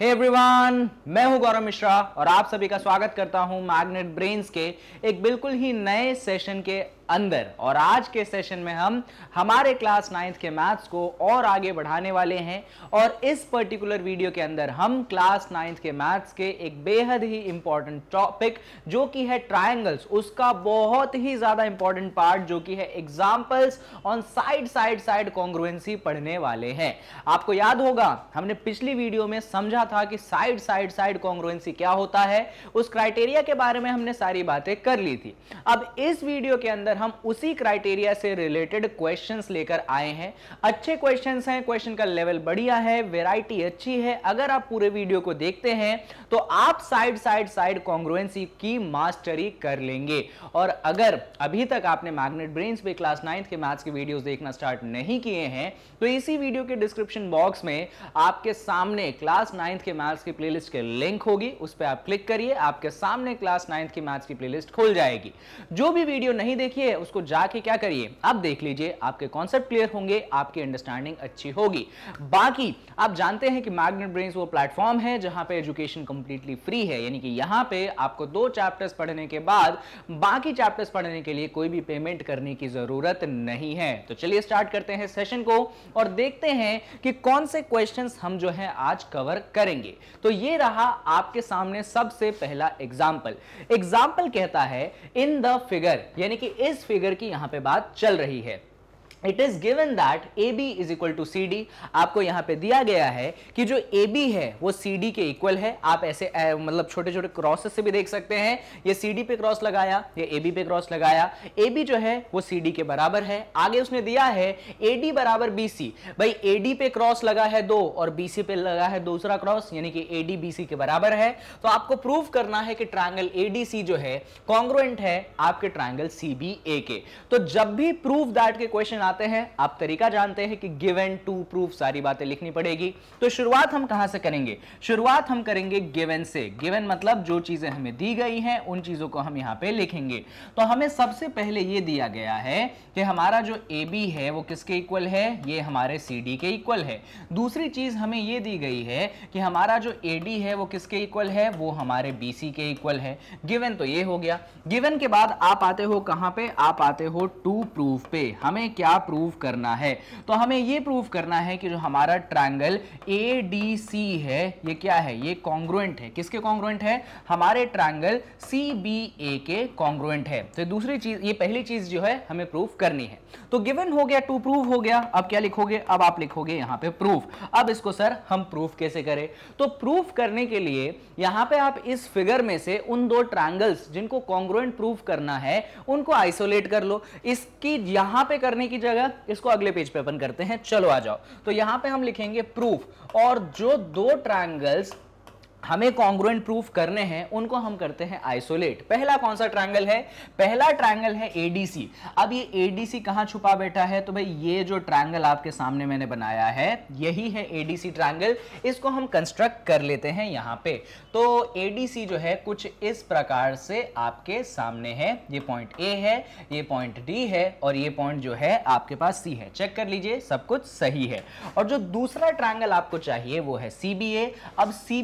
हे hey everyone मैं हूं गौरव मिश्रा और आप सभी का स्वागत करता हूं मैग्नेट ब्रेन्स के एक बिल्कुल ही नए सेशन के अंदर और आज के सेशन में हम हमारे क्लास नाइन्थ के मैथ्स को और आगे बढ़ाने वाले हैं और इस पर्टिकुलर वीडियो के अंदर हम क्लास नाइन्थ के मैथ्स के एक बेहद ही इंपॉर्टेंट टॉपिक जो कि है ट्रायंगल्स उसका बहुत ही ज़्यादा इंपॉर्टेंट पार्ट जो कि है examples on side side side congruency पढ़ने वाले हैं आपको याद होगा हमने पिछली वीडियो में समझा था कि साइड साइड साइड कॉन्ग्रुएंसी क्या होता है उस क्राइटेरिया के बारे में हमने सारी बातें कर ली थी अब इस वीडियो के अंदर अंदर हम उसी क्राइटेरिया से रिलेटेड क्वेश्चंस लेकर आए हैं अच्छे क्वेश्चंस हैं क्वेश्चन का लेवल बढ़िया है वेराइटी अच्छी है अगर आप पूरे वीडियो को देखते हैं तो आप साइड साइड साइड कॉन्ग्रुएंसी की मास्टरी कर लेंगे और अगर अभी तक आपने मैग्नेट ब्रेन्स भी क्लास नाइन्थ के मैथ्स के वीडियो देखना स्टार्ट नहीं किए हैं तो इसी वीडियो के डिस्क्रिप्शन बॉक्स में आपके सामने क्लास नाइन्थ के मैथ्स की प्ले के लिंक होगी उस पर आप क्लिक करिए आपके सामने क्लास नाइन्थ की मैथ्स की प्लेलिस्ट खोल जाएगी जो भी वीडियो नहीं देखिए है उसको जाके क्या करिए आप देख लीजिए आपके कॉन्सेप्ट क्लियर होंगे आपकी अंडरस्टैंडिंग अच्छी होगी बाकी आप जानते हैं कि मैग्नेट ब्रेन्स वो प्लेटफॉर्म है जहां पे एजुकेशन कंप्लीटली फ्री है यानी कि यहां पे आपको दो चैप्टर्स पढ़ने के बाद बाकी चैप्टर्स पढ़ने के लिए कोई भी पेमेंट करने की जरूरत नहीं है तो चलिए स्टार्ट करते हैं सेशन को और देखते हैं कि कौन से क्वेश्चन हम जो है आज कवर करेंगे तो ये रहा आपके सामने सबसे पहला एग्जाम्पल एग्जाम्पल कहता है इन द फिगर यानी कि इस इस फिगर की यहां पे बात चल रही है it is given that A B is equal to C D आपको यहाँ पे दिया गया है कि जो ए बी है वो सी डी के इक्वल है आप ऐसे आ, मतलब छोटे छोटे क्रॉसेस से भी देख सकते हैं ये सी डी पे क्रॉस लगाया ये ए बी पे क्रॉस लगाया ए बी जो है वो सी डी के बराबर है आगे उसने दिया है ए डी बराबर बी सी भाई ए डी पे क्रॉस लगा है दो और बी सी पे लगा है दूसरा क्रॉस यानी कि ए डी बी सी के बराबर है तो आपको प्रूव करना है कि ट्राइंगल ए डी सी जो है कॉन्ग्रोएंट है आपके ट्राइंगल सी बी ए के तो जब भी प्रूव दैट के क्वेश्चन आप बनाते हैं आप तरीका जानते हैं कि गिव एंड टू प्रूफ सारी बातें लिखनी पड़ेगी तो शुरुआत हम कहां से करेंगे शुरुआत हम करेंगे गिवन से गिवन मतलब जो चीज़ें हमें दी गई हैं उन चीज़ों को हम यहां पे लिखेंगे तो हमें सबसे पहले ये दिया गया है कि हमारा जो ए बी है वो किसके इक्वल है ये हमारे सी डी के इक्वल है दूसरी चीज़ हमें ये दी गई है कि हमारा जो ए डी है वो किसके इक्वल है वो हमारे बी सी के इक्वल है गिवन तो ये हो गया गिवन के बाद आप आते हो कहां पे आप आते हो टू प्रूफ पे हमें क्या प्रूव करना है तो हमें ये प्रूव करना है कि जो हमारा ट्रायंगल ए डी सी है ये क्या है ये कॉन्ग्रुएंट है किसके कॉन्ग्रुएंट है हमारे ट्रायंगल सी बी ए के कॉन्ग्रुएंट है तो दूसरी चीज ये पहली चीज जो है हमें प्रूफ करनी है तो गिवन हो गया टू प्रूव हो गया अब क्या लिखोगे अब आप लिखोगे यहां पे प्रूफ अब इसको सर हम प्रूफ कैसे करें तो प्रूफ करने के लिए यहां पे आप इस फिगर में से उन दो ट्रायंगल्स जिनको कॉन्ग्रुएंट प्रूफ करना है उनको आइसोलेट कर लो इसकी यहां पे करने की जगह इसको अगले पेज पे अपन करते हैं चलो आ जाओ तो यहां पे हम लिखेंगे प्रूफ और जो दो ट्रायंगल्स हमें कॉन्ग्रुएंट प्रूफ करने हैं उनको हम करते हैं आइसोलेट पहला कौन सा ट्रायंगल है पहला ट्रायंगल है एडीसी अब ये एडीसी कहाँ छुपा बैठा है तो भाई ये जो ट्रायंगल आपके सामने मैंने बनाया है यही है एडीसी ट्रायंगल इसको हम कंस्ट्रक्ट कर लेते हैं यहाँ पे तो एडीसी जो है कुछ इस प्रकार से आपके सामने है ये पॉइंट ए है ये पॉइंट डी है और ये पॉइंट जो है आपके पास सी है चेक कर लीजिए सब कुछ सही है और जो दूसरा ट्राइंगल आपको चाहिए वो है सी अब सी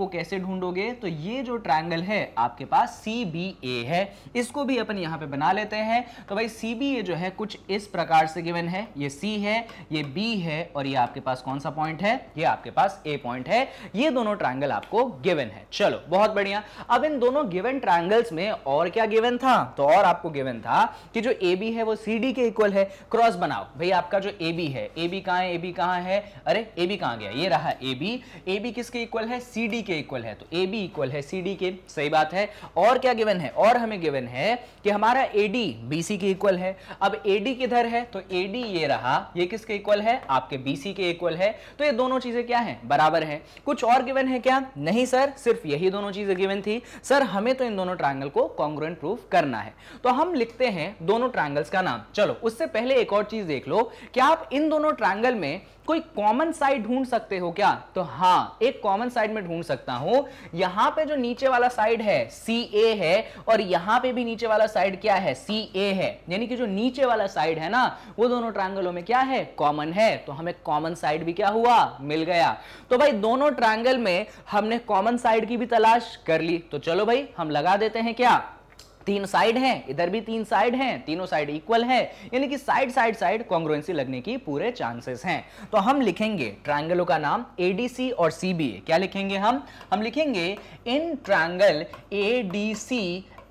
को को कैसे ढूंढोगे तो ये जो ट्रायंगल है आपके पास सी है इसको भी अपन यहाँ पे बना लेते हैं तो भाई सी जो है कुछ इस प्रकार से गिवन है ये सी है ये बी है और ये आपके पास कौन सा पॉइंट है ये आपके पास ए पॉइंट है ये दोनों ट्राइंगल आपको गिवन है चलो बहुत बढ़िया अब इन दोनों गिवन ट्राइंगल्स में और क्या गिवन था तो और आपको गिवन था कि जो ए बी है वो सी डी के इक्वल है क्रॉस बनाओ भाई आपका जो ए बी है ए बी कहाँ है ए बी कहाँ है अरे ए बी कहाँ गया ये रहा ए बी ए बी किसके इक्वल है सी डी के के इक्वल है तो ए बी इक्वल है सी डी के सही बात है और क्या गिवन है और हमें गिवन है कि हमारा ए डी बी सी के इक्वल है अब ए डी किधर है तो ए डी ये रहा ये किसके इक्वल है आपके बी सी के इक्वल है तो ये दोनों चीजें क्या है बराबर है कुछ और गिवन है क्या नहीं सर सिर्फ यही दोनों चीजें गिवन थी सर हमें तो इन दोनों ट्राइंगल को कॉन्ग्रेंट प्रूफ करना है तो हम लिखते हैं दोनों ट्राइंगल्स का नाम चलो उससे पहले एक और चीज देख लो क्या आप इन दोनों ट्राइंगल में कोई कॉमन साइड ढूंढ सकते हो क्या तो हाँ एक कॉमन साइड में ढूंढ सकता हूं यहां पे जो नीचे वाला साइड है सी ए है और यहां पे भी नीचे वाला साइड क्या है सी ए है यानी कि जो नीचे वाला साइड है ना वो दोनों ट्रायंगलों में क्या है कॉमन है तो हमें कॉमन साइड भी क्या हुआ मिल गया तो भाई दोनों ट्राइंगल में हमने कॉमन साइड की भी तलाश कर ली तो चलो भाई हम लगा देते हैं क्या तीन साइड हैं इधर भी तीन साइड हैं तीनों साइड इक्वल है यानी कि साइड साइड साइड कॉन्ग्रुएंसी लगने की पूरे चांसेस हैं तो हम लिखेंगे ट्राइंगलों का नाम एडीसी और सीबीए क्या लिखेंगे हम हम लिखेंगे in D ADC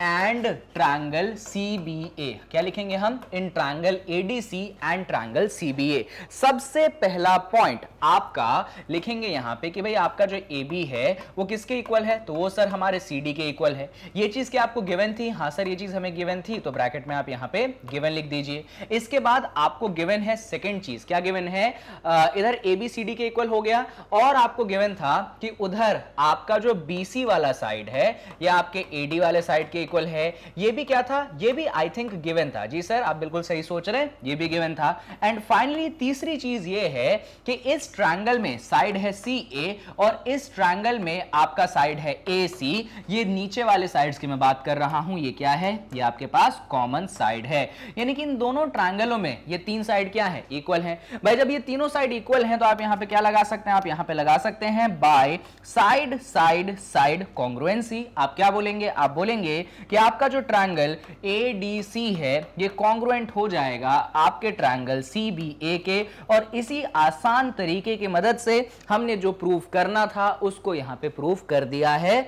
and triangle CBA क्या लिखेंगे हम in triangle ADC and triangle CBA सबसे पहला पॉइंट आपका लिखेंगे यहां पे कि भाई आपका जो ए बी है वो किसके इक्वल है तो वो सर हमारे सी डी के इक्वल है ये चीज क्या आपको गिवन थी हाँ सर ये चीज हमें गिवन थी तो ब्रैकेट में आप यहां पे गिवन लिख दीजिए इसके बाद आपको गिवन है सेकेंड चीज क्या गिवन है इधर ए बी सी डी के इक्वल हो गया और आपको गिवन था कि उधर आपका जो बी सी वाला साइड है या आपके ए डी वाले साइड के इक्वल है ये भी क्या था ये भी आई थिंक गिवन था जी सर आप बिल्कुल सही सोच रहे हैं ये भी गिवन था एंड फाइनली तीसरी चीज ये है कि इस ट्रायंगल में साइड है सी ए और इस ट्रायंगल में आपका साइड है ए सी ये नीचे वाले साइड्स की मैं बात कर रहा हूं ये क्या है ये आपके पास कॉमन साइड है यानी कि इन दोनों ट्रायंगलों में ये तीन साइड क्या है इक्वल है भाई जब ये तीनों साइड इक्वल है तो आप यहां पर क्या लगा सकते हैं आप यहां पर लगा सकते हैं by side side side congruency आप क्या बोलेंगे आप बोलेंगे कि आपका जो ट्रायंगल ए डी सी है ये कॉन्ग्रुएंट हो जाएगा आपके ट्रायंगल सी बी ए के और इसी आसान तरीके की मदद से हमने जो प्रूफ करना था उसको यहां पे प्रूफ कर दिया है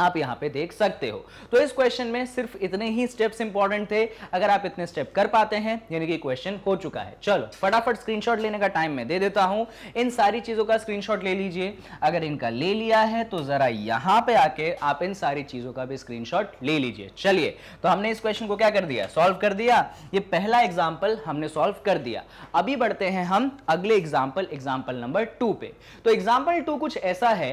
आप यहां पे देख सकते हो तो इस क्वेश्चन में सिर्फ इतने ही स्टेप्स इंपॉर्टेंट थे अगर आप इतने स्टेप कर पाते हैं यानी कि क्वेश्चन हो चुका है चलो फटाफट स्क्रीनशॉट लेने का टाइम मैं दे देता हूं इन सारी चीजों का स्क्रीनशॉट ले लीजिए अगर इनका ले लिया है तो जरा यहां पे आके आप इन सारी चीजों का भी स्क्रीन ले लीजिए चलिए तो हमने इस क्वेश्चन को क्या कर दिया सॉल्व कर दिया ये पहला एग्जाम्पल हमने सॉल्व कर दिया अभी बढ़ते हैं हम अगले एग्जाम्पल एग्जाम्पल नंबर टू पे तो एग्जाम्पल टू कुछ ऐसा है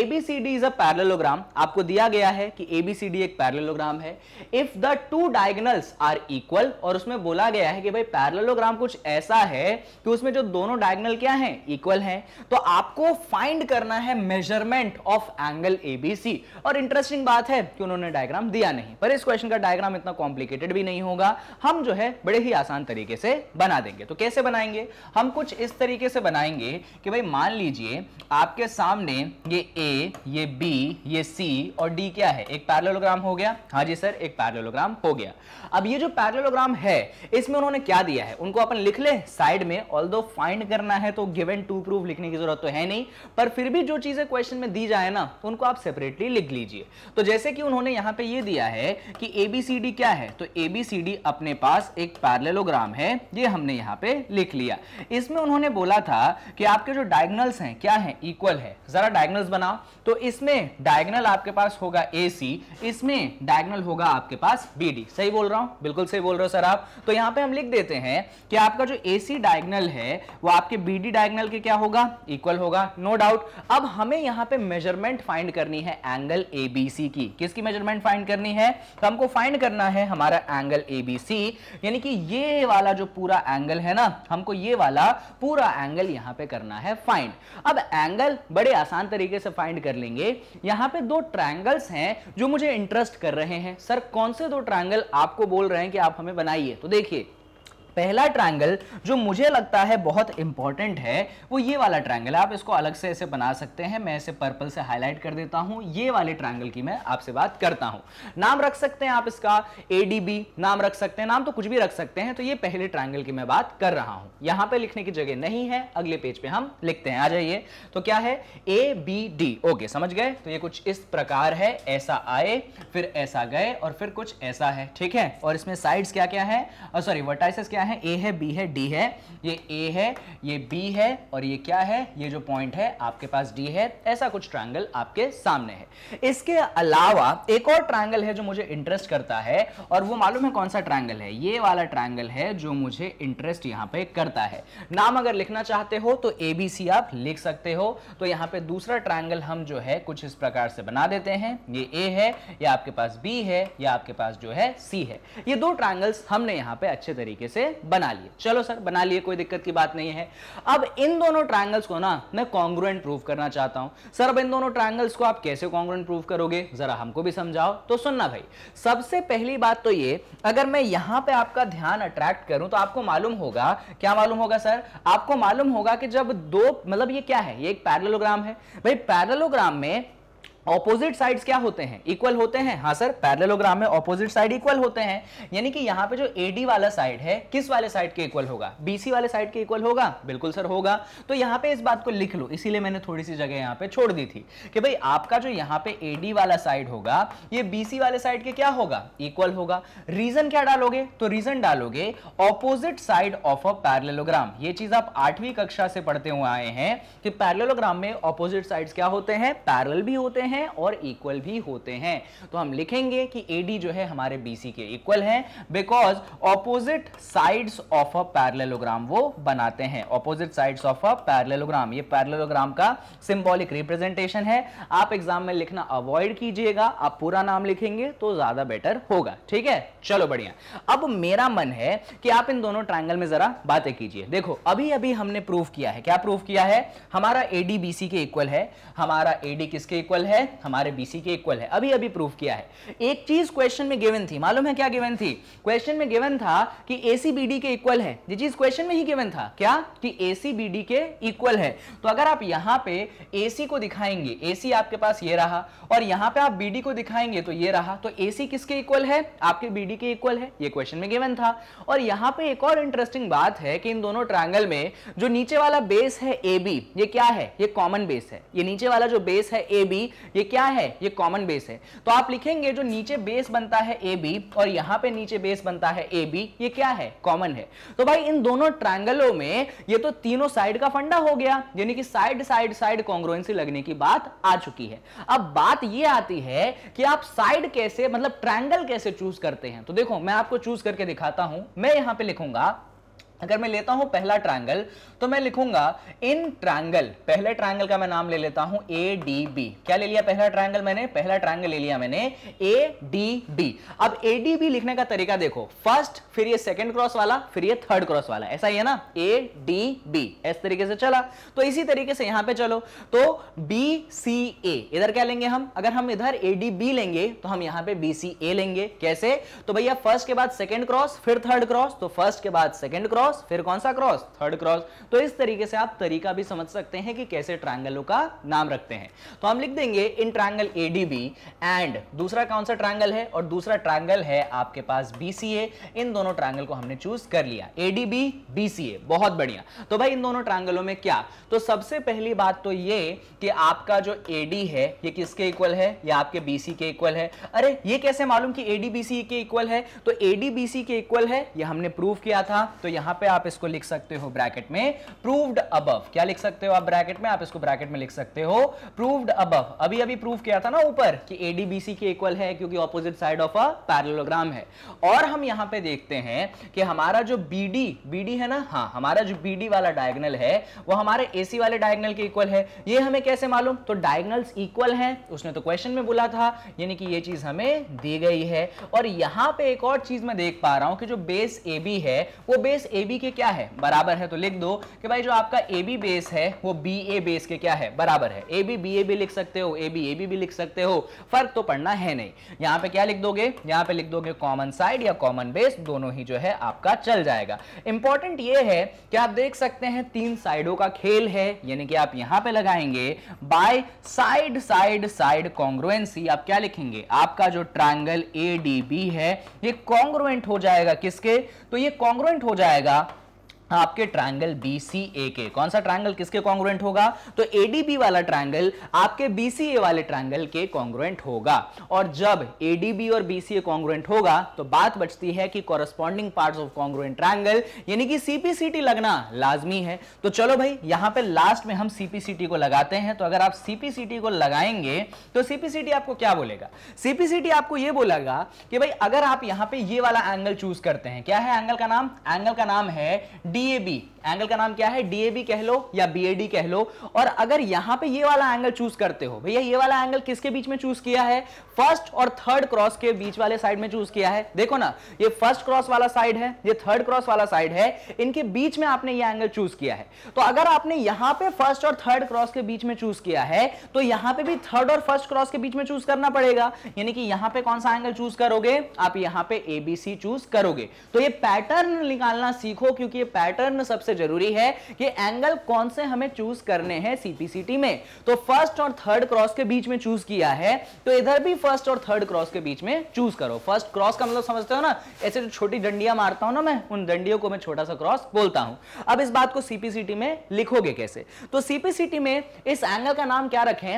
एबीसीडी इज अ पैरलोग्राम आपको दिया गया है कि एबीसीडी एक पैरलोग्राम है if the two diagonals are equal और उसमें बोला गया है कि भाई पैरलोग्राम कुछ ऐसा है कि उसमें जो दोनों डायगनल क्या है इक्वल है तो आपको फाइंड करना है मेजरमेंट ऑफ एंगल एबीसी और इंटरेस्टिंग बात है कि उन्होंने डायग्राम दिया नहीं पर इस क्वेश्चन का डायग्राम इतना कॉम्प्लिकेटेड भी नहीं होगा हम जो है बड़े ही आसान तरीके से बना देंगे तो कैसे बनाएंगे हम कुछ इस तरीके से बनाएंगे कि भाई मान लीजिए आपके सामने ये ए ये बी ये सी और डी क्या है एक पैरलोग्राम हो गया हाँ जी सर एक पैरलोग्राम हो गया अब ये जो पैरलोग्राम है इसमें उन्होंने क्या दिया है उनको अपन लिख ले साइड में ऑल फाइंड करना है तो गिवन टू प्रूफ लिखने की जरूरत तो है नहीं पर फिर भी जो चीजें क्वेश्चन में दी जाए ना उनको आप सेपरेटली लिख लीजिए तो जैसे कि उन्होंने यहाँ पे ये दिया है कि एबीसीडी क्या है तो एबीसीडी अपने पास एक पैरलोग्राम है ये हमने यहाँ पे लिख लिया इसमें उन्होंने बोला था कि आपके जो डायगनल्स हैं क्या है इक्वल है जरा डायगनल्स बनाओ तो इसमें डायगनल आपके पास होगा ए सी इसमें डायगनल होगा आपके पास बी डी सही बोल रहा हूं बिल्कुल सही बोल रहे हो सर आप तो यहां पे हम लिख देते हैं कि आपका जो ए सी डायगनल है वो आपके बी डी डायगनल के क्या होगा इक्वल होगा नो no डाउट अब हमें यहां पे मेजरमेंट फाइंड करनी है एंगल ए बी सी की किसकी मेजरमेंट फाइंड करनी है तो हमको फाइंड करना है हमारा एंगल ए बी सी यानी कि ये वाला जो पूरा एंगल है ना हमको ये वाला पूरा एंगल यहां पर करना है फाइंड अब एंगल बड़े आसान तरीके से फाइंड कर लेंगे यहां पे दो ट्राइंगल ट्रायंगल्स हैं जो मुझे इंटरेस्ट कर रहे हैं सर कौन से दो ट्रायंगल आपको बोल रहे हैं कि आप हमें बनाइए तो देखिए पहला ट्रायंगल जो मुझे लगता है बहुत इंपॉर्टेंट है वो ये वाला ट्रायंगल है आप इसको अलग से ऐसे बना सकते हैं मैं इसे पर्पल से हाईलाइट कर देता हूं ये वाले ट्रायंगल की मैं आपसे बात करता हूं नाम रख सकते हैं आप इसका ए नाम रख सकते हैं नाम तो कुछ भी रख सकते हैं तो ये पहले ट्रायंगल की मैं बात कर रहा हूं यहाँ पे लिखने की जगह नहीं है अगले पेज पे हम लिखते हैं आ जाइए तो क्या है ए बी डी ओके समझ गए तो ये कुछ इस प्रकार है ऐसा आए फिर ऐसा गए और फिर कुछ ऐसा है ठीक है और इसमें साइड क्या क्या है सॉरी वर्टाइस क्या है है ए है बी है डी है ये ए है ये बी है और ये क्या है ये जो पॉइंट है आपके पास डी है ऐसा कुछ ट्रायंगल आपके सामने है इसके अलावा एक और ट्रायंगल है जो मुझे इंटरेस्ट करता है और वो मालूम है कौन सा ट्रायंगल है ये वाला ट्रायंगल है जो मुझे इंटरेस्ट यहाँ पे करता है नाम अगर लिखना चाहते हो तो ए बी सी आप लिख सकते हो तो यहाँ पे दूसरा ट्रायंगल हम जो है कुछ इस प्रकार से बना देते हैं ये ए है या आपके पास बी है या आपके पास जो है सी है ये दो ट्रायंगल्स हमने यहाँ पे अच्छे तरीके से बना लिए चलो सर बना लिए कोई दिक्कत की बात नहीं है अब इन दोनों ट्राइंगल्स को ना मैं कॉन्ग्रुएंट प्रूव करना चाहता हूं सर अब इन दोनों ट्राइंगल्स को आप कैसे कॉन्ग्रुएंट प्रूव करोगे जरा हमको भी समझाओ तो सुनना भाई सबसे पहली बात तो ये अगर मैं यहां पर आपका ध्यान अट्रैक्ट करूं तो आपको मालूम होगा क्या मालूम होगा सर आपको मालूम होगा कि जब दो मतलब ये क्या है ये एक पैरलोग्राम है भाई पैरलोग्राम में ऑपोजिट साइड्स क्या होते हैं इक्वल होते हैं हाँ सर पैरेललोग्राम में ऑपोजिट साइड इक्वल होते हैं यानी कि यहाँ पे जो एडी वाला साइड है किस वाले साइड के इक्वल होगा बीसी वाले साइड के इक्वल होगा बिल्कुल सर होगा तो यहाँ पे इस बात को लिख लो इसीलिए मैंने थोड़ी सी जगह यहाँ पे छोड़ दी थी कि भाई आपका जो यहाँ पे एडी वाला साइड होगा ये बीसी वाले साइड के क्या होगा इक्वल होगा रीजन क्या डालोगे तो रीजन डालोगे opposite side of a parallelogram ये चीज आप आठवीं कक्षा से पढ़ते हुए आए हैं कि पैरेललोग्राम में ऑपोजिट साइड क्या होते हैं पैरेलल भी होते हैं हैं और इक्वल भी होते हैं तो हम लिखेंगे कि ए डी जो है हमारे बी सी के इक्वल है because opposite sides of a parallelogram वो बनाते हैं opposite sides of a parallelogram ये पैरलेलोग्राम का सिंबॉलिक रिप्रेजेंटेशन है आप एग्जाम में लिखना अवॉइड कीजिएगा आप पूरा नाम लिखेंगे तो ज्यादा बेटर होगा ठीक है चलो बढ़िया अब मेरा मन है कि आप इन दोनों ट्राइंगल में जरा बातें कीजिए देखो अभी अभी हमने प्रूफ किया है क्या प्रूफ किया है हमारा एडीबीसी के इक्वल है हमारा एडी किसके इक्वल है है हमारे बीसी के इक्वल है अभी अभी प्रूफ किया है एक चीज क्वेश्चन में गिवन थी मालूम है क्या गिवन थी क्वेश्चन में गिवन था कि एसीबीडी के इक्वल है ये चीज क्वेश्चन में ही गिवन था क्या कि एसीबीडी के इक्वल है तो अगर आप यहां पे एसी को दिखाएंगे एसी आपके पास ये रहा और यहां पे आप बीडी को दिखाएंगे तो ये रहा तो एसी किसके इक्वल है आपके बीडी के इक्वल है ये क्वेश्चन में गिवन था और यहां पे एक और इंटरेस्टिंग बात है कि इन दोनों ट्रायंगल में जो नीचे वाला बेस है ए बी ये क्या है ये कॉमन बेस है ये नीचे वाला जो बेस है ए बी ये क्या है ये कॉमन बेस है तो आप लिखेंगे जो नीचे बेस बनता है ए बी और यहां पे नीचे बेस बनता है ए बी ये क्या है कॉमन है तो भाई इन दोनों ट्रायंगलों में ये तो तीनों साइड का फंडा हो गया यानी कि साइड साइड साइड कॉन्ग्रोएंसी लगने की बात आ चुकी है अब बात ये आती है कि आप साइड कैसे मतलब ट्रायंगल कैसे चूज करते हैं तो देखो मैं आपको चूज करके दिखाता हूं मैं यहां पर लिखूंगा अगर मैं लेता हूं पहला ट्रायंगल तो मैं लिखूंगा इन ट्रायंगल पहले ट्रायंगल का मैं नाम ले लेता हूं ए डी बी क्या ले लिया पहला ट्रायंगल मैंने पहला ट्रायंगल ले लिया मैंने ए डी बी अब ए डी बी लिखने का तरीका देखो फर्स्ट फिर ये सेकंड क्रॉस वाला फिर ये थर्ड क्रॉस वाला ऐसा ही है ना ए डी बी इस तरीके से चला तो इसी तरीके से यहां पर चलो तो बी सी ए इधर क्या लेंगे हम अगर हम इधर ए डी बी लेंगे तो हम यहां पर बी सी ए लेंगे कैसे तो भैया फर्स्ट के बाद सेकेंड क्रॉस फिर थर्ड क्रॉस तो फर्स्ट के बाद सेकेंड क्रॉस क्रॉस फिर कौन सा क्रॉस थर्ड क्रॉस तो इस तरीके से आप तरीका भी समझ सकते हैं कि कैसे ट्रायंगलों का नाम रखते हैं तो हम लिख देंगे इन ट्रायंगल एडीबी एंड दूसरा कौन सा ट्रायंगल है और दूसरा ट्रायंगल है आपके पास बीसीए इन दोनों ट्रायंगल को हमने चूज कर लिया एडीबी बीसीए बहुत बढ़िया तो भाई इन दोनों ट्रायंगलों में क्या तो सबसे पहली बात तो ये कि आपका जो एडी है ये किसके इक्वल है या आपके बीसी के इक्वल है अरे ये कैसे मालूम कि एडीबीसी के इक्वल है तो एडीबीसी के इक्वल है ये हमने प्रूव किया था तो यहां पे आप इसको लिख सकते हो ब्रैकेट में प्रूव्ड अब क्या लिख सकते हो आप ब्रैकेट में आप इसको ब्रैकेट में लिख सकते हो प्रूव्ड अब अभी अभी प्रूव किया था ना ऊपर कि एडीबीसी के इक्वल है क्योंकि opposite side of a parallelogram है और हम यहां पे देखते हैं कि हमारा जो बीडी बीडी है ना हाँ हमारा जो बीडी वाला डायगनल है वो हमारे एसी वाले डायगनल के इक्वल है ये हमें कैसे मालूम तो डायगनल्स इक्वल है उसने तो क्वेश्चन में बोला था यानी कि ये चीज हमें दी गई है और यहां पे एक और चीज मैं देख पा रहा हूं कि जो बेस ए बी है वो बेस ए बी के क्या है बराबर है तो लिख दो कि भाई जो आपका ए बी बेस है वो बी ए बेस के क्या है बराबर है ए बी बी ए भी लिख सकते हो ए बी ए बी भी लिख सकते हो फर्क तो पड़ना है नहीं यहां पे क्या लिख दोगे यहां पे लिख दोगे कॉमन साइड या कॉमन बेस दोनों ही जो है आपका चल जाएगा इंपॉर्टेंट ये है कि आप देख सकते हैं तीन साइडों का खेल है यानी कि आप यहां पर लगाएंगे by side side side congruency आप क्या लिखेंगे आपका जो ट्राइंगल ए डी बी है ये कॉन्ग्रुएंट हो जाएगा किसके तो ये कॉन्ग्रुएंट हो जाएगा 됩니다. आपके ट्रायंगल BCA के कौन सा ट्रायंगल किसके कॉन्ग्रुएंट होगा तो ADB वाला ट्रायंगल आपके BCA वाले ट्रायंगल के कॉन्ग्रुएंट होगा और जब ADB और BCA कॉन्ग्रुएंट होगा तो बात बचती है कि corresponding part of congruent triangle यानी कि CPCT लगना लाजमी है तो चलो भाई यहां पे लास्ट में हम CPCT को लगाते हैं तो अगर आप CPCT को लगाएंगे तो CPCT आपको क्या बोलेगा CPCT आपको यह बोलेगा कि भाई अगर आप यहां पर ये वाला एंगल चूज करते हैं क्या है एंगल का नाम एंगल का नाम है डी डीएबी एंगल का नाम क्या है डीएबी कह लो या बीएडी कह लो और अगर यहां पे ये वाला एंगल चूज करते हो भैया ये वाला एंगल किसके बीच में चूज किया है फर्स्ट और थर्ड क्रॉस के बीच वाले साइड में चूज किया है देखो ना ये फर्स्ट क्रॉस वाला साइड है ये थर्ड क्रॉस वाला साइड है इनके बीच में आपने ये एंगल चूज किया है तो अगर आपने यहां पे फर्स्ट और थर्ड क्रॉस के बीच में चूज किया है तो यहां पे भी थर्ड और फर्स्ट क्रॉस के बीच में चूज करना पड़ेगा यानी कि यहां पे कौन सा एंगल चूज करोगे आप यहां पे एबीसी चूज करोगे तो ये पैटर्न निकालना सीखो क्योंकि ये पैटर्न में सबसे जरूरी है कि एंगल कौन से हमें चूज करने हैं सीपीसीटी में तो फर्स्ट और थर्ड क्रॉस के बीच में चूज किया है तो इधर भी फर्स्ट और थर्ड क्रॉस के बीच में चूज करो फर्स्ट क्रॉस का मतलब समझते हो ना ऐसे जो छोटी डंडियां मारता हूं ना मैं उन डंडियों को मैं छोटा सा क्रॉस बोलता हूं अब इस बात को सीपीसीटी में लिखोगे कैसे तो सीपीसीटी में इस एंगल का नाम क्या रखें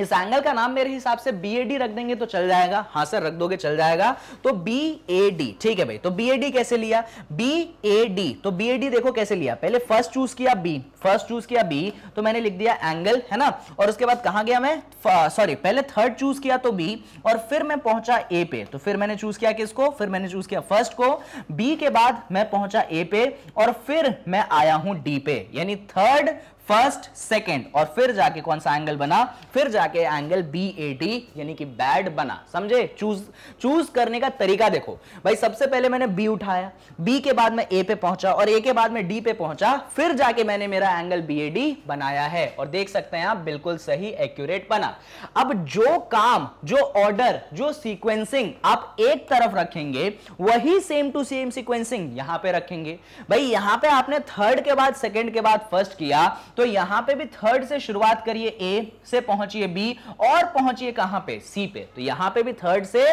इस एंगल का नाम मेरे हिसाब से बी ए डी रख देंगे तो चल जाएगा हाँ सर रख दोगे चल जाएगा तो बी ए डी ठीक है भाई तो बी ए डी कैसे लिया बी ए डी तो बी ए डी देखो कैसे लिया पहले फर्स्ट चूज किया बी फर्स्ट चूज किया बी तो मैंने लिख दिया एंगल है ना और उसके बाद कहा गया मैं सॉरी पहले थर्ड चूज किया तो बी और फिर मैं पहुंचा ए पे तो फिर मैंने चूज किया किसको फिर मैंने चूज किया फर्स्ट को बी के बाद मैं पहुंचा ए पे और फिर मैं आया हूं डी पे यानी थर्ड फर्स्ट सेकेंड और फिर जाके कौन सा एंगल बना फिर जाके एंगल बी ए डी यानी कि बैड बना समझे चूज चूज करने का तरीका देखो भाई सबसे पहले मैंने बी उठाया बी के बाद मैं ए पे पहुंचा और ए के बाद मैं डी पे पहुंचा फिर जाके मैंने मेरा एंगल बी ए डी बनाया है और देख सकते हैं आप बिल्कुल सही एक्यूरेट बना अब जो काम जो ऑर्डर जो सीक्वेंसिंग आप एक तरफ रखेंगे वही सेम टू सेम सीक्वेंसिंग यहां पर रखेंगे भाई यहां पर आपने थर्ड के बाद सेकेंड के बाद फर्स्ट किया तो यहां पे भी थर्ड से शुरुआत करिए ए से पहुंचिए बी और पहुंचिए कहां पे सी पे तो यहां पे भी थर्ड से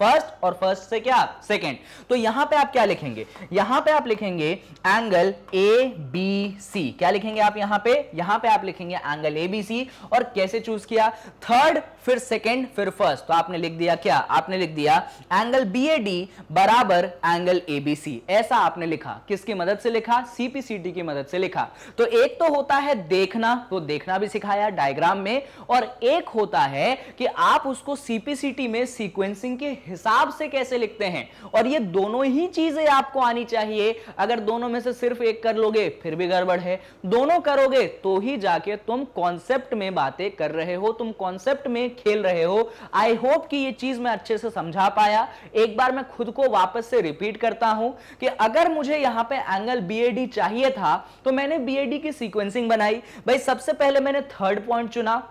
फर्स्ट और फर्स्ट से क्या सेकेंड तो यहां पे आप क्या लिखेंगे यहां पे आप लिखेंगे एंगल ए बी सी क्या लिखेंगे आप यहां पे यहां पे आप लिखेंगे एंगल ए बी सी और कैसे चूज किया थर्ड फिर सेकेंड फिर फर्स्ट तो आपने लिख दिया क्या आपने लिख दिया एंगल बी ए डी बराबर एंगल ए बी सी ऐसा आपने लिखा किसकी मदद से लिखा सीपीसीटी की मदद से लिखा तो एक तो होता है देखना तो देखना भी सिखाया डायग्राम में और एक होता है कि आप उसको सीपीसीटी में सीक्वेंसिंग के हिसाब से कैसे लिखते हैं और ये दोनों ही चीजें आपको आनी चाहिए अगर दोनों में से सिर्फ एक कर लोगे फिर भी गड़बड़ है दोनों करोगे तो ही जाके तुम कॉन्सेप्ट में बातें कर रहे हो तुम कॉन्सेप्ट में खेल रहे हो आई होप कि ये चीज मैं अच्छे से समझा पाया एक बार मैं खुद को वापस से रिपीट करता हूं कि अगर मुझे यहां पे एंगल बी चाहिए था तो मैंने बी की सीक्वेंसिंग बनाई भाई सबसे पहले मैंने थर्ड पॉइंट चुना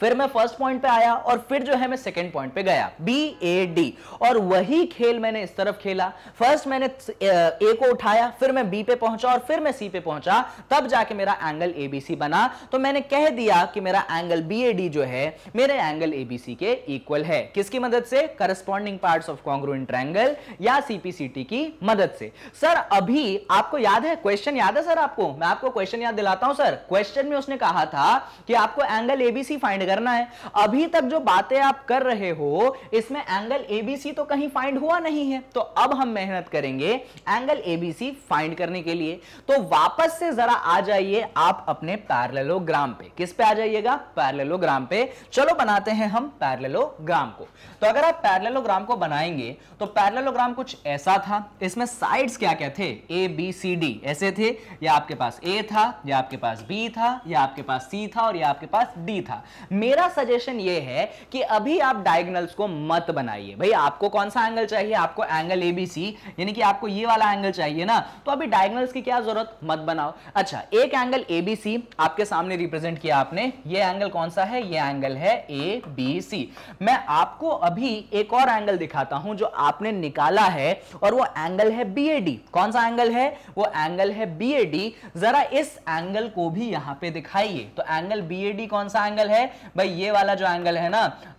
फिर मैं फर्स्ट पॉइंट पे आया और फिर जो है मैं सेकंड पॉइंट पे गया बी ए डी और वही खेल मैंने इस तरफ खेला फर्स्ट मैंने ए uh, को उठाया फिर मैं बी पे पहुंचा और फिर मैं सी पे पहुंचा तब जाके मेरा एंगल ए बी सी बना तो मैंने कह दिया कि मेरा एंगल बी ए डी जो है मेरे एंगल एबीसी के इक्वल है किसकी मदद से corresponding part of congruent triangle या सीपीसीटी की मदद से सर अभी आपको याद है क्वेश्चन याद है सर आपको मैं आपको क्वेश्चन याद दिलाता हूं सर क्वेश्चन में उसने कहा था कि आपको एंगल एबीसी फाइंड फाइंड करना है अभी तक जो बातें आप कर रहे हो इसमें एंगल एबीसी तो कहीं फाइंड हुआ नहीं है तो अब हम मेहनत करेंगे एंगल एबीसी फाइंड करने के लिए तो वापस से जरा आ जाइए आप अपने पैरलोग्राम पे किस पे आ जाइएगा पैरलोग्राम पे चलो बनाते हैं हम पैरलोग्राम को तो अगर आप पैरलोग्राम को बनाएंगे तो पैरलोग्राम कुछ ऐसा था इसमें साइड्स क्या क्या थे ए बी सी डी ऐसे थे या आपके पास ए था या आपके पास बी था या आपके पास सी था और या आपके पास डी था मेरा सजेशन ये है कि अभी आप डायगनल्स को मत बनाइए भाई आपको कौन सा एंगल चाहिए आपको एंगल एबीसी यानी कि आपको ये वाला एंगल चाहिए ना तो अभी डायगनल्स की क्या जरूरत मत बनाओ अच्छा एक एंगल एबीसी आपके सामने रिप्रेजेंट किया आपने ये एंगल कौन सा है ये एंगल है ए बी सी मैं आपको अभी एक और एंगल दिखाता हूं जो आपने निकाला है और वो एंगल है बी ए डी कौन सा एंगल है वो एंगल है बी ए डी जरा इस एंगल को भी यहां पे दिखाइए तो एंगल बी ए डी कौन सा एंगल है भाई ये वाला जो एंगल है ना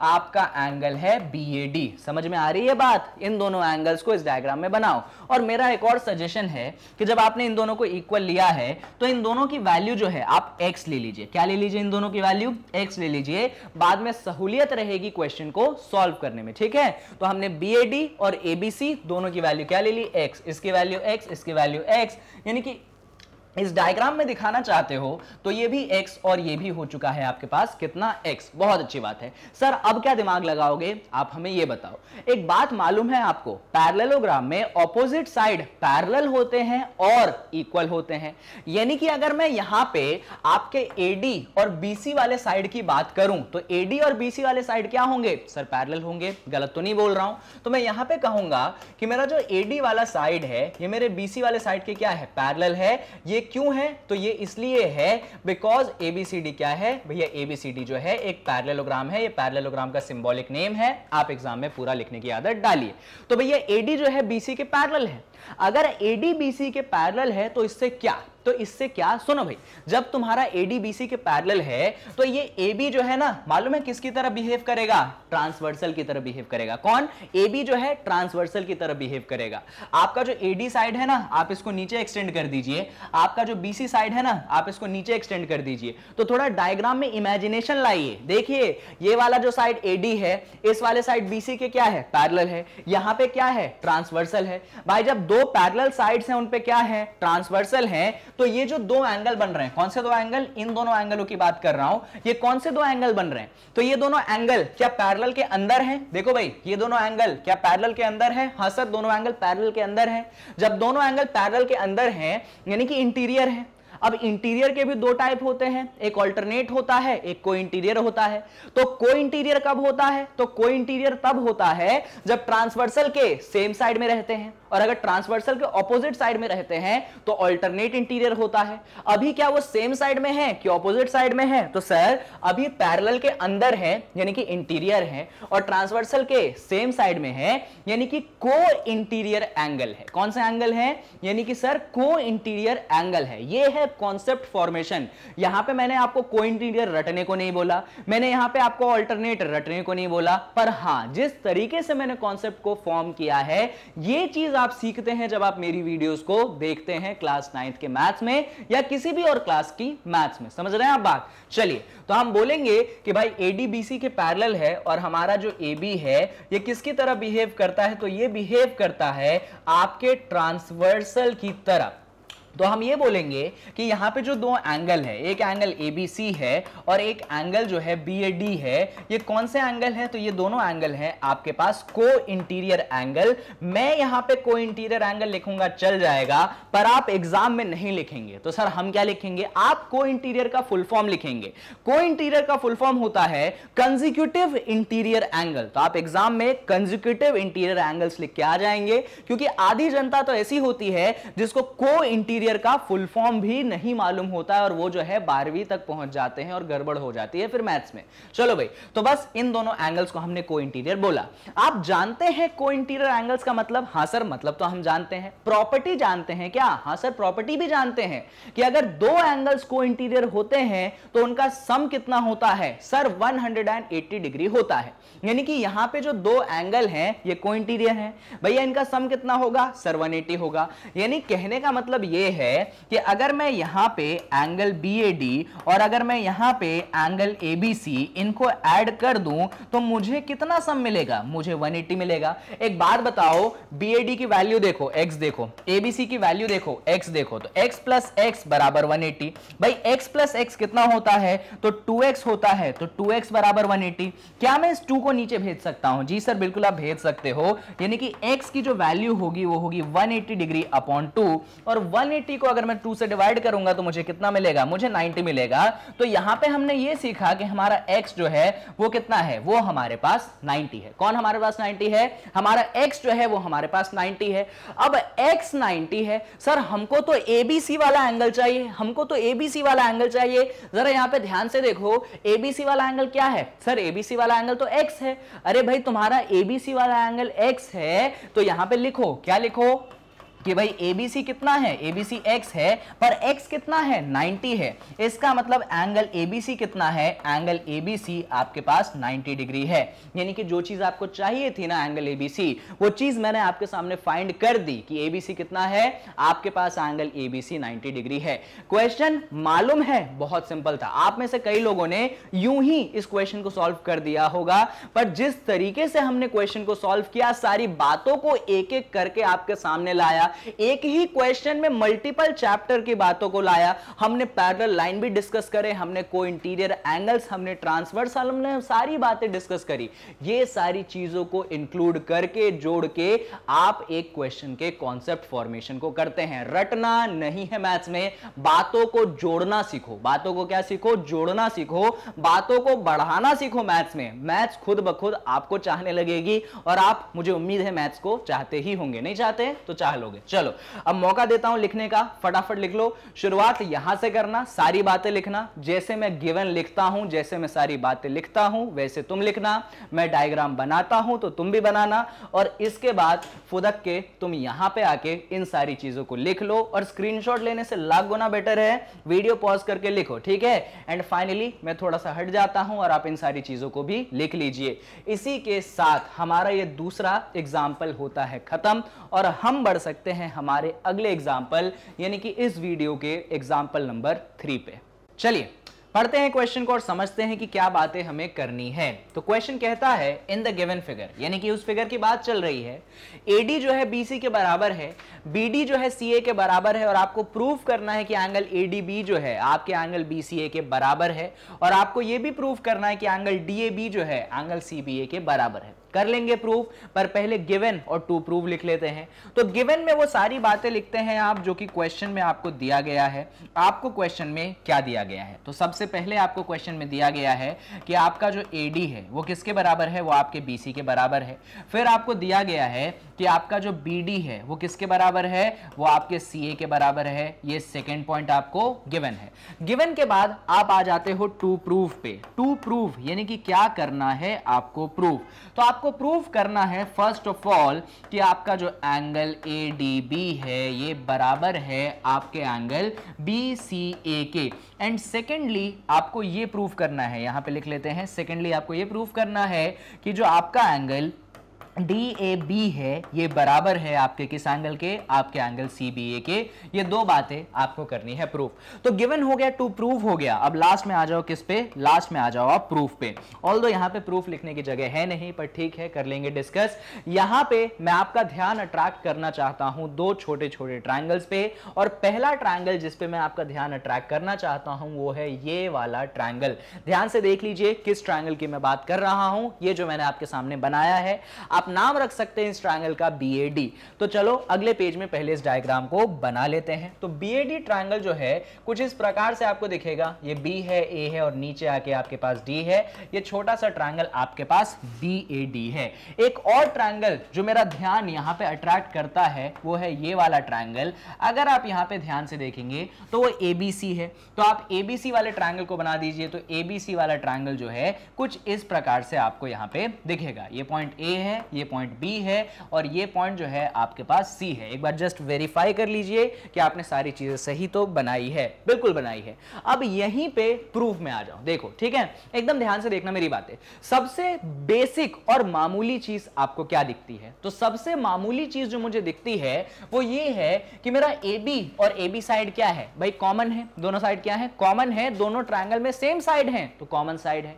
आपका एंगल है बी समझ में आ रही है बात इन दोनों एंगल्स को इस डायग्राम में बनाओ और मेरा एक और सजेशन है कि जब आपने इन दोनों को इक्वल लिया है तो इन दोनों की वैल्यू जो है आप एक्स ले लीजिए क्या ले लीजिए इन दोनों की वैल्यू एक्स ले लीजिए बाद में सहूलियत रहेगी क्वेश्चन को सॉल्व करने में ठीक है तो हमने बी और एबीसी दोनों की वैल्यू क्या ले ली एक्स इसकी वैल्यू एक्स इसकी वैल्यू एक्स यानी कि इस डायग्राम में दिखाना चाहते हो तो ये भी x और ये भी हो चुका है आपके पास कितना x बहुत अच्छी बात है सर अब क्या दिमाग लगाओगे आप हमें ये बताओ एक बात मालूम है आपको पैरेललोग्राम में ऑपोजिट साइड पैरल होते हैं और इक्वल होते हैं यानी कि अगर मैं यहां पे आपके AD और BC वाले साइड की बात करूं तो AD और BC वाले साइड क्या होंगे सर पैरल होंगे गलत तो नहीं बोल रहा हूं तो मैं यहां पे कहूंगा कि मेरा जो एडी वाला साइड है ये मेरे बीसी वाले साइड के क्या है पैरल है ये क्यों है तो ये इसलिए है बिकॉज एबीसीडी क्या है भैया एबीसीडी जो है एक पैरलेलोग्राम है ये पैरलेलोग्राम का सिंबॉलिक नेम है आप एग्जाम में पूरा लिखने की आदत डालिए तो भैया एडी जो है बीसी के पैरल है अगर एडीबीसी के पैरल है तो इससे क्या तो इससे क्या सुनो भाई जब तुम्हारा एडीबीसी के पैरल है तो ये ए बी जो है ना मालूम है किसकी तरह बिहेव करेगा ट्रांसवर्सल की तरह बिहेव करेगा कौन ए बी जो है ट्रांसवर्सल की तरह बिहेव करेगा आपका जो एडी साइड है ना आप इसको नीचे एक्सटेंड कर दीजिए आपका जो बीसी साइड है ना आप इसको नीचे एक्सटेंड कर दीजिए तो थोड़ा डायग्राम में इमेजिनेशन लाइए देखिए ये वाला जो साइड एडी है इस वाले साइड बीसी के क्या है पैरल है यहां पर क्या है ट्रांसवर्सल है भाई जब दो दो पैरेलल साइड्स हैं उन पे क्या है ट्रांसवर्सल है तो ये जो दो एंगल बन रहे हैं कौन से दो एंगल इन दोनों एंगलों की बात कर रहा हूं ये कौन से दो एंगल बन रहे हैं तो ये दोनों एंगल क्या पैरेलल के अंदर हैं देखो भाई ये दोनों एंगल क्या पैरेलल के अंदर है हाँ सर दोनों एंगल पैरेलल के अंदर है जब दोनों एंगल पैरेलल के अंदर है यानी कि इंटीरियर है अब इंटीरियर के भी दो टाइप होते हैं एक ऑल्टरनेट होता है एक को इंटीरियर होता है तो को इंटीरियर कब होता है तो को इंटीरियर तब होता है जब ट्रांसवर्सल के सेम साइड में रहते हैं और अगर ट्रांसवर्सल के ऑपोजिट साइड में रहते हैं तो ऑल्टरनेट इंटीरियर होता है अभी क्या वो सेम साइड में है कि ऑपोजिट साइड में है तो सर अभी पैरेलल के अंदर है यानी कि इंटीरियर है और ट्रांसवर्सल के सेम साइड में है यानी कि को इंटीरियर एंगल है कौन सा एंगल है यानी कि सर को इंटीरियर एंगल है ये है कॉन्सेप्ट फॉर्मेशन यहां पे मैंने आपको को इंटीरियर रटने को नहीं बोला मैंने यहां पे आपको ऑल्टरनेट रटने को नहीं बोला पर हां जिस तरीके से मैंने कॉन्सेप्ट को फॉर्म किया है ये चीज आप सीखते हैं जब आप मेरी वीडियोस को देखते हैं क्लास नाइन्थ के मैथ्स में या किसी भी और क्लास की मैथ्स में समझ रहे हैं आप बात चलिए तो हम बोलेंगे कि भाई एडीबीसी के पैरल है और हमारा जो ए बी है ये किसकी तरह बिहेव करता है तो ये बिहेव करता है आपके ट्रांसवर्सल की तरफ तो हम ये बोलेंगे कि यहाँ पे जो दो एंगल है एक एंगल ए बी सी है और एक एंगल जो है बी ए डी है ये कौन से एंगल है तो ये दोनों एंगल है आपके पास को इंटीरियर एंगल मैं यहाँ पे को इंटीरियर एंगल लिखूंगा चल जाएगा पर आप एग्जाम में नहीं लिखेंगे तो सर हम क्या लिखेंगे आप को इंटीरियर का फुल फॉर्म लिखेंगे को इंटीरियर का फुल फॉर्म होता है कंजिक्यूटिव इंटीरियर एंगल तो आप एग्जाम में कंजिक्यूटिव इंटीरियर एंगल्स लिख के आ जाएंगे क्योंकि आधी जनता तो ऐसी होती है जिसको को इंटीरियर बिहेवियर का फुल फॉर्म भी नहीं मालूम होता है और वो जो है बारहवीं तक पहुंच जाते हैं और गड़बड़ हो जाती है फिर मैथ्स में चलो भाई तो बस इन दोनों एंगल्स को हमने को इंटीरियर बोला आप जानते हैं को इंटीरियर एंगल्स का मतलब हाँ सर मतलब तो हम जानते हैं प्रॉपर्टी जानते हैं क्या हाँ सर प्रॉपर्टी भी जानते हैं कि अगर दो एंगल्स को इंटीरियर होते हैं तो उनका सम कितना होता है सर वन डिग्री होता है यानी कि यहां पे जो दो एंगल हैं ये को इंटीरियर है भैया इनका सम कितना होगा सर 180 होगा यानी कहने का मतलब ये है कि अगर मैं यहां पे एंगल बी और अगर मैं यहां पे एंगल ए इनको ऐड कर दूं तो मुझे कितना सम मिलेगा मुझे 180 मिलेगा एक बात बताओ बी की वैल्यू देखो एक्स देखो एबीसी की वैल्यू देखो एक्स देखो तो एक्स प्लस एक्स बराबर वन भाई एक्स प्लस एक्स कितना होता है तो टू होता है तो टू बराबर वन क्या मैं इस टू को नीचे भेज सकता हूं जी सर बिल्कुल आप भेज सकते हो यानी कि x की जो वैल्यू होगी वो होगी 180 डिग्री अपॉन टू और 180 को अगर मैं 2 से डिवाइड करूंगा तो मुझे कितना मिलेगा मुझे 90 मिलेगा तो यहां पे हमने ये सीखा कि हमारा x जो है वो कितना है वो हमारे पास 90 है कौन हमारे पास 90 है हमारा x जो है वो हमारे पास 90 है अब x 90 है सर हमको तो एबीसी वाला एंगल चाहिए हमको तो एबीसी वाला एंगल चाहिए जरा यहां पे ध्यान से देखो एबीसी वाला एंगल क्या है सर एबीसी वाला एंगल तो एक्स एक्स है अरे भाई तुम्हारा एबीसी वाला एंगल एक्स है तो यहां पे लिखो क्या लिखो कि भाई एबीसी कितना है एबीसी एक्स है पर एक्स कितना है 90 है इसका मतलब एंगल एबीसी कितना है एंगल एबीसी आपके पास 90 डिग्री है यानी कि जो चीज आपको चाहिए थी ना एंगल एबीसी वो चीज मैंने आपके सामने फाइंड कर दी कि एबीसी कितना है आपके पास एंगल एबीसी 90 डिग्री है क्वेश्चन मालूम है बहुत सिंपल था आप में से कई लोगों ने यूं ही इस क्वेश्चन को सॉल्व कर दिया होगा पर जिस तरीके से हमने क्वेश्चन को सॉल्व किया सारी बातों को एक एक करके आपके सामने लाया एक ही क्वेश्चन में मल्टीपल चैप्टर की बातों को लाया हमने पैरल लाइन भी डिस्कस करे हमने को इंटीरियर एंगल्स हमने ट्रांसवर्स हमने सारी बातें डिस्कस करी ये सारी चीजों को इंक्लूड करके जोड़ के आप एक क्वेश्चन के कॉन्सेप्ट फॉर्मेशन को करते हैं रटना नहीं है मैथ्स में बातों को जोड़ना सीखो बातों को क्या सीखो जोड़ना सीखो बातों को बढ़ाना सीखो मैथ्स में मैथ्स खुद ब खुद आपको चाहने लगेगी और आप मुझे उम्मीद है मैथ्स को चाहते ही होंगे नहीं चाहते तो चाह लोगे चलो अब मौका देता हूं लिखने का फटाफट लिख लो शुरुआत यहां से करना सारी बातें लिखना जैसे मैं गिवन लिखता हूं जैसे मैं सारी बातें लिखता हूं वैसे तुम लिखना मैं डायग्राम बनाता हूं तो तुम भी बनाना और इसके बाद फुदक के तुम यहां पे आके इन सारी चीजों को लिख लो और स्क्रीनशॉट लेने से लाख गुना बेटर है वीडियो पॉज करके लिखो ठीक है एंड फाइनली मैं थोड़ा सा हट जाता हूं और आप इन सारी चीजों को भी लिख लीजिए इसी के साथ हमारा ये दूसरा एग्जाम्पल होता है खत्म और हम बढ़ सकते सकते हैं हमारे अगले एग्जाम्पल यानी कि इस वीडियो के एग्जाम्पल नंबर थ्री पे चलिए पढ़ते हैं क्वेश्चन को और समझते हैं कि क्या बातें हमें करनी है तो क्वेश्चन कहता है इन द गिवन फिगर यानी कि उस फिगर की बात चल रही है एडी जो है बीसी के बराबर है बीडी जो है सीए के बराबर है और आपको प्रूफ करना है कि एंगल एडीबी जो है आपके एंगल बीसीए के बराबर है और आपको यह भी प्रूफ करना है कि एंगल डीएबी जो है एंगल सीबीए के बराबर है कर लेंगे प्रूफ पर पहले गिवन और टू प्रूफ लिख लेते हैं तो गिवन में वो सारी बातें लिखते हैं आप जो कि क्वेश्चन में आपको दिया गया है आपको क्वेश्चन में क्या दिया गया है तो सबसे पहले आपको क्वेश्चन में दिया गया है कि आपका जो ए है वो किसके बराबर है वो आपके बी के बराबर है फिर आपको दिया गया है कि आपका जो बी है वो किसके बराबर है वो आपके सी के बराबर है ये सेकेंड पॉइंट आपको गिवन है गिवन के बाद आप आ जाते हो टू प्रूफ पे टू प्रूफ यानी कि क्या करना है आपको प्रूफ तो आपको आपको प्रूव करना है फर्स्ट ऑफ ऑल कि आपका जो एंगल ए डी बी है ये बराबर है आपके एंगल बी सी ए के एंड सेकेंडली आपको ये प्रूव करना है यहाँ पे लिख लेते हैं सेकेंडली आपको ये प्रूव करना है कि जो आपका एंगल डी ए बी है ये बराबर है आपके किस एंगल के आपके एंगल सी बी ए के ये दो बातें आपको करनी है प्रूफ तो गिवन हो गया टू प्रूफ हो गया अब लास्ट में आ जाओ किस पे लास्ट में आ जाओ आप प्रूफ पे ऑल दो यहाँ पे प्रूफ लिखने की जगह है नहीं पर ठीक है कर लेंगे डिस्कस यहाँ पे मैं आपका ध्यान अट्रैक्ट करना चाहता हूँ दो छोटे छोटे ट्राइंगल्स पे और पहला ट्राइंगल जिसपे मैं आपका ध्यान अट्रैक्ट करना चाहता हूँ वो है ये वाला ट्राइंगल ध्यान से देख लीजिए किस ट्राइंगल की मैं बात कर रहा हूँ ये जो मैंने आपके सामने बनाया है आप आप नाम रख सकते हैं इस ट्राइंगल का बी तो चलो अगले पेज में पहले इस डायग्राम को बना लेते हैं तो बी ट्राइंगल जो है कुछ इस प्रकार से आपको दिखेगा ये बी है ए है और नीचे आके आपके पास डी है ये छोटा सा ट्राइंगल आपके पास बी है एक और ट्राइंगल जो मेरा ध्यान यहाँ पे अट्रैक्ट करता है वो है ये वाला ट्राइंगल अगर आप यहाँ पे ध्यान से देखेंगे तो वो एबीसी है तो आप एबीसी वाले ट्राइंगल को बना दीजिए तो एबीसी वाला ट्राइंगल जो है कुछ इस प्रकार से आपको यहाँ पे दिखेगा ये पॉइंट ए है ये पॉइंट बी है और ये पॉइंट जो है आपके पास सी है एक बार जस्ट वेरीफाई कर लीजिए कि आपने सारी चीज़ें सही तो बनाई है बिल्कुल बनाई है अब यहीं पे प्रूफ में आ जाओ देखो ठीक है एकदम ध्यान से देखना मेरी बातें सबसे बेसिक और मामूली चीज़ आपको क्या दिखती है तो सबसे मामूली चीज़ जो मुझे दिखती है वो ये है कि मेरा ए बी और ए बी साइड क्या है भाई कॉमन है दोनों साइड क्या है कॉमन है दोनों ट्राइंगल में सेम साइड है तो कॉमन साइड है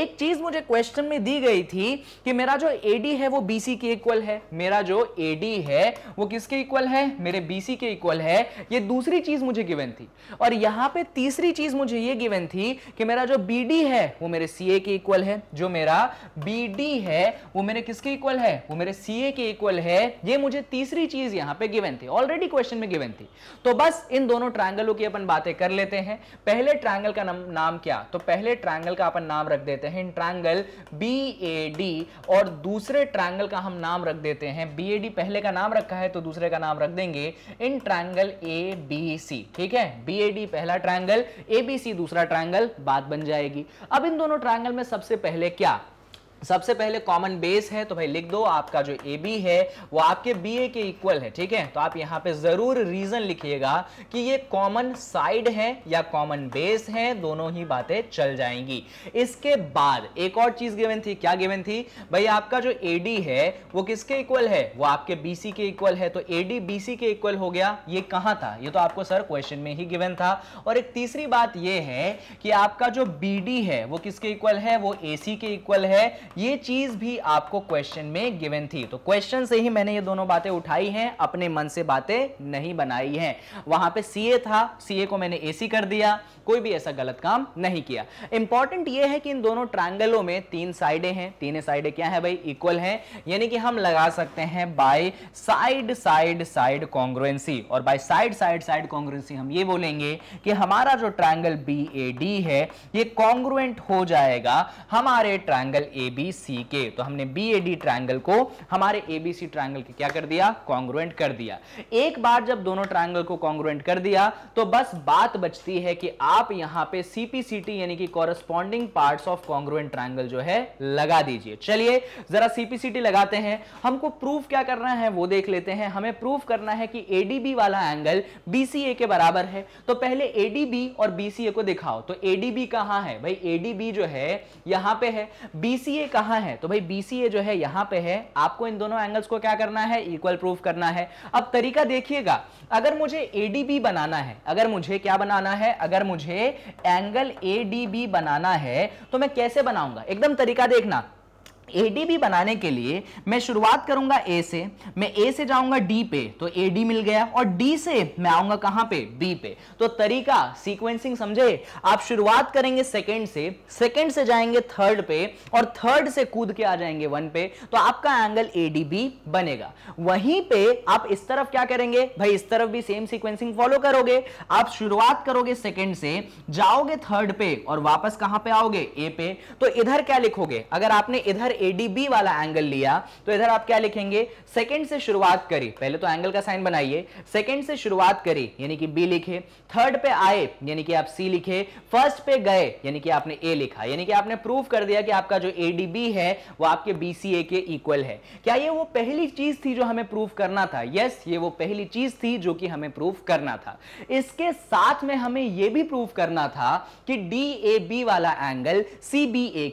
एक चीज मुझे क्वेश्चन में दी गई थी कि मेरा जो एडी है वो वो BC के इक्वल है मेरा जो AD है वो किसके इक्वल है मेरे BC के इक्वल है ये दूसरी चीज मुझे गिवन थी और यहां पे तीसरी चीज मुझे ये गिवन थी कि मेरा जो BD है वो मेरे CA के इक्वल है जो मेरा BD है वो मेरे किसके इक्वल है वो मेरे CA के इक्वल है ये मुझे तीसरी चीज यहां पे गिवन थी ऑलरेडी क्वेश्चन में गिवन थी तो बस इन दोनों ट्रायंगलों की अपन बातें कर लेते हैं पहले ट्रायंगल का नाम, नाम क्या तो पहले ट्रायंगल का अपन नाम रख देते हैं ट्रायंगल BAD और दूसरे ट्रायंगल ट्रायंगल का हम नाम रख देते हैं बी पहले का नाम रखा है तो दूसरे का नाम रख देंगे इन ट्रायंगल ए बी सी ठीक है बी पहला ट्रायंगल ए बी सी दूसरा ट्रायंगल बात बन जाएगी अब इन दोनों ट्रायंगल में सबसे पहले क्या सबसे पहले कॉमन बेस है तो भाई लिख दो आपका जो ए बी है वो आपके बी ए के इक्वल है ठीक है तो आप यहाँ पे जरूर रीजन लिखिएगा कि ये कॉमन साइड है या कॉमन बेस है दोनों ही बातें चल जाएंगी इसके बाद एक और चीज गिवन थी क्या गिवन थी भाई आपका जो ए डी है वो किसके इक्वल है वो आपके बी सी के इक्वल है तो ए डी बी सी के इक्वल हो गया ये कहाँ था ये तो आपको सर क्वेश्चन में ही गिवन था और एक तीसरी बात यह है कि आपका जो बी डी है वो किसके इक्वल है वो ए सी के इक्वल है ये चीज भी आपको क्वेश्चन में गिवन थी तो क्वेश्चन से ही मैंने ये दोनों बातें उठाई हैं अपने मन से बातें नहीं बनाई हैं वहां पे सीए था सीए को मैंने एसी कर दिया कोई भी ऐसा गलत काम नहीं किया इंपॉर्टेंट ये है कि इन दोनों ट्रायंगलों में तीन साइडें हैं तीन साइडें क्या है भाई इक्वल हैं यानी कि हम लगा सकते हैं by side side side congruency और by side side side congruency हम ये बोलेंगे कि हमारा जो ट्रायंगल बी है ये कॉन्ग्रुएंट हो जाएगा हमारे triangle A B B C के तो हमने बी ए डी ट्राइंगल को हमारे ए बी सी ट्राइंगल के क्या कर दिया कॉन्ग्रुएंट कर दिया एक बार जब दोनों ट्राइंगल को कॉन्ग्रुएंट कर दिया तो बस बात बचती है कि आप यहां पे सीपीसीटी यानी कि corresponding part of congruent triangle जो है लगा दीजिए चलिए जरा सीपीसीटी लगाते हैं हमको प्रूफ क्या करना है वो देख लेते हैं हमें प्रूफ करना है कि एडीबी वाला एंगल बीसीए के बराबर है तो पहले एडीबी और बीसीए को दिखाओ तो एडीबी कहां है भाई एडीबी जो है यहां पे है बीसीए कहां है तो भाई बीसीए जो है यहां पे है आपको इन दोनों एंगल्स को क्या करना है इक्वल प्रूफ करना है अब तरीका देखिएगा अगर मुझे एडीबी बनाना है अगर मुझे क्या बनाना है अगर मुझे एंगल एडीबी बनाना है तो मैं कैसे बनाऊंगा एकदम तरीका देखना एडीबी बनाने के लिए मैं शुरुआत करूंगा ए से मैं ए से जाऊंगा डी पे तो ए डी मिल गया और डी से मैं आऊंगा कहां पे बी पे तो तरीका सीक्वेंसिंग समझे आप शुरुआत करेंगे सेकंड से सेकंड से जाएंगे थर्ड पे और थर्ड से कूद के आ जाएंगे वन पे तो आपका एंगल ए डी बी बनेगा वहीं पे आप इस तरफ क्या करेंगे भाई इस तरफ भी सेम सीक्वेंसिंग फॉलो करोगे आप शुरुआत करोगे सेकेंड से जाओगे थर्ड पे और वापस कहां पर आओगे ए पे तो इधर क्या लिखोगे अगर आपने इधर एडीबी वाला एंगल लिया तो इधर आप क्या लिखेंगे सेकंड से शुरुआत करी पहले तो एंगल का साइन बनाइए सेकंड से शुरुआत करी यानी कि बी लिखे थर्ड पे आए यानी कि आप सी लिखे फर्स्ट पे गए यानी कि आपने ए लिखा यानी कि आपने प्रूव कर दिया कि आपका जो एडीबी है वो आपके बीसीए के इक्वल है क्या ये वो पहली चीज थी जो हमें प्रूव करना था यस ये वो पहली चीज थी जो कि हमें प्रूव करना था इसके साथ में हमें ये भी प्रूव करना था कि डी वाला एंगल सी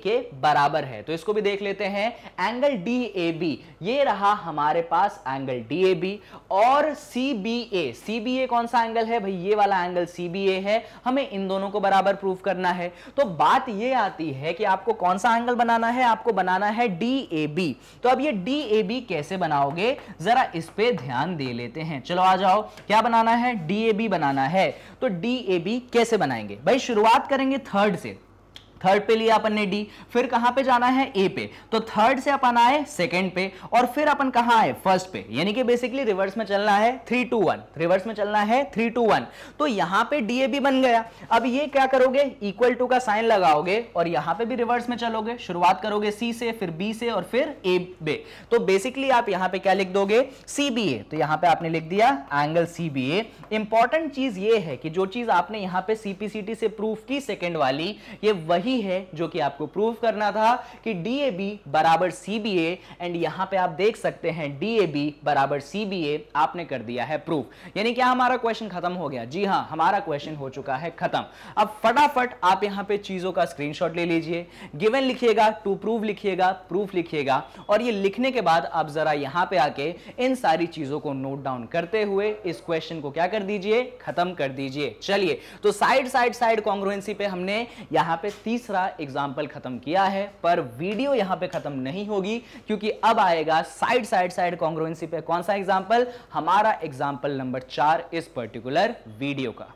के बराबर है तो इसको भी देख लेते लेते हैं एंगल डी ए बी ये रहा हमारे पास एंगल डी ए बी और C B A C B ए कौन सा एंगल है भाई ये वाला एंगल सी बी ए है हमें इन दोनों को बराबर प्रूफ करना है तो बात ये आती है कि आपको कौन सा एंगल बनाना है आपको बनाना है डी ए बी तो अब ये डी ए बी कैसे बनाओगे जरा इस पे ध्यान दे लेते हैं चलो आ जाओ क्या बनाना है डी ए बी बनाना है तो डी ए बी कैसे बनाएंगे भाई शुरुआत करेंगे थर्ड से थर्ड पे लिया अपन ने डी फिर कहां पे जाना है ए पे तो थर्ड से अपन आए सेकंड पे और फिर अपन कहां आए फर्स्ट पे यानी कि बेसिकली रिवर्स में चलना है थ्री टू वन रिवर्स में चलना है थ्री टू वन तो यहां पे डी ए भी बन गया अब ये क्या करोगे इक्वल टू का साइन लगाओगे और यहां पे भी रिवर्स में चलोगे शुरुआत करोगे सी से फिर बी से और फिर ए बे तो बेसिकली आप यहां पर क्या लिख दोगे सी बी ए तो यहां पर आपने लिख दिया angle C B A important चीज ये है कि जो चीज आपने यहां पर सीपीसीटी से प्रूफ की सेकेंड वाली ये वही वही है जो कि आपको प्रूव करना था कि डी ए बी बराबर सी बी ए एंड यहां पे आप देख सकते हैं डी ए बी बराबर सी बी ए आपने कर दिया है प्रूफ यानी क्या हमारा क्वेश्चन खत्म हो गया जी हाँ हमारा क्वेश्चन हो चुका है खत्म अब फटाफट आप यहां पे चीजों का स्क्रीनशॉट ले लीजिए गिवन लिखिएगा टू प्रूव लिखिएगा प्रूफ लिखिएगा और ये लिखने के बाद आप जरा यहां पे आके इन सारी चीजों को नोट डाउन करते हुए इस क्वेश्चन को क्या कर दीजिए खत्म कर दीजिए चलिए तो साइड साइड साइड कॉन्ग्रुएंसी पे हमने यहां पे तीसरा एग्जाम्पल खत्म किया है पर वीडियो यहां पे खत्म नहीं होगी क्योंकि अब आएगा साइड साइड साइड कॉन्ग्रोवेंसी पे कौन सा एग्जाम्पल हमारा एग्जाम्पल नंबर चार इस पर्टिकुलर वीडियो का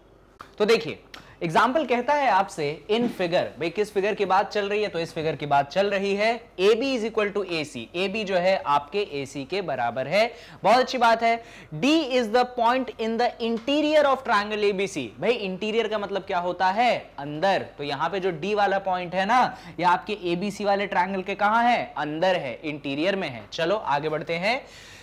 तो देखिए एग्जाम्पल कहता है आपसे इन फिगर भाई किस फिगर की बात चल रही है तो इस फिगर की बात चल रही है A B is equal to A C A B जो है आपके ए सी के बराबर है बहुत अच्छी बात है D is the point in the interior of triangle ABC भाई इंटीरियर का मतलब क्या होता है अंदर तो यहां पे जो डी वाला पॉइंट है ना ये आपके एबीसी वाले ट्राइंगल के कहा है अंदर है इंटीरियर में है चलो आगे बढ़ते हैं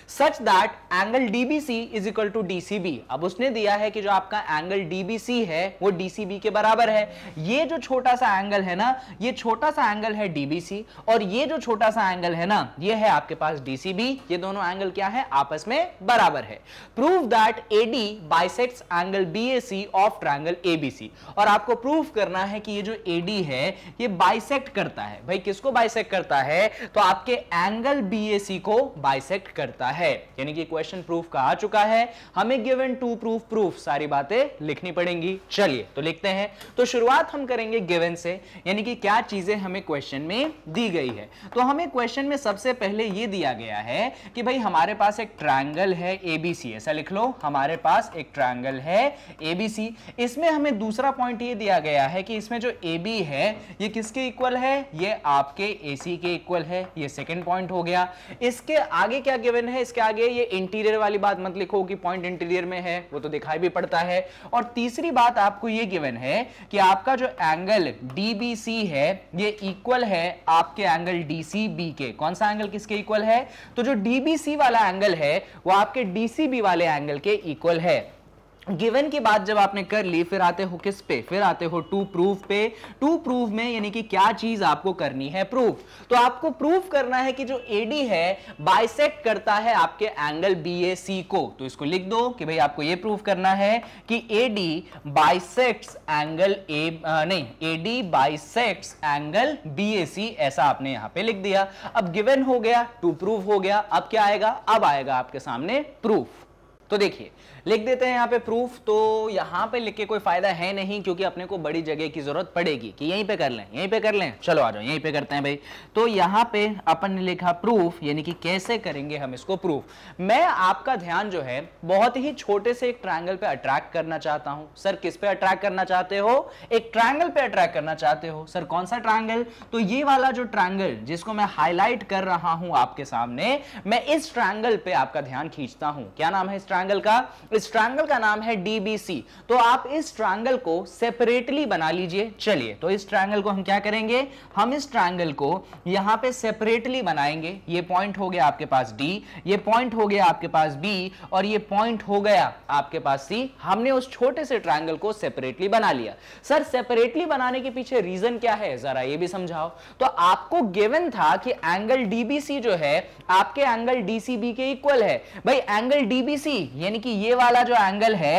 such that angle DBC is equal to DCB अब उसने दिया है कि जो आपका एंगल डीबीसी है वो डीसीबी के बराबर है ये जो छोटा सा एंगल है ना ये छोटा सा एंगल है डीबीसी और ये जो छोटा सा एंगल है ना ये है आपके पास डीसीबी ये दोनों एंगल क्या है आपस में बराबर है prove that AD bisects angle C of B ABC और आपको प्रूव करना है कि ये जो एडी है ये बाइसेक्ट करता है भाई किसको बाइसेक्ट करता है तो आपके एंगल बी सी को बाइसेक्ट करता है है यानी कि क्वेश्चन प्रूफ का आ चुका है हमें गिवन टू प्रूफ प्रूफ सारी बातें लिखनी पड़ेंगी चलिए तो लिखते हैं तो शुरुआत हम करेंगे गिवन से यानी कि क्या चीजें हमें क्वेश्चन में दी गई है तो हमें क्वेश्चन में सबसे पहले यह दिया गया है कि भाई हमारे पास एक ट्राइंगल है एबीसी ऐसा लिख लो हमारे पास एक ट्राइंगल है एबीसी इसमें हमें दूसरा पॉइंट यह दिया गया है कि इसमें जो ए बी है ये किसके इक्वल है ये आपके ए सी के इक्वल है ये सेकेंड पॉइंट हो गया इसके आगे क्या गिवन है इसके आगे ये इंटीरियर वाली बात मत लिखो कि पॉइंट इंटीरियर में है वो तो दिखाई भी पड़ता है और तीसरी बात आपको ये गिवन है कि आपका जो एंगल डीबीसी है ये इक्वल है आपके एंगल डीसीबी के कौन सा एंगल किसके इक्वल है तो जो डीबीसी वाला एंगल है वो आपके डीसीबी वाले एंगल के इक्वल है गिवन की बात जब आपने कर ली फिर आते हो किस पे फिर आते हो टू प्रूफ पे टू प्रूफ में यानी कि क्या चीज आपको करनी है प्रूफ तो आपको प्रूफ करना है कि जो एडी है बाइसेक्ट करता है आपके एंगल बी ए सी को तो इसको लिख दो कि भाई आपको ये प्रूफ करना है कि एडी बाइसेक्ट्स एंगल ए नहीं AD bisects angle B A C ऐसा आपने यहां पे लिख दिया अब गिवन हो गया टू प्रूफ हो गया अब क्या आएगा अब आएगा आपके सामने प्रूफ तो देखिए लिख देते हैं यहाँ पे प्रूफ तो यहाँ पे लिख के कोई फायदा है नहीं क्योंकि अपने को बड़ी जगह की जरूरत पड़ेगी कि यहीं पे कर लें यहीं पे कर लें चलो आ जाओ यहीं पे करते हैं भाई तो यहाँ पे अपन ने लिखा प्रूफ यानी कि कैसे करेंगे हम इसको प्रूफ मैं आपका ध्यान जो है बहुत ही छोटे से एक ट्राइंगल पे अट्रैक्ट करना चाहता हूँ सर किस पे अट्रैक्ट करना चाहते हो एक ट्राइंगल पे अट्रैक्ट करना चाहते हो सर कौन सा ट्राइंगल तो ये वाला जो ट्राइंगल जिसको मैं हाईलाइट कर रहा हूं आपके सामने मैं इस ट्राइंगल पे आपका ध्यान खींचता हूं क्या नाम है इस ट्राइंगल का इस ट्रायंगल का नाम है DBC तो आप इस ट्रायंगल को सेपरेटली बना लीजिए चलिए तो इस ट्रायंगल को हम क्या करेंगे हम इस ट्रायंगल को यहां पे सेपरेटली बनाएंगे ये पॉइंट हो गया आपके पास D ये पॉइंट हो गया आपके पास B और ये पॉइंट हो गया आपके पास C हमने उस छोटे से ट्रायंगल को सेपरेटली बना लिया सर सेपरेटली बनाने के पीछे रीजन क्या है जरा ये भी समझाओ तो आपको गिवन था कि एंगल DBC जो है आपके एंगल DCB के इक्वल है भाई एंगल DBC यानी कि ये वाला वाला जो एंगल है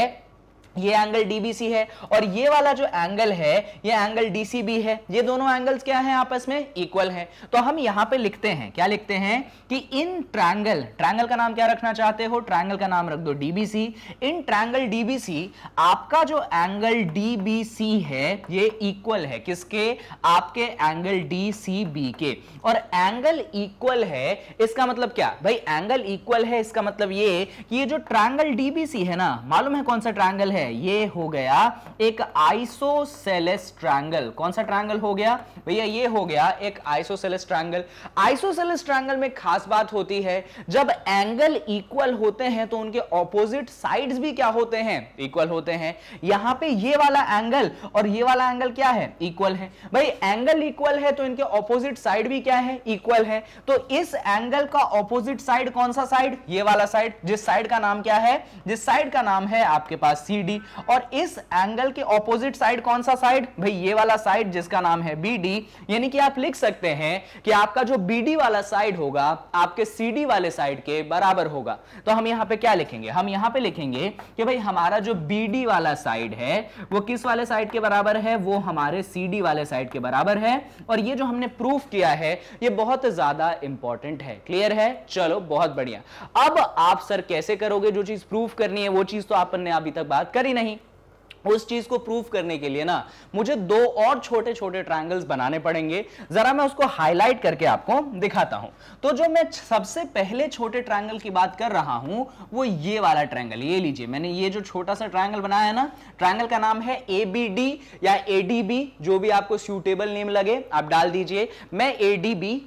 ये एंगल डीबीसी है और ये वाला जो एंगल है ये एंगल डीसीबी है ये दोनों एंगल्स क्या हैं आपस में इक्वल हैं तो हम यहाँ पे लिखते हैं क्या लिखते हैं कि इन ट्रायंगल ट्रायंगल का नाम क्या रखना चाहते हो ट्रायंगल का नाम रख दो डीबीसी इन ट्रायंगल डीबीसी आपका जो एंगल डीबीसी है ये इक्वल है किसके आपके एंगल डीसीबी के और एंगल इक्वल है इसका मतलब क्या भाई एंगल इक्वल है इसका मतलब ये कि ये जो ट्रायंगल डीबीसी है ना मालूम है कौन सा ट्रायंगल है है ये हो गया एक आइसोसेलेस ट्रायंगल कौन सा ट्रायंगल हो गया भैया ये हो गया एक आइसोसेलेस ट्रायंगल आइसोसेलेस ट्रायंगल में खास बात होती है जब एंगल इक्वल होते हैं तो उनके ऑपोजिट साइड्स भी क्या होते हैं इक्वल होते हैं यहां पे ये वाला एंगल और ये वाला एंगल क्या है इक्वल है भाई एंगल इक्वल है तो इनके ऑपोजिट साइड भी क्या है इक्वल है तो इस एंगल का ऑपोजिट साइड कौन सा साइड ये वाला साइड जिस साइड का नाम क्या है जिस साइड का नाम है आपके पास सी डी और इस एंगल के ऑपोजिट साइड कौन सा साइड भाई ये वाला साइड जिसका नाम है बी डी यानी कि आप लिख सकते हैं कि आपका जो बी डी वाला साइड होगा आपके सी डी वाले साइड के बराबर होगा तो हम यहां पे क्या लिखेंगे हम यहां पे लिखेंगे कि भाई हमारा जो बी डी वाला साइड है वो किस वाले साइड के बराबर है वो हमारे सी डी वाले साइड के बराबर है और ये जो हमने प्रूफ किया है ये बहुत ज्यादा इंपॉर्टेंट है क्लियर है चलो बहुत बढ़िया अब आप सर कैसे करोगे जो चीज प्रूफ करनी है वो चीज तो आपने अभी तक बात करी नहीं उस चीज को प्रूफ करने के लिए ना मुझे दो और छोटे छोटे ट्रायंगल्स बनाने पड़ेंगे जरा मैं उसको हाईलाइट करके आपको दिखाता हूं तो जो मैं सबसे पहले छोटे ट्रायंगल की बात कर रहा हूं वो ये वाला ट्रायंगल ये लीजिए मैंने ये जो छोटा सा ट्रायंगल बनाया है ना ट्रायंगल का नाम है ए या ए जो भी आपको सूटेबल नेम लगे आप डाल दीजिए मैं ए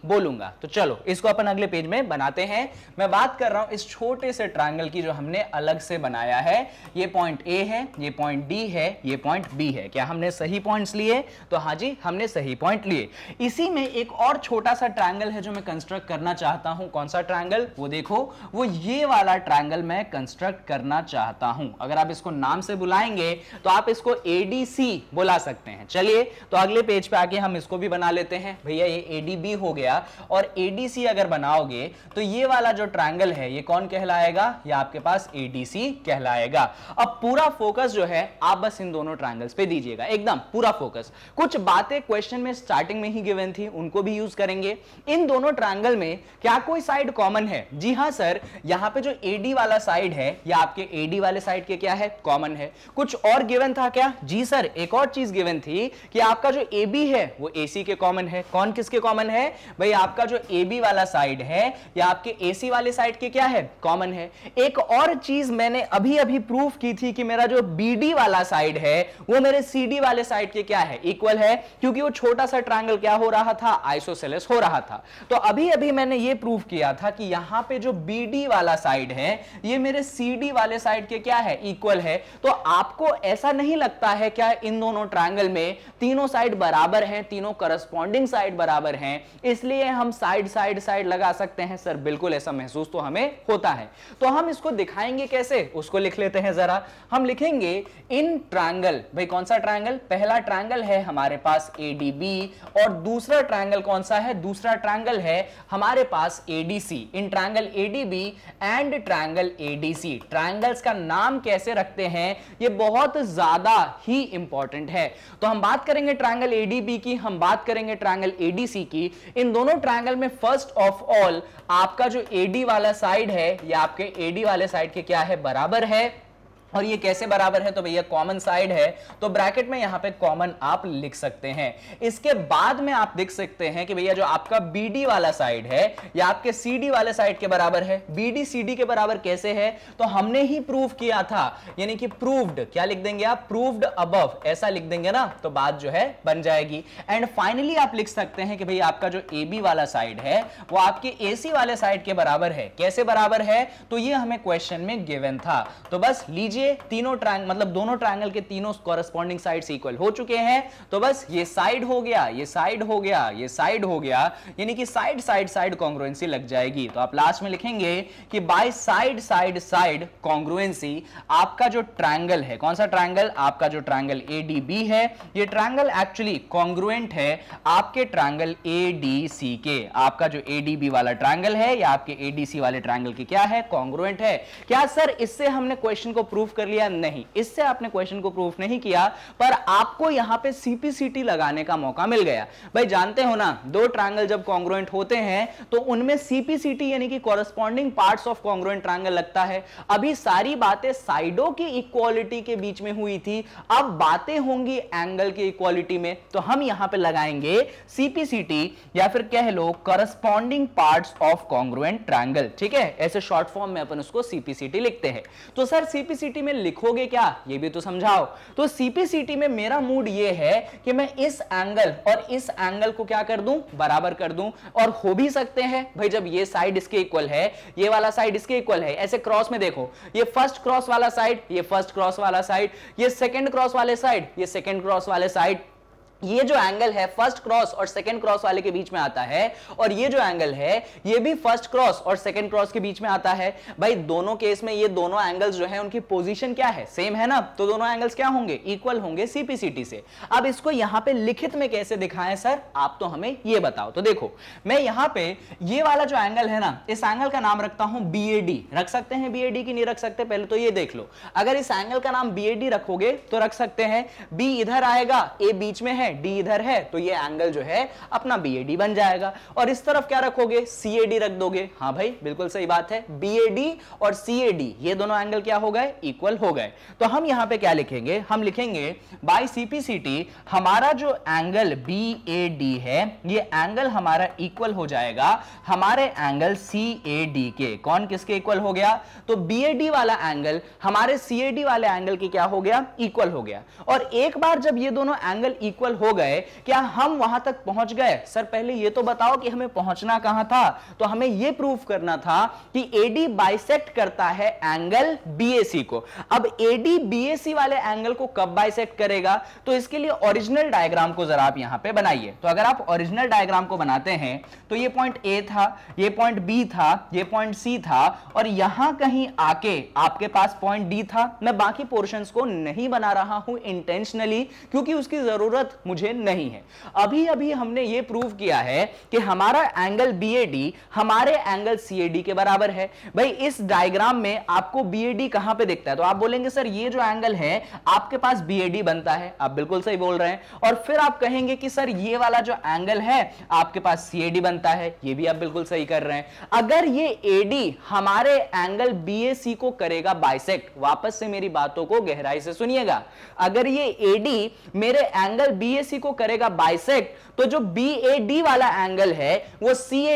बोलूंगा तो चलो इसको अपन अगले पेज में बनाते हैं मैं बात कर रहा हूं इस छोटे से ट्रायंगल की जो हमने अलग से बनाया है ये पॉइंट ए है ये पॉइंट डी है ये पॉइंट बी है क्या हमने सही पॉइंट्स लिए तो हाँ जी हमने सही पॉइंट लिए इसी में एक और छोटा सा ट्रायंगल है जो मैं कंस्ट्रक्ट करना चाहता हूं कौन सा ट्रायंगल वो देखो वो ये वाला ट्रायंगल मैं कंस्ट्रक्ट करना चाहता हूं अगर आप इसको नाम से बुलाएंगे तो आप इसको एडीसी बुला सकते हैं चलिए तो अगले पेज पे आके हम इसको भी बना लेते हैं भैया ये एडीबी हो गया और एडीसी अगर बनाओगे तो ये वाला जो ट्रायंगल है ये कौन कहलाएगा ये आपके पास एडीसी कहलाएगा अब पूरा फोकस जो है आप बस इन दोनों ट्राइंगल्स पे दीजिएगा एकदम पूरा फोकस कुछ बातें क्वेश्चन में स्टार्टिंग में ही गिवन थी उनको भी यूज करेंगे इन दोनों ट्राइंगल में क्या कोई साइड कॉमन है जी हाँ सर यहाँ पे जो एडी वाला साइड है या आपके एडी वाले साइड के क्या है कॉमन है कुछ और गिवन था क्या जी सर एक और चीज गिवन थी कि आपका जो ए बी है वो ए सी के कॉमन है कौन किसके कॉमन है भाई आपका जो ए बी वाला साइड है या आपके ए सी वाले साइड के क्या है कॉमन है एक और चीज मैंने अभी अभी प्रूफ की थी कि मेरा जो बी डी वाला वाला साइड है वो मेरे सीडी वाले साइड के क्या है इक्वल है क्योंकि वो छोटा सा ट्रायंगल क्या हो रहा था आइसोसेलेस हो रहा था तो अभी अभी मैंने ये प्रूव किया था कि यहां पे जो बीडी वाला साइड है ये मेरे सीडी वाले साइड के क्या है इक्वल है तो आपको ऐसा नहीं लगता है क्या इन दोनों ट्राइंगल में तीनों साइड बराबर है तीनों करस्पॉन्डिंग साइड बराबर है इसलिए हम साइड साइड साइड लगा सकते हैं सर बिल्कुल ऐसा महसूस तो हमें होता है तो हम इसको दिखाएंगे कैसे उसको लिख लेते हैं जरा हम लिखेंगे इन इन ट्रायंगल भाई कौन सा ट्रायंगल पहला ट्रायंगल है हमारे पास ए डी बी और दूसरा ट्रायंगल कौन सा है दूसरा ट्रायंगल है हमारे पास A D C in triangle A D B and triangle A D C triangles का नाम कैसे रखते हैं ये बहुत ज्यादा ही इंपॉर्टेंट है तो हम बात करेंगे ट्रायंगल ए डी बी की हम बात करेंगे ट्रायंगल ए डी सी की इन दोनों ट्रायंगल में फर्स्ट ऑफ ऑल आपका जो ए डी वाला साइड है या आपके ए डी वाले साइड के क्या है बराबर है और ये कैसे बराबर है तो भैया कॉमन साइड है तो ब्रैकेट में यहां पे कॉमन आप लिख सकते हैं इसके बाद में आप देख सकते हैं कि भैया जो आपका डी वाला साइड है या आपके डी वाले साइड के बराबर है सी डी के बराबर कैसे है तो हमने ही प्रूव किया था यानी कि प्रूव्ड क्या लिख देंगे आप प्रूव्ड अबव ऐसा लिख देंगे ना तो बात जो है बन जाएगी एंड फाइनली आप लिख सकते हैं कि भैया आपका जो ए वाला साइड है वो आपके ए वाले साइड के बराबर है कैसे बराबर है तो ये हमें क्वेश्चन में गिवन था तो बस लीजिए लीजिए तीनों ट्राइंग मतलब दोनों ट्राइंगल के तीनों कॉरेस्पॉन्डिंग साइड इक्वल हो चुके हैं तो बस ये साइड हो गया ये साइड हो गया ये साइड हो गया यानी कि साइड साइड साइड कॉन्ग्रुएंसी लग जाएगी तो आप लास्ट में लिखेंगे कि by side side side congruency आपका जो ट्राइंगल है कौन सा ट्राइंगल आपका जो ट्राइंगल ए डी बी है ये ट्राइंगल एक्चुअली कॉन्ग्रुएंट है आपके ट्राइंगल ए डी सी के आपका जो ए डी बी वाला ट्राइंगल है या आपके ए डी सी वाले ट्राइंगल की क्या है कॉन्ग्रुएंट है क्या सर इससे हमने क्वेश्चन को प्रूफ प्रूफ कर लिया नहीं इससे आपने क्वेश्चन को प्रूफ नहीं किया पर आपको यहां पे सीपीसीटी लगाने का मौका मिल गया भाई जानते हो ना दो ट्रायंगल जब कॉन्ग्रोइंट होते हैं तो उनमें सीपीसीटी यानी कि corresponding parts of congruent triangle लगता है अभी सारी बातें साइडो की इक्वालिटी के बीच में हुई थी अब बातें होंगी एंगल की इक्वालिटी में तो हम यहां पर लगाएंगे सीपीसीटी या फिर कह लो corresponding part of congruent triangle ठीक है ऐसे शॉर्ट फॉर्म में अपन उसको सीपीसीटी लिखते हैं तो सर सीपीसीटी सीपीसीटी में लिखोगे क्या ये भी तो समझाओ तो सीपीसीटी में मेरा मूड ये है कि मैं इस एंगल और इस एंगल को क्या कर दूं बराबर कर दूं और हो भी सकते हैं भाई जब ये साइड इसके इक्वल है ये वाला साइड इसके इक्वल है ऐसे क्रॉस में देखो ये फर्स्ट क्रॉस वाला साइड ये फर्स्ट क्रॉस वाला साइड ये सेकेंड क्रॉस वाले साइड ये सेकेंड क्रॉस वाले साइड ये जो एंगल है फर्स्ट क्रॉस और सेकंड क्रॉस वाले के बीच में आता है और ये जो एंगल है ये भी फर्स्ट क्रॉस और सेकंड क्रॉस के बीच में आता है भाई दोनों केस में ये दोनों एंगल्स जो है उनकी पोजीशन क्या है सेम है ना तो दोनों एंगल्स क्या होंगे इक्वल होंगे सीपीसीटी से अब इसको यहां पे लिखित में कैसे दिखाएं सर आप तो हमें ये बताओ तो देखो मैं यहां पे ये वाला जो एंगल है ना इस एंगल का नाम रखता हूं बी रख सकते हैं बी की नहीं रख सकते पहले तो ये देख लो अगर इस एंगल का नाम बी रखोगे तो रख सकते हैं बी इधर आएगा ए बीच में है है डी इधर है तो ये एंगल जो है अपना बी ए डी बन जाएगा और इस तरफ क्या रखोगे सी ए डी रख दोगे हाँ भाई बिल्कुल सही बात है बी ए डी और सी ए डी ये दोनों एंगल क्या हो गए इक्वल हो गए तो हम यहाँ पे क्या लिखेंगे हम लिखेंगे बाई सीपीसीटी हमारा जो एंगल बी ए डी है ये एंगल हमारा इक्वल हो जाएगा हमारे एंगल सी ए डी के कौन किसके इक्वल हो गया तो बी ए डी वाला एंगल हमारे सी ए डी वाले एंगल के क्या हो गया इक्वल हो गया और एक बार जब ये दोनों एंगल इक्वल हो गए क्या हम वहां तक पहुंच गए सर पहले ये तो बताओ कि हमें पहुंचना कहां था तो हमें ये प्रूफ करना था कि एडी बाइसेक्ट करता है एंगल बीएसी को अब एडी बीएसी वाले एंगल को कब बाइसेक्ट करेगा तो इसके लिए ओरिजिनल डायग्राम को जरा आप यहां पे बनाइए तो अगर आप ओरिजिनल डायग्राम को बनाते हैं तो ये पॉइंट ए था ये पॉइंट बी था ये पॉइंट सी था और यहां कहीं आके आपके पास पॉइंट डी था मैं बाकी पोर्शन को नहीं बना रहा हूं इंटेंशनली क्योंकि उसकी जरूरत मुझे नहीं है अभी अभी हमने ये प्रूव किया है कि हमारा एंगल बी हमारे एंगल सी के बराबर है भाई इस डायग्राम में आपको बी ए डी कहां पे दिखता है तो आप बोलेंगे सर ये जो एंगल है आपके पास बी बनता है आप बिल्कुल सही बोल रहे हैं और फिर आप कहेंगे कि सर ये वाला जो एंगल है आपके पास सी बनता है ये भी आप बिल्कुल सही कर रहे हैं अगर ये ए हमारे एंगल बी को करेगा बाइसेक्ट वापस से मेरी बातों को गहराई से सुनिएगा अगर ये ए मेरे एंगल बी सी को करेगा बाइसेक्ट तो जो बी डी वाला एंगल है वो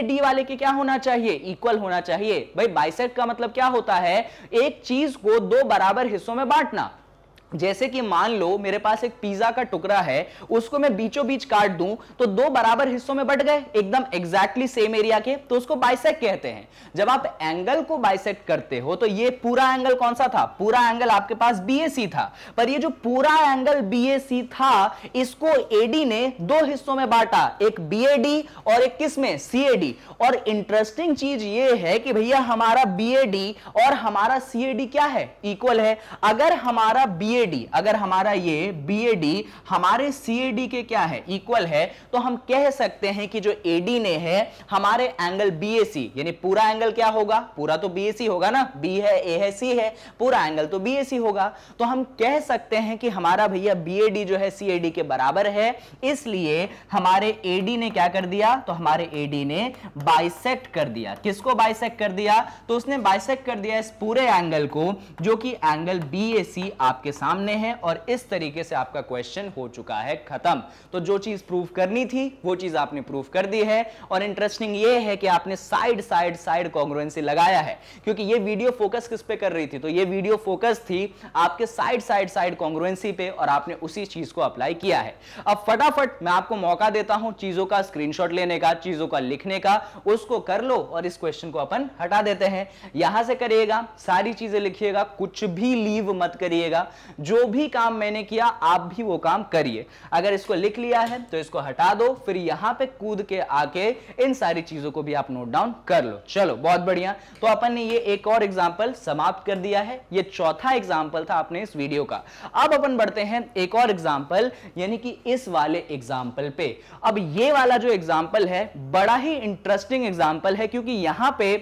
डी वाले के क्या होना चाहिए इक्वल होना चाहिए भाई बाइसेक्ट का मतलब क्या होता है एक चीज को दो बराबर हिस्सों में बांटना जैसे कि मान लो मेरे पास एक पिज्जा का टुकड़ा है उसको मैं बीचों बीच काट दूं तो दो बराबर हिस्सों में बट गए एकदम एग्जैक्टली सेम एरिया के तो उसको बाइसेक कहते हैं जब आप एंगल को बाइसेक करते हो तो ये पूरा एंगल कौन सा था पूरा एंगल आपके पास बीएसी था पर ये जो पूरा एंगल बी था इसको एडी ने दो हिस्सों में बांटा एक बी और एक किसमें सीएडी और इंटरेस्टिंग चीज ये है कि भैया हमारा बी और हमारा सीएडी क्या है इक्वल है अगर हमारा बी सीएडी अगर हमारा ये बीएडी हमारे सीएडी के क्या है इक्वल है तो हम कह सकते हैं कि जो एडी ने है हमारे एंगल बीएसी यानी पूरा एंगल क्या होगा पूरा तो बीएसी होगा ना बी है ए है सी है पूरा एंगल तो बीएसी होगा तो हम कह सकते हैं कि हमारा भैया बीएडी जो है सीएडी के बराबर है इसलिए हमारे एडी ने क्या कर दिया तो हमारे एडी ने बाइसेक्ट कर दिया किसको बाइसेक्ट कर दिया तो उसने बाइसेक्ट कर दिया इस पूरे एंगल को जो कि एंगल बीएसी आपके साथ सामने है और इस तरीके से आपका क्वेश्चन हो चुका है खत्म तो जो चीज प्रूफ करनी थी वो चीज आपने प्रूफ कर दी है और इंटरेस्टिंग ये है कि आपने साइड साइड साइड कॉन्ग्रुएंसी लगाया है क्योंकि ये वीडियो फोकस किस पे कर रही थी तो ये वीडियो फोकस थी आपके साइड साइड साइड कॉन्ग्रुएंसी पे और आपने उसी चीज को अप्लाई किया है अब फटाफट मैं आपको मौका देता हूं चीजों का स्क्रीनशॉट लेने का चीजों का लिखने का उसको कर लो और इस क्वेश्चन को अपन हटा देते हैं यहां से करिएगा सारी चीजें लिखिएगा कुछ भी लीव मत करिएगा जो भी काम मैंने किया आप भी वो काम करिए अगर इसको लिख लिया है तो इसको हटा दो फिर यहां पे कूद के आके इन सारी चीजों को भी आप नोट डाउन कर लो चलो बहुत बढ़िया तो अपन ने ये एक और एग्जाम्पल समाप्त कर दिया है ये चौथा एग्जाम्पल था अपने इस वीडियो का अब अपन बढ़ते हैं एक और एग्जाम्पल यानी कि इस वाले एग्जाम्पल पे अब ये वाला जो एग्जाम्पल है बड़ा ही इंटरेस्टिंग एग्जाम्पल है क्योंकि यहां पर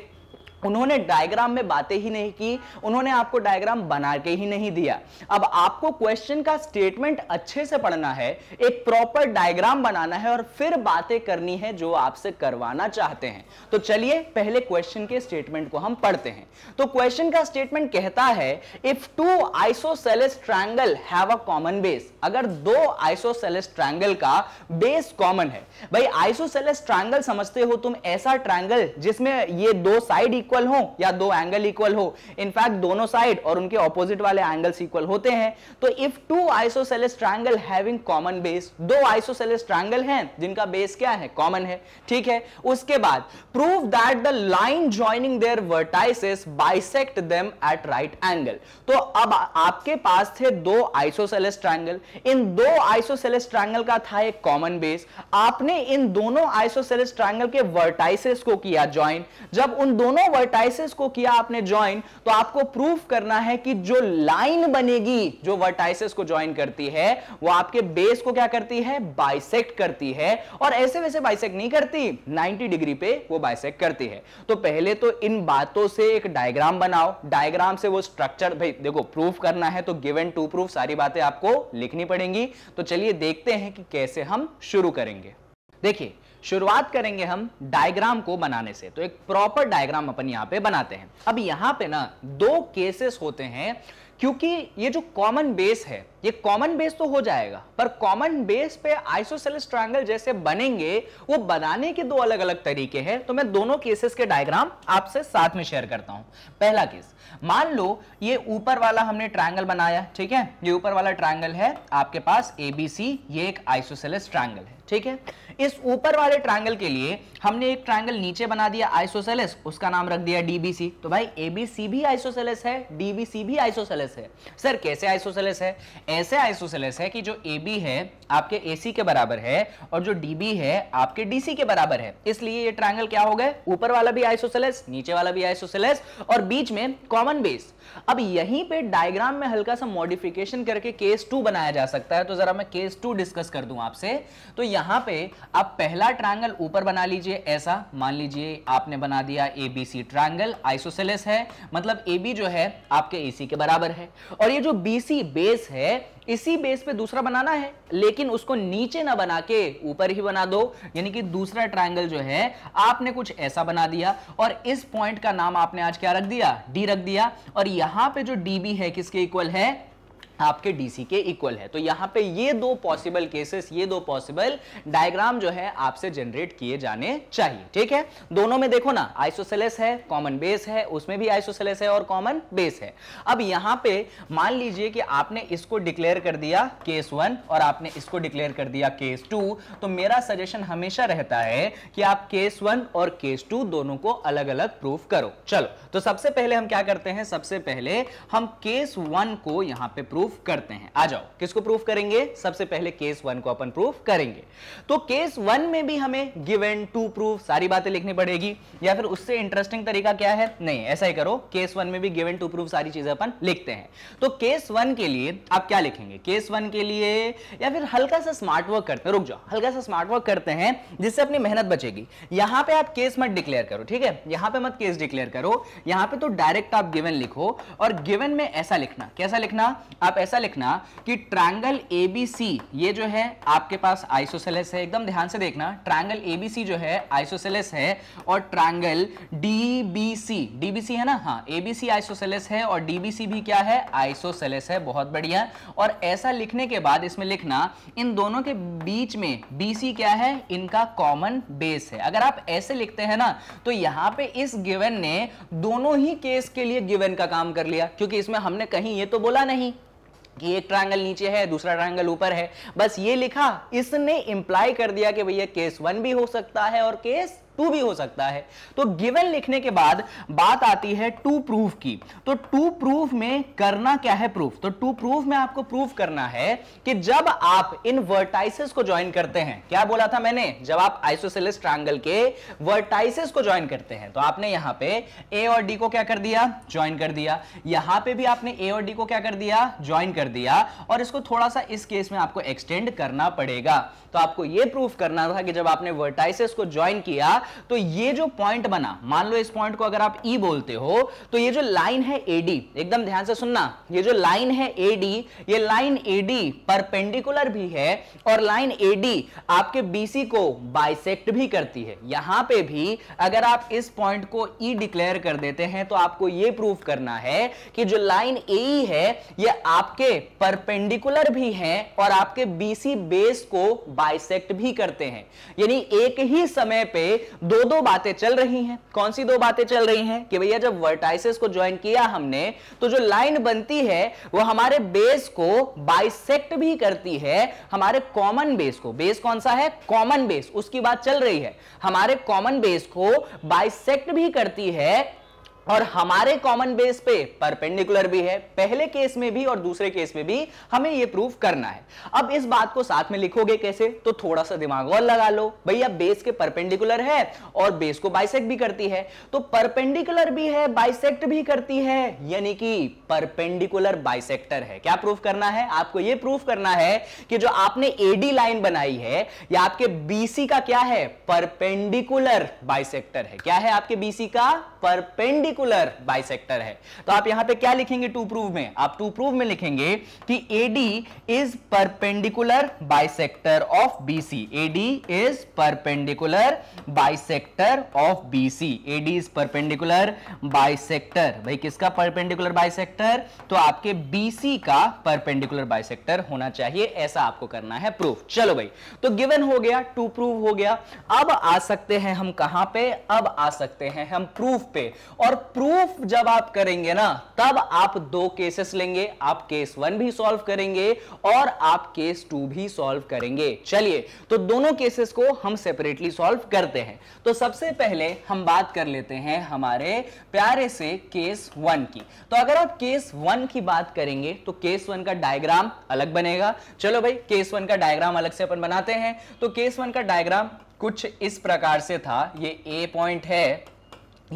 उन्होंने डायग्राम में बातें ही नहीं की उन्होंने आपको डायग्राम बना के ही नहीं दिया अब आपको क्वेश्चन का स्टेटमेंट अच्छे से पढ़ना है एक प्रॉपर डायग्राम बनाना है और फिर बातें करनी है जो आपसे करवाना चाहते हैं तो चलिए पहले क्वेश्चन के स्टेटमेंट को हम पढ़ते हैं तो क्वेश्चन का स्टेटमेंट कहता है if two isosceles triangle have a common base अगर दो आइसोसेलेस ट्राइंगल का बेस कॉमन है भाई आइसोसेलेस ट्राइंगल समझते हो तुम ऐसा ट्राइंगल जिसमें ये दो साइड इक्वल हो या दो एंगल इक्वल हो इनफैक्ट दोनों साइड और उनके ऑपोजिट वाले एंगल्स इक्वल होते हैं तो if two isosceles triangle having common base दो आइसोसेलेस ट्रायंगल हैं जिनका बेस क्या है कॉमन है ठीक है उसके बाद prove that the line joining their vertices bisect them at right angle तो अब आपके पास थे दो आइसोसेलेस ट्रायंगल इन दो आइसोसेलेस ट्रायंगल का था एक कॉमन बेस आपने इन दोनों आइसोसेलेस ट्रायंगल के वर्टाइसेस को किया ज्वाइन जब उन दोनों वर्टाइसिस को किया आपने ज्वाइन तो आपको प्रूफ करना है कि जो लाइन बनेगी जो वर्टाइसिस को ज्वाइन करती है वो आपके बेस को क्या करती है बाइसेक्ट करती है और ऐसे वैसे बाइसेक्ट नहीं करती 90 डिग्री पे वो बाइसेक्ट करती है तो पहले तो इन बातों से एक डायग्राम बनाओ डायग्राम से वो स्ट्रक्चर भाई देखो प्रूफ करना है तो गिव एंड टू प्रूफ सारी बातें आपको लिखनी पड़ेंगी तो चलिए देखते हैं कि कैसे हम शुरू करेंगे देखिए शुरुआत करेंगे हम डायग्राम को बनाने से तो एक प्रॉपर डायग्राम अपन यहां पे बनाते हैं अब यहाँ पे ना दो केसेस होते हैं क्योंकि ये जो कॉमन बेस है ये कॉमन बेस तो हो जाएगा पर कॉमन बेस पे आइसोसेलिस ट्रायंगल जैसे बनेंगे वो बनाने के दो अलग अलग तरीके हैं तो मैं दोनों केसेस के डायग्राम आपसे साथ में शेयर करता हूं पहला केस मान लो ये ऊपर वाला हमने ट्रायंगल बनाया ठीक है ये ऊपर वाला ट्रायंगल है आपके पास एबीसी ये एक आइसोसेलिस ट्रायंगल है ठीक है इस ऊपर वाले ट्रायंगल के लिए हमने एक ट्रायंगल नीचे बना दिया आइसोसेलेस उसका नाम रख दिया डीबीसी तो भाई एबीसी भी आइसोसेलेस है डीबीसी भी आइसोसेलेस है सर कैसे आइसोसेलेस है ऐसे आइसोसेलेस है कि जो एबी है आपके एसी के बराबर है और जो डीबी है आपके डीसी के बराबर है इसलिए ये ट्रायंगल क्या हो गए ऊपर वाला भी आइसोसेलेस नीचे वाला भी आइसोसेलेस और बीच में कॉमन बेस अब यहीं पे डायग्राम में हल्का सा मॉडिफिकेशन करके केस टू बनाया जा सकता है तो जरा मैं केस टू डिस्कस कर दूं आपसे तो यहां यहां पे आप पहला ट्रायंगल ऊपर बना लीजिए ऐसा मान लीजिए आपने बना दिया A B C triangle isosceles है मतलब ए बी जो है आपके ए सी के बराबर है और ये जो बी सी बेस है इसी बेस पे दूसरा बनाना है लेकिन उसको नीचे ना बना के ऊपर ही बना दो यानी कि दूसरा ट्रायंगल जो है आपने कुछ ऐसा बना दिया और इस पॉइंट का नाम आपने आज क्या रख दिया डी रख दिया और यहां पे जो डी बी है किसके इक्वल है आपके डीसी के इक्वल है तो यहां पे ये दो पॉसिबल केसेस ये दो पॉसिबल डायग्राम जो है आपसे जनरेट किए जाने चाहिए ठीक है दोनों में देखो ना आइसोसेलेस है कॉमन बेस है उसमें भी आइसोसेलेस है और कॉमन बेस है अब यहां पे मान लीजिए कि आपने इसको डिक्लेयर कर दिया केस वन और आपने इसको डिक्लेयर कर दिया केस टू तो मेरा सजेशन हमेशा रहता है कि आप केस वन और केस टू दोनों को अलग अलग प्रूफ करो चलो तो सबसे पहले हम क्या करते हैं सबसे पहले हम केस वन को यहां पर प्रूफ प्रूफ करते हैं आ जाओ किसको प्रूफ करेंगे सबसे पहले केस वन को अपन प्रूफ करेंगे तो केस वन में भी हमें गिव टू प्रूफ सारी बातें लिखनी पड़ेगी या फिर उससे इंटरेस्टिंग तरीका क्या है नहीं ऐसा ही करो केस वन में भी गिव टू प्रूफ सारी चीजें अपन लिखते हैं तो केस वन के लिए आप क्या लिखेंगे केस वन के लिए या फिर हल्का सा स्मार्ट वर्क करते हैं रुक जाओ हल्का सा स्मार्ट वर्क करते हैं जिससे अपनी मेहनत बचेगी यहां पर आप केस मत डिक्लेयर करो ठीक है यहां पर मत केस डिक्लेयर करो यहां पर तो डायरेक्ट आप गिवन लिखो और गिवन में ऐसा लिखना कैसा लिखना आप आप ऐसा लिखना कि ट्रायंगल एबीसी ये जो है आपके पास आइसोसेलेस है एकदम ध्यान से देखना ट्रायंगल एबीसी जो है आइसोसेलेस है और ट्रायंगल डीबीसी डीबीसी है ना हाँ एबीसी आइसोसेलेस है और डीबीसी भी क्या है आइसोसेलेस है बहुत बढ़िया और ऐसा लिखने के बाद इसमें लिखना इन दोनों के बीच में बीसी क्या है इनका कॉमन बेस है अगर आप ऐसे लिखते हैं ना तो यहां पर इस गिवन ने दोनों ही केस के लिए गिवन का काम कर लिया क्योंकि इसमें हमने कहीं ये तो बोला नहीं कि एक ट्रायंगल नीचे है दूसरा ट्रायंगल ऊपर है बस ये लिखा इसने इंप्लाई कर दिया कि भैया केस वन भी हो सकता है और केस टू भी हो सकता है तो गिवन लिखने के बाद बात आती है टू प्रूफ की तो टू प्रूफ में करना क्या है प्रूफ तो टू प्रूफ में आपको प्रूफ करना है कि जब आप इन वर्टाइसिस को ज्वाइन करते हैं क्या बोला था मैंने जब आप आइसोसेलिस ट्रायंगल के वर्टाइसिस को ज्वाइन करते हैं तो आपने यहां पे ए और डी को क्या कर दिया ज्वाइन कर दिया यहां पे भी आपने ए और डी को क्या कर दिया ज्वाइन कर दिया और इसको थोड़ा सा इस केस में आपको एक्सटेंड करना पड़ेगा तो आपको यह प्रूफ करना था कि जब आपने वर्टाइसिस को ज्वाइन किया तो ये जो पॉइंट बना मान लो इस पॉइंट को अगर आप ई e बोलते हो तो ये जो लाइन है एडी एकदम ध्यान से सुनना ये जो लाइन है एडी ये लाइन एडी परपेंडिकुलर भी है और लाइन एडी आपके बीसी को बाइसेक्ट भी करती है यहां पे भी अगर आप इस पॉइंट को ई e डिक्लेयर कर देते हैं तो आपको ये प्रूफ करना है कि जो लाइन ए e है ये आपके परपेंडिकुलर भी है और आपके बीसी बेस को बाइसेक्ट भी करते हैं यानी एक ही समय पे दो दो बातें चल रही हैं कौन सी दो बातें चल रही हैं कि भैया जब वर्टाइसिस को ज्वाइन किया हमने तो जो लाइन बनती है वो हमारे बेस को बाइसेक्ट भी करती है हमारे कॉमन बेस को बेस कौन सा है कॉमन बेस उसकी बात चल रही है हमारे कॉमन बेस को बाइसेक्ट भी करती है और हमारे कॉमन बेस पे परपेंडिकुलर भी है पहले केस में भी और दूसरे केस में भी हमें ये प्रूफ करना है अब इस बात को साथ में लिखोगे कैसे तो थोड़ा सा दिमाग और लगा लो भैया बेस के परपेंडिकुलर है और बेस को बाइसेक्ट भी करती है तो परपेंडिकुलर भी है बाइसेक्ट भी करती है यानी कि परपेंडिकुलर बाइसेक्टर है क्या प्रूफ करना है आपको यह प्रूफ करना है कि जो आपने एडी लाइन बनाई है या आपके बीसी का क्या है परपेंडिकुलर बाइसेक्टर है क्या है आपके बीसी का परपेंडिकुलर परपेंडिकुलर बाइसेक्टर है तो आप यहां पे क्या लिखेंगे टू प्रूव में आप टू प्रूव में लिखेंगे कि AD is perpendicular bisector of BC AD is perpendicular bisector of BC AD is perpendicular bisector भाई किसका परपेंडिकुलर बाइसेक्टर तो आपके बीसी का परपेंडिकुलर बाइसेक्टर होना चाहिए ऐसा आपको करना है प्रूफ चलो भाई तो गिवन हो गया टू प्रूव हो गया अब आ सकते हैं हम कहां पे अब आ सकते हैं हम प्रूफ पे और प्रूफ जब आप करेंगे ना तब आप दो केसेस लेंगे आप केस वन भी सॉल्व करेंगे और आप केस टू भी सॉल्व करेंगे चलिए तो दोनों केसेस को हम सेपरेटली सॉल्व करते हैं तो सबसे पहले हम बात कर लेते हैं हमारे प्यारे से केस वन की तो अगर आप केस वन की बात करेंगे तो केस वन का डायग्राम अलग बनेगा चलो भाई केस वन का डायग्राम अलग से अपन बनाते हैं तो केस वन का डायग्राम कुछ इस प्रकार से था ये ए पॉइंट है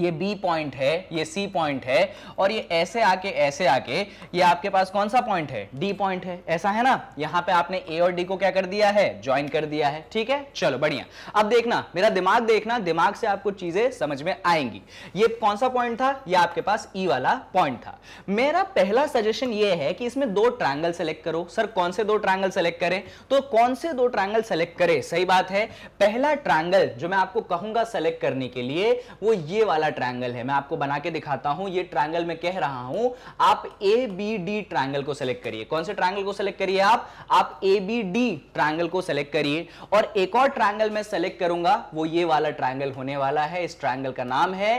ये बी पॉइंट है ये सी पॉइंट है और ये ऐसे आके ऐसे आके ये आपके पास कौन सा पॉइंट है डी पॉइंट है ऐसा है ना यहां पे आपने ए और डी को क्या कर दिया है ज्वाइन कर दिया है ठीक है चलो बढ़िया अब देखना मेरा दिमाग देखना दिमाग से आपको चीजें समझ में आएंगी ये कौन सा पॉइंट था ये आपके पास ई e वाला पॉइंट था मेरा पहला सजेशन ये है कि इसमें दो ट्राइंगल सेलेक्ट करो सर कौन से दो ट्राइंगल सेलेक्ट करें तो कौन से दो ट्राइंगल सेलेक्ट करें सही बात है पहला ट्राइंगल जो मैं आपको कहूंगा सेलेक्ट करने के लिए वो ये वाला वाला ट्रायंगल है मैं आपको बना के दिखाता हूं ये ट्रायंगल मैं कह रहा हूं आप ए बी डी ट्रायंगल को सेलेक्ट करिए कौन से ट्रायंगल को सेलेक्ट करिए आप आप ए बी डी ट्रायंगल को सेलेक्ट करिए और एक और ट्रायंगल मैं सेलेक्ट करूंगा वो ये वाला ट्रायंगल होने वाला है इस ट्रायंगल का नाम है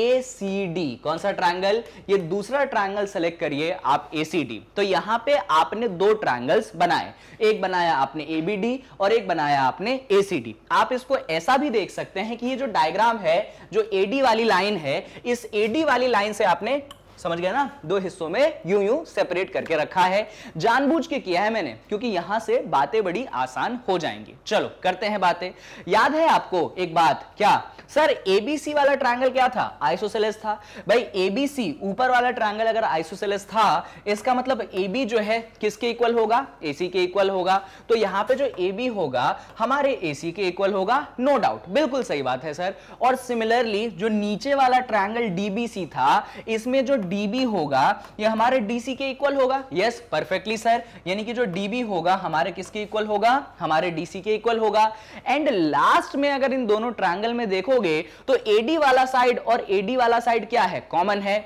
ए सी डी कौन सा ट्रायंगल ये दूसरा ट्रायंगल सेलेक्ट करिए आप ए सी डी तो यहां पे आपने दो ट्रायंगल्स बनाए एक बनाया आपने ए बी डी और एक बनाया आपने ए सी डी आप इसको ऐसा भी देख सकते हैं कि ये जो डायग्राम है जो ए डी वाली लाइन है इस एडी वाली लाइन से आपने समझ गया ना दो हिस्सों में यूं यूं सेपरेट करके रखा है जानबूझ के किया है मैंने क्योंकि यहां से बातें बड़ी आसान हो जाएंगी चलो करते हैं बातें याद है आपको एक बात क्या सर एबीसी वाला ट्रायंगल क्या था आइसोसेलेस था भाई एबीसी ऊपर वाला ट्रायंगल अगर आइसोसेलेस था इसका मतलब एबी जो है किसके इक्वल होगा एसी के इक्वल होगा तो यहां पे जो एबी होगा हमारे एसी के इक्वल होगा नो no डाउट बिल्कुल सही बात है सर और सिमिलरली जो नीचे वाला ट्रायंगल डीबीसी था इसमें जो डीबी होगा ये हमारे डीसी के इक्वल होगा यस परफेक्टली सर यानी कि जो डीबी होगा हमारे किसके इक्वल होगा हमारे डीसी के इक्वल होगा एंड लास्ट में अगर इन दोनों ट्रायंगल में देखोगे तो एडी वाला साइड और एडी वाला साइड क्या है कॉमन है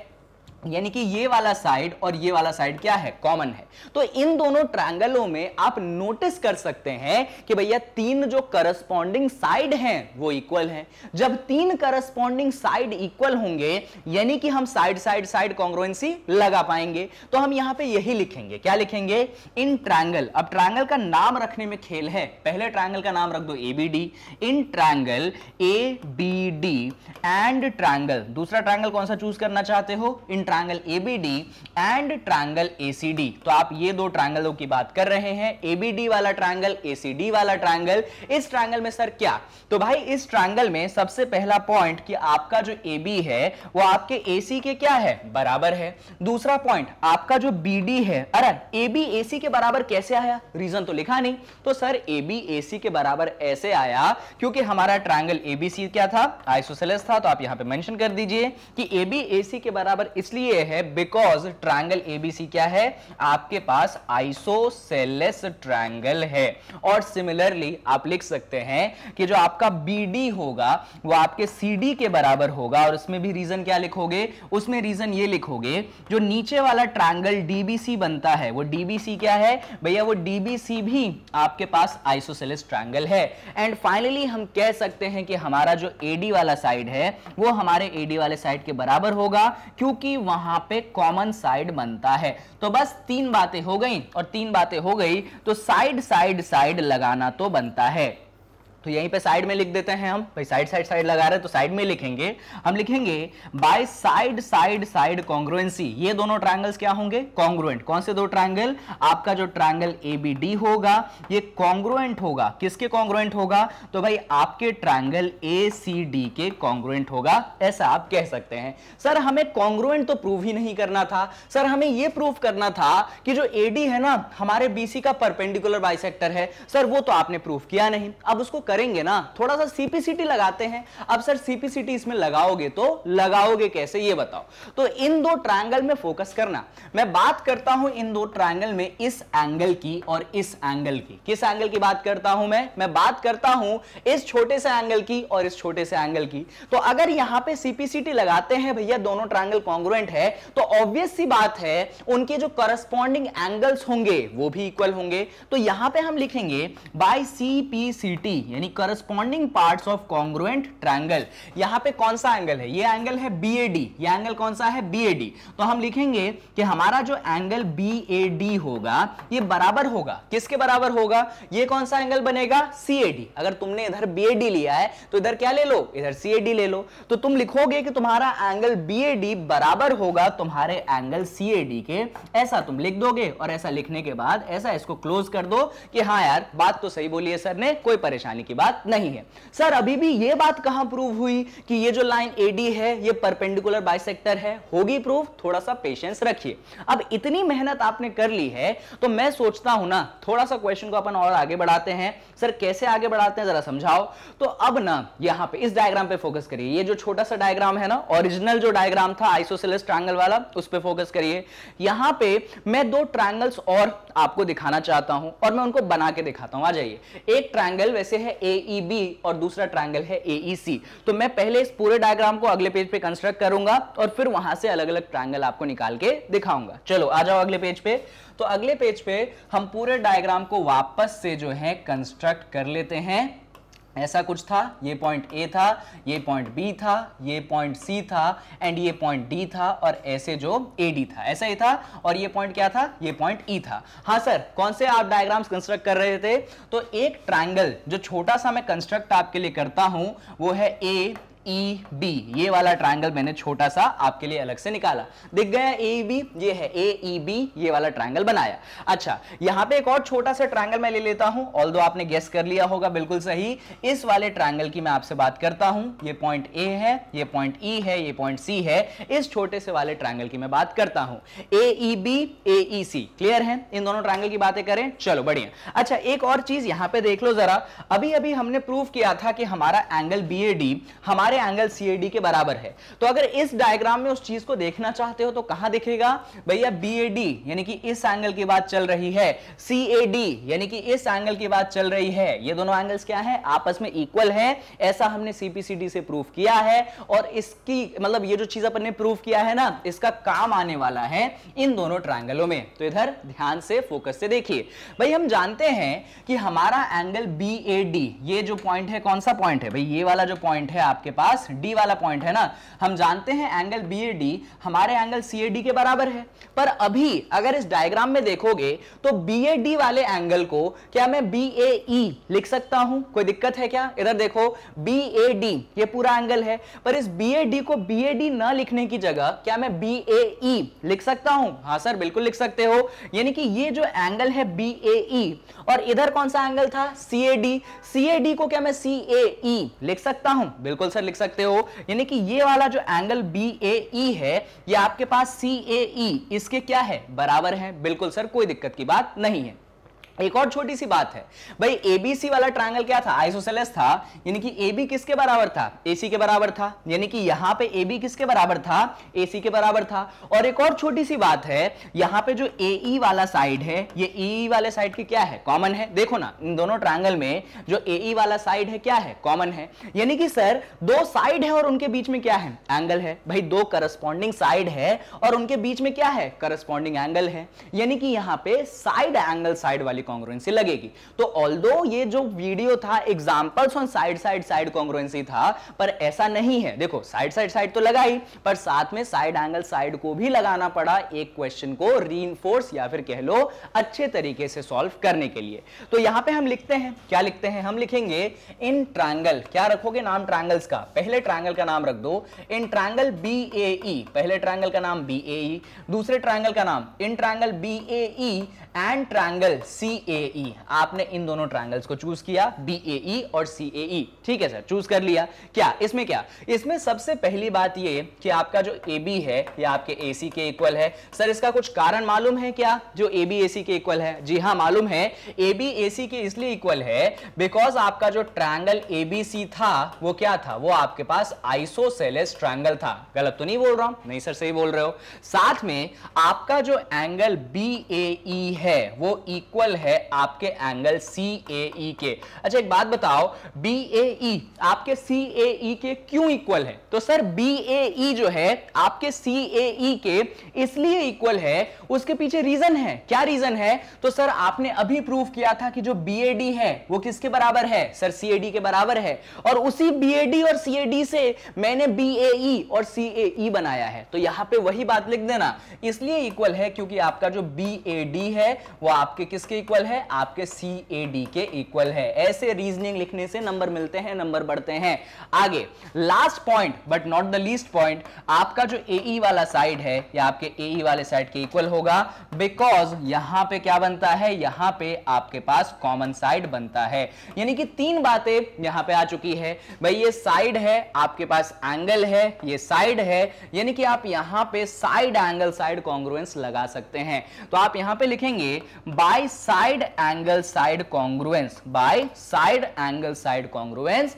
यानी कि ये वाला साइड और ये वाला साइड क्या है कॉमन है तो इन दोनों ट्रायंगलों में आप नोटिस कर सकते हैं कि भैया तीन जो करस्पॉन्डिंग साइड हैं वो इक्वल हैं जब तीन करस्पॉन्डिंग साइड इक्वल होंगे यानी कि हम साइड साइड साइड कॉन्ग्रोएंसी लगा पाएंगे तो हम यहां पे यही लिखेंगे क्या लिखेंगे इन ट्राइंगल अब ट्राइंगल का नाम रखने में खेल है पहले ट्राइंगल का नाम रख दो ABD in triangle A B D and triangle दूसरा ट्राइंगल कौन सा चूज करना चाहते हो in triangle triangle ABD and triangle ACD तो आप ये दो ट्रायंगलों की बात कर रहे हैं एबीडी वाला ट्रायंगल एसीडी वाला ट्रायंगल इस ट्रायंगल में सर क्या तो भाई इस ट्रायंगल में सबसे पहला पॉइंट कि आपका जो ए है वो आपके ए के क्या है बराबर है दूसरा पॉइंट आपका जो बी है अरे ए बी ए के बराबर कैसे आया रीजन तो लिखा नहीं तो सर ए बी ए के बराबर ऐसे आया क्योंकि हमारा ट्रायंगल एबीसी क्या था आइसोसेलेस था तो आप यहां पे मेंशन कर दीजिए कि ए बी एबीएसी के बराबर इसलिए इसलिए है बिकॉज ट्रायंगल एबीसी क्या है आपके पास आइसोसेलेस ट्रायंगल है और सिमिलरली आप लिख सकते हैं कि जो आपका बीडी होगा वो आपके सीडी के बराबर होगा और उसमें भी रीजन क्या लिखोगे उसमें रीजन ये लिखोगे जो नीचे वाला ट्रायंगल डीबीसी बनता है वो डीबीसी क्या है भैया वो डीबीसी भी आपके पास आइसोसेलेस ट्रायंगल है एंड फाइनली हम कह सकते हैं कि हमारा जो एडी वाला साइड है वो हमारे एडी वाले साइड के बराबर होगा क्योंकि वहां पे कॉमन साइड बनता है तो बस तीन बातें हो गई और तीन बातें हो गई तो साइड साइड साइड लगाना तो बनता है तो यहीं पे साइड में लिख देते हैं हम भाई साइड साइड साइड लगा रहे तो साइड में लिखेंगे हम लिखेंगे by side side side congruency ये दोनों ट्रायंगल्स क्या होंगे कॉन्ग्रुएंट कौन से दो ट्रायंगल आपका जो ट्रायंगल ए बी डी होगा ये कॉन्ग्रुएंट होगा किसके कॉन्ग्रुएंट होगा तो भाई आपके ट्रायंगल ए सी डी के कॉन्ग्रुएंट होगा ऐसा आप कह सकते हैं सर हमें कॉन्ग्रुएंट तो प्रूव ही नहीं करना था सर हमें ये प्रूफ करना था कि जो ए डी है ना हमारे बीसी का परपेंडिकुलर बाइसेक्टर है सर वो तो आपने प्रूफ किया नहीं अब उसको कर करेंगे ना थोड़ा सा सीपीसीटी लगाते हैं अब सर सीपीसीटी इसमें लगाओगे तो लगाओगे कैसे ये बताओ तो इन दो ट्रायंगल में फोकस करना मैं बात करता हूं इन दो ट्रायंगल में इस एंगल की और इस एंगल की किस एंगल की बात करता हूं मैं मैं बात करता हूं इस छोटे से एंगल की और इस छोटे से एंगल की तो अगर यहां पर सीपीसीटी लगाते हैं भैया दोनों ट्राइंगल कॉन्ग्रुएंट है तो ऑब्वियस सी बात है उनके जो करस्पॉन्डिंग एंगल्स होंगे वो भी इक्वल होंगे तो यहां पर हम लिखेंगे बाय सीपीसीटी यानी यानी corresponding part of congruent triangle यहां पर कौन सा एंगल है यह एंगल है बी यह एंगल कौन सा है बी तो हम लिखेंगे कि हमारा जो एंगल बी ए डी होगा यह बराबर होगा किसके बराबर होगा यह कौन सा एंगल बनेगा सी अगर तुमने इधर बी ए डी लिया है तो इधर क्या ले लो इधर सी ए डी ले लो तो तुम लिखोगे कि तुम्हारा एंगल बी ए डी बराबर होगा तुम्हारे एंगल सी ए डी के ऐसा तुम लिख दोगे और ऐसा लिखने के बाद ऐसा इसको क्लोज कर दो कि हाँ यार बात तो सही बोली है सर ने कोई परेशानी की बात नहीं है सर अभी भी ये बात कहां प्रूव हुई कि ये जो लाइन एडी है ये परपेंडिकुलर बाइसेक्टर है होगी प्रूव थोड़ा सा पेशेंस रखिए अब इतनी मेहनत आपने कर ली है तो मैं सोचता हूं ना थोड़ा सा क्वेश्चन को अपन और आगे बढ़ाते हैं सर कैसे आगे बढ़ाते हैं जरा समझाओ तो अब ना यहां पे इस डायग्राम पे फोकस करिए ये जो छोटा सा डायग्राम है ना ओरिजिनल जो डायग्राम था आइसोसेलस ट्रायंगल वाला उस पे फोकस करिए यहां पे मैं दो ट्रायंगल्स और आपको दिखाना चाहता हूं और मैं उनको बना के दिखाता हूं आ जाइए एक ट्रायंगल वैसे है AEB और दूसरा ट्रायंगल है AEC तो मैं पहले इस पूरे डायग्राम को अगले पेज पे कंस्ट्रक्ट करूंगा और फिर वहां से अलग अलग ट्रायंगल आपको निकाल के दिखाऊंगा चलो आ जाओ अगले पेज पे तो अगले पेज पे हम पूरे डायग्राम को वापस से जो है कंस्ट्रक्ट कर लेते हैं ऐसा कुछ था ये पॉइंट ए था ये पॉइंट बी था ये पॉइंट सी था एंड ये पॉइंट डी था और ऐसे जो ए डी था ऐसा ही था और ये पॉइंट क्या था ये पॉइंट ई e था हाँ सर कौन से आप डायग्राम्स कंस्ट्रक्ट कर रहे थे तो एक ट्राइंगल जो छोटा सा मैं कंस्ट्रक्ट आपके लिए करता हूं वो है ए ई e बी ये वाला ट्राइंगल मैंने छोटा सा आपके लिए अलग से निकाला दिख गया ए बी ये है ए ई बी ये वाला ट्राइंगल बनाया अच्छा यहां पे एक और छोटा सा ट्राइंगल मैं ले लेता हूं ऑल आपने गेस कर लिया होगा बिल्कुल सही इस वाले ट्राइंगल की मैं आपसे बात करता हूं ये पॉइंट ए है ये पॉइंट ई e है ये पॉइंट सी है इस छोटे से वाले ट्राइंगल की मैं बात करता हूं ए ई बी ए ई सी क्लियर है इन दोनों ट्राइंगल की बातें करें चलो बढ़िया अच्छा एक और चीज यहां पर देख लो जरा अभी अभी हमने प्रूव किया था कि हमारा एंगल बी हमारे हमारे एंगल सी के बराबर है तो अगर इस डायग्राम में उस चीज को देखना चाहते हो तो कहां दिखेगा भैया बी यानी कि इस एंगल की बात चल रही है सी यानी कि इस एंगल की बात चल रही है ये दोनों एंगल्स क्या है आपस में इक्वल है ऐसा हमने सीपीसीडी से प्रूफ किया है और इसकी मतलब ये जो चीज अपन ने प्रूफ किया है ना इसका काम आने वाला है इन दोनों ट्राइंगलों में तो इधर ध्यान से फोकस से देखिए भाई हम जानते हैं कि हमारा एंगल बी ये जो पॉइंट है कौन सा पॉइंट है भाई ये वाला जो पॉइंट है आपके पास पास डी वाला पॉइंट है ना हम जानते हैं एंगल बी ए डी हमारे एंगल सी ए डी के बराबर है पर अभी अगर इस डायग्राम में देखोगे तो बी ए डी वाले एंगल को क्या मैं बी ए ई लिख सकता हूं कोई दिक्कत है क्या इधर देखो बी ए डी ये पूरा एंगल है पर इस बी ए डी को बी ए डी न लिखने की जगह क्या मैं बी ए ई लिख सकता हूं हाँ सर बिल्कुल लिख सकते हो यानी कि ये जो एंगल है बी ए ई और इधर कौन सा एंगल था सी A D C A D को क्या मैं सी ए ई लिख सकता हूं बिल्कुल सर लिख सकते हो यानी कि ये वाला जो एंगल बी ए है ये आपके पास सी ए e, इसके क्या है बराबर है बिल्कुल सर कोई दिक्कत की बात नहीं है एक और छोटी सी बात है भाई एबीसी वाला ट्रायंगल क्या था आइसोसेलेस था यानी कि एबी किसके बराबर था एसी के बराबर था यानी कि यहां पे एबी किसके बराबर था एसी के बराबर था और एक और छोटी सी बात है यहां पे जो एई e वाला साइड है ये ई e e वाले साइड के क्या है कॉमन है देखो ना इन दोनों ट्रायंगल में जो एई वाला साइड है क्या है कॉमन है यानी कि सर दो साइड है और उनके बीच में क्या है एंगल है भाई दो करस्पॉन्डिंग साइड है और उनके बीच में क्या है करस्पॉन्डिंग एंगल है यानी कि यहां पर साइड एंगल साइड वाली कॉन्ग्रुएंसी लगेगी तो ऑल्दो ये जो वीडियो था examples on side side side congruency था पर ऐसा नहीं है देखो साइड साइड साइड तो लगा ही पर साथ में साइड एंगल साइड को भी लगाना पड़ा एक क्वेश्चन को री या फिर कह लो अच्छे तरीके से सॉल्व करने के लिए तो यहां पे हम लिखते हैं क्या लिखते हैं हम लिखेंगे इन ट्रायंगल क्या रखोगे नाम ट्रायंगल्स का पहले ट्रायंगल का नाम रख दो इन ट्रायंगल बी ए पहले ट्रायंगल का नाम बी ए e। दूसरे ट्रायंगल का नाम in triangle B A and triangle C A आपने इन दोनों ट्रायंगल्स को चूज किया बी ए e और सी ए e. ठीक है सर चूज कर लिया क्या इसमें क्या इसमें सबसे पहली बात ये कि आपका जो ए बी है ये आपके ए सी के इक्वल है सर इसका कुछ कारण मालूम है क्या जो ए बी ए सी के इक्वल है जी हाँ मालूम है ए बी ए सी के इसलिए इक्वल है बिकॉज आपका जो ट्रायंगल ए बी सी था वो क्या था वो आपके पास आइसोसेलेस ट्रायंगल था गलत तो नहीं बोल रहा हूं नहीं सर सही बोल रहे हो साथ में आपका जो एंगल बी ए है है वो इक्वल है आपके एंगल सी ए ई के अच्छा एक बात बताओ बी ए ई आपके सी ए ई के क्यों इक्वल है तो सर बी ए ई जो है आपके सी ए ई के इसलिए इक्वल है उसके पीछे रीजन है क्या रीजन है तो सर आपने अभी प्रूव किया था कि जो बी ए डी है वो किसके बराबर है सर सी ए डी के बराबर है और उसी बी ए डी और सी ए डी से मैंने बी ए ई और सी ए ई बनाया है तो यहां पे वही बात लिख देना इसलिए इक्वल है क्योंकि आपका जो बी ए डी है है वो आपके किसके इक्वल है आपके सी ए डी के इक्वल है ऐसे रीजनिंग लिखने से नंबर मिलते हैं नंबर बढ़ते हैं आगे last point but not the least point आपका जो ए e वाला साइड है या आपके ए e वाले साइड के इक्वल होगा बिकॉज यहां पे क्या बनता है यहां पे आपके पास कॉमन साइड बनता है यानी कि तीन बातें यहां पे आ चुकी है भाई ये साइड है आपके पास एंगल है ये साइड है यानी कि आप यहां पे साइड एंगल साइड कॉन्ग्रुएंस लगा सकते हैं तो आप यहां पे लिखेंगे करेंगे by side angle side congruence by side angle side congruence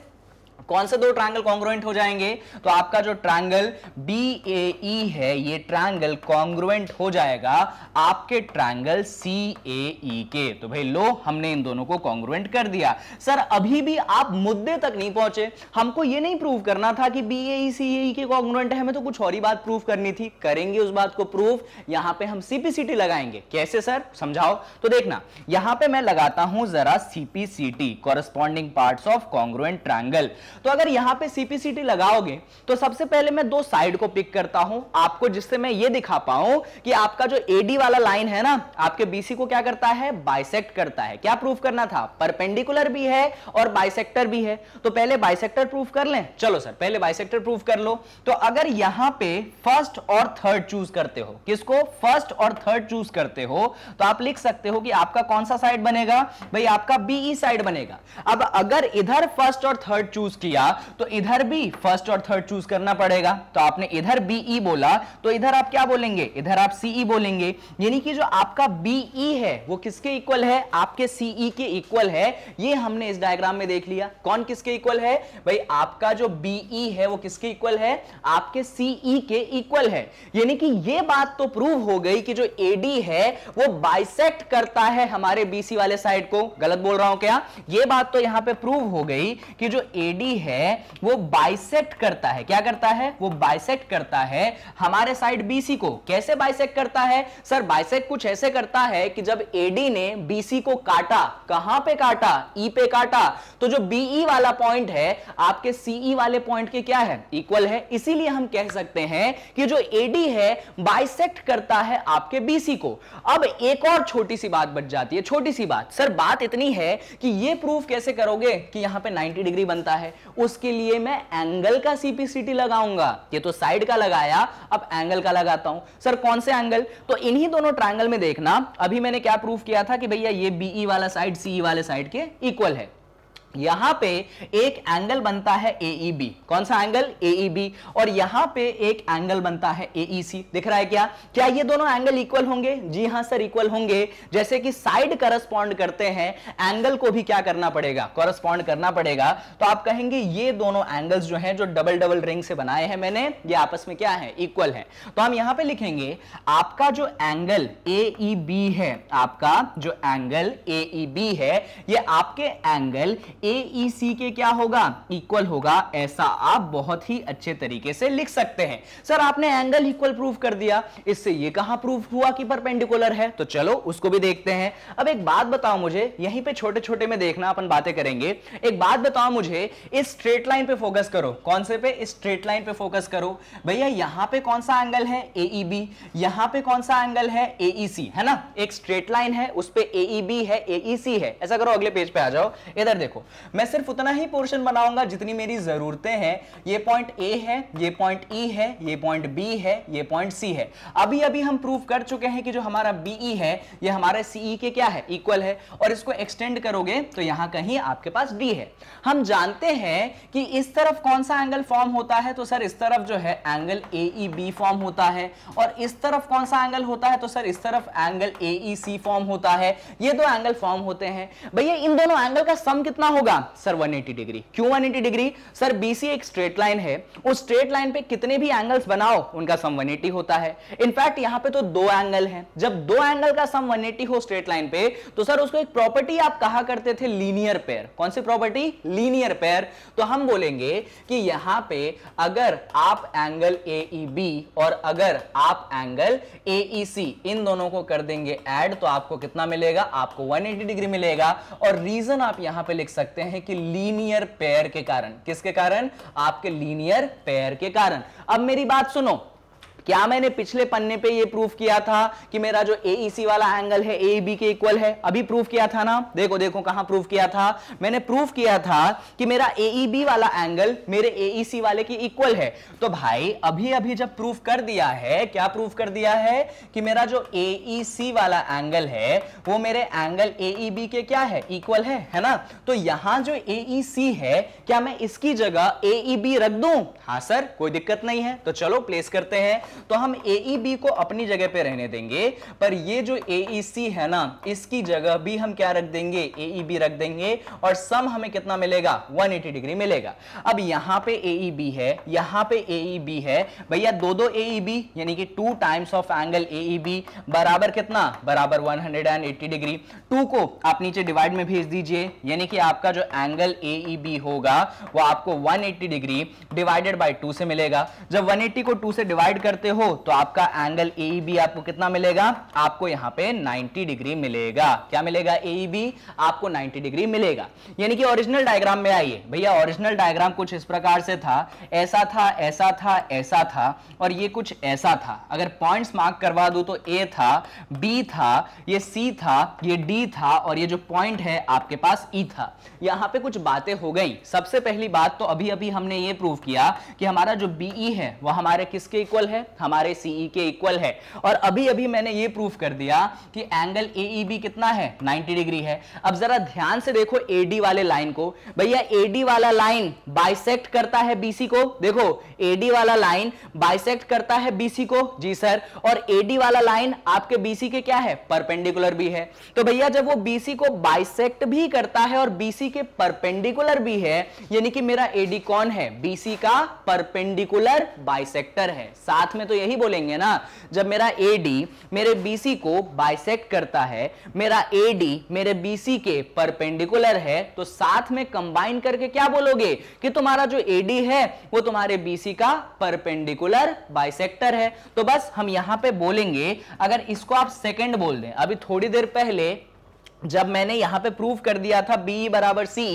कौन से दो ट्रायंगल कॉन्ग्रोवेंट हो जाएंगे तो आपका जो ट्रायंगल बी ए ई है ये ट्रायंगल कॉन्ग्रोवेंट हो जाएगा आपके ट्रायंगल सी ए ई के तो भाई लो हमने इन दोनों को कॉन्ग्रोवेंट कर दिया सर अभी भी आप मुद्दे तक नहीं पहुंचे हमको ये नहीं प्रूव करना था कि बी ए सी ए के कॉन्ग्रोवेंट है हमें तो कुछ और ही बात प्रूव करनी थी करेंगे उस बात को प्रूफ यहां पे हम सीपीसीटी लगाएंगे कैसे सर समझाओ तो देखना यहां पे मैं लगाता हूं जरा CPCT corresponding part of congruent triangle तो अगर यहां पे सीपीसीटी लगाओगे तो सबसे पहले मैं दो साइड को पिक करता हूं आपको जिससे मैं ये दिखा पाऊं कि आपका जो एडी वाला लाइन है ना आपके बीसी को क्या करता है बाइसेक्ट करता है क्या प्रूफ करना था परपेंडिकुलर भी है और बाइसेक्टर भी है तो पहले बाइसेक्टर प्रूफ कर लें चलो सर पहले बाइसेक्टर प्रूफ कर लो तो अगर यहां पे फर्स्ट और थर्ड चूज करते हो किसको फर्स्ट और थर्ड चूज करते हो तो आप लिख सकते हो कि आपका कौन सा साइड बनेगा भाई आपका बीई साइड e बनेगा अब अगर इधर फर्स्ट और थर्ड चूज किया किया तो इधर भी फर्स्ट और थर्ड चूज करना पड़ेगा तो आपने इधर बीई e बोला तो इधर आप क्या बोलेंगे इधर आप सीई e बोलेंगे यानी कि जो आपका बीई e है वो किसके इक्वल है आपके सीई के इक्वल है ये हमने इस डायग्राम में देख लिया कौन किसके इक्वल है भाई आपका जो बीई है वो किसके इक्वल है आपके सीई के इक्वल है यानी कि ये बात तो प्रूव हो गई कि जो एडी है वो बाइसेक्ट करता है हमारे बीसी वाले साइड को गलत बोल रहा हूं क्या ये बात तो यहां पे प्रूव हो गई कि जो एडी है वो बाइसेक्ट करता है क्या करता है वो बाइसेक्ट करता है हमारे साइड बीसी को कैसे बाइसेक्ट करता है सर बाइसेक्ट कुछ ऐसे करता है कि जब एडी ने बीसी को काटा कहां पे काटा ई e पे काटा तो जो बीई e वाला पॉइंट है आपके सीई e वाले पॉइंट के क्या है इक्वल है इसीलिए हम कह सकते हैं कि जो एडी है बाइसेक्ट करता है आपके बीसी को अब एक और छोटी सी बात बच जाती है छोटी सी बात सर बात इतनी है कि ये प्रूफ कैसे करोगे कि यहां पे 90 डिग्री बनता है उसके लिए मैं एंगल का सीपीसीटी लगाऊंगा ये तो साइड का लगाया अब एंगल का लगाता हूं सर कौन से एंगल तो इन्हीं दोनों ट्रायंगल में देखना अभी मैंने क्या प्रूफ किया था कि भैया ये बीई e वाला साइड सीई e वाले साइड के इक्वल है यहां पे एक एंगल बनता है बी e कौन सा एंगल AEB और यहां पे एक एंगल बनता है सी e दिख रहा है क्या क्या ये दोनों एंगल इक्वल होंगे जी हां सर इक्वल होंगे जैसे कि साइड करस्पॉन्ड करते हैं एंगल को भी क्या करना पड़ेगा करस्पॉन्ड करना पड़ेगा तो आप कहेंगे ये दोनों एंगल्स जो हैं जो डबल डबल रिंग से बनाए हैं मैंने ये आपस में क्या है इक्वल है तो हम यहां पर लिखेंगे आपका जो एंगल AEB है आपका जो एंगल AEB है यह आपके एंगल ए ई सी के क्या होगा इक्वल होगा ऐसा आप बहुत ही अच्छे तरीके से लिख सकते हैं सर आपने एंगल इक्वल प्रूफ कर दिया इससे ये कहां प्रूफ हुआ कि परपेंडिकुलर है तो चलो उसको भी देखते हैं अब एक बात बताओ मुझे यहीं पे छोटे छोटे में देखना अपन बातें करेंगे एक बात बताओ मुझे इस स्ट्रेट लाइन पे फोकस करो कौन से पे स्ट्रेट लाइन पे फोकस करो भैया यहाँ पे कौन सा एंगल है ए ई बी यहाँ पे कौन सा एंगल है ए ई सी है ना एक स्ट्रेट लाइन है उस पर ए ई बी है ए ई सी है ऐसा करो अगले पेज पे आ जाओ इधर देखो मैं सिर्फ उतना ही पोर्शन बनाऊंगा जितनी मेरी ज़रूरतें हैं ये पॉइंट ए है ये पॉइंट ई e है ये पॉइंट बी है ये पॉइंट सी है अभी अभी हम प्रूव कर चुके हैं कि जो हमारा बीई e है ये हमारे सीई e के क्या है इक्वल है और इसको एक्सटेंड करोगे तो यहां कहीं आपके पास डी है हम जानते हैं कि इस तरफ कौन सा एंगल फॉर्म होता है तो सर इस तरफ जो है angle A E B form होता है और इस तरफ कौन सा एंगल होता है तो सर इस तरफ angle A E C form होता है ये दो एंगल फॉर्म होते हैं भैया इन दोनों एंगल का सम कितना हो होगा सर 180 डिग्री क्यों 180 डिग्री सर बीसी एक स्ट्रेट लाइन है उस स्ट्रेट लाइन पे कितने भी एंगल्स बनाओ उनका सम 180 होता है इनफैक्ट यहां पे तो दो एंगल हैं जब दो एंगल का सम 180 हो स्ट्रेट लाइन पे तो सर उसको एक प्रॉपर्टी आप कहा करते थे लीनियर पेयर कौन सी प्रॉपर्टी लीनियर पेयर तो हम बोलेंगे कि यहां पर अगर आप एंगल ए बी और अगर आप एंगल ए सी इन दोनों को कर देंगे एड तो आपको कितना मिलेगा आपको वन डिग्री मिलेगा और रीजन आप यहां पर लिख सकते सकते हैं कि लीनियर पेयर के कारण किसके कारण आपके लीनियर पेयर के कारण अब मेरी बात सुनो क्या मैंने पिछले पन्ने पे ये प्रूफ किया था कि मेरा जो AEC वाला एंगल है AEB के इक्वल है अभी प्रूफ किया था ना देखो देखो कहां प्रूफ किया था मैंने प्रूफ किया था कि मेरा AEB वाला एंगल मेरे AEC वाले की इक्वल है तो भाई अभी अभी जब प्रूफ कर दिया है क्या प्रूफ कर दिया है कि मेरा जो AEC वाला एंगल है वो मेरे एंगल AEB के क्या है इक्वल है है ना तो यहां जो AEC है क्या मैं इसकी जगह AEB रख दू हाँ सर कोई दिक्कत नहीं है तो चलो प्लेस करते हैं तो हम ए बी e को अपनी जगह पे रहने देंगे पर ये जो ए सी e है ना इसकी जगह भी हम क्या रख देंगे ए बी e रख देंगे और सम हमें कितना मिलेगा 180 डिग्री मिलेगा अब यहां पे ए बी है यहां पे ए बी है भैया दो दो ए बी यानी कि two times of angle A B बराबर कितना बराबर वन डिग्री टू को आप नीचे डिवाइड में भेज दीजिए यानी कि आपका जो एंगल ए बी होगा वो आपको 180 डिग्री डिवाइडेड बाई टू से मिलेगा जब 180 को टू से डिवाइड करते करते हो तो आपका एंगल ए बी आपको कितना मिलेगा आपको यहां पे 90 डिग्री मिलेगा क्या मिलेगा ए बी e आपको 90 डिग्री मिलेगा यानी कि ओरिजिनल डायग्राम में आइए भैया ओरिजिनल डायग्राम कुछ इस प्रकार से था ऐसा था ऐसा था ऐसा था और ये कुछ ऐसा था अगर पॉइंट मार्क करवा दू तो ए था बी था ये सी था ये डी था और ये जो पॉइंट है आपके पास ई e था यहां पर कुछ बातें हो गई सबसे पहली बात तो अभी अभी हमने ये प्रूव किया कि हमारा जो बीई e है वह हमारे किसके इक्वल है हमारे सीई e के इक्वल है और अभी अभी मैंने ये प्रूफ कर दिया कि एंगल ए e कितना है 90 डिग्री है अब जरा ध्यान से देखो एडी वाले लाइन को भैया एडी वाला लाइन बाइसेक्ट करता है बीसी को देखो एडी वाला लाइन बाइसेक्ट करता है बीसी को जी सर और एडी वाला लाइन आपके बीसी के क्या है परपेंडिकुलर भी है तो भैया जब वो बीसी को बाइसेक्ट भी करता है और बीसी के परपेंडिकुलर भी है यानी कि मेरा एडी कौन है बीसी का परपेंडिकुलर बाइसेक्टर है साथ में में तो यही बोलेंगे ना जब मेरा ए डी मेरे बी सी को बाइसेक्ट करता है मेरा ए डी मेरे बी सी के परपेंडिकुलर है तो साथ में कंबाइन करके क्या बोलोगे कि तुम्हारा जो ए डी है वो तुम्हारे बी सी का परपेंडिकुलर बाइसेक्टर है तो बस हम यहां पे बोलेंगे अगर इसको आप सेकेंड बोल दें अभी थोड़ी देर पहले जब मैंने यहां पे प्रूव कर दिया था बी बराबर सी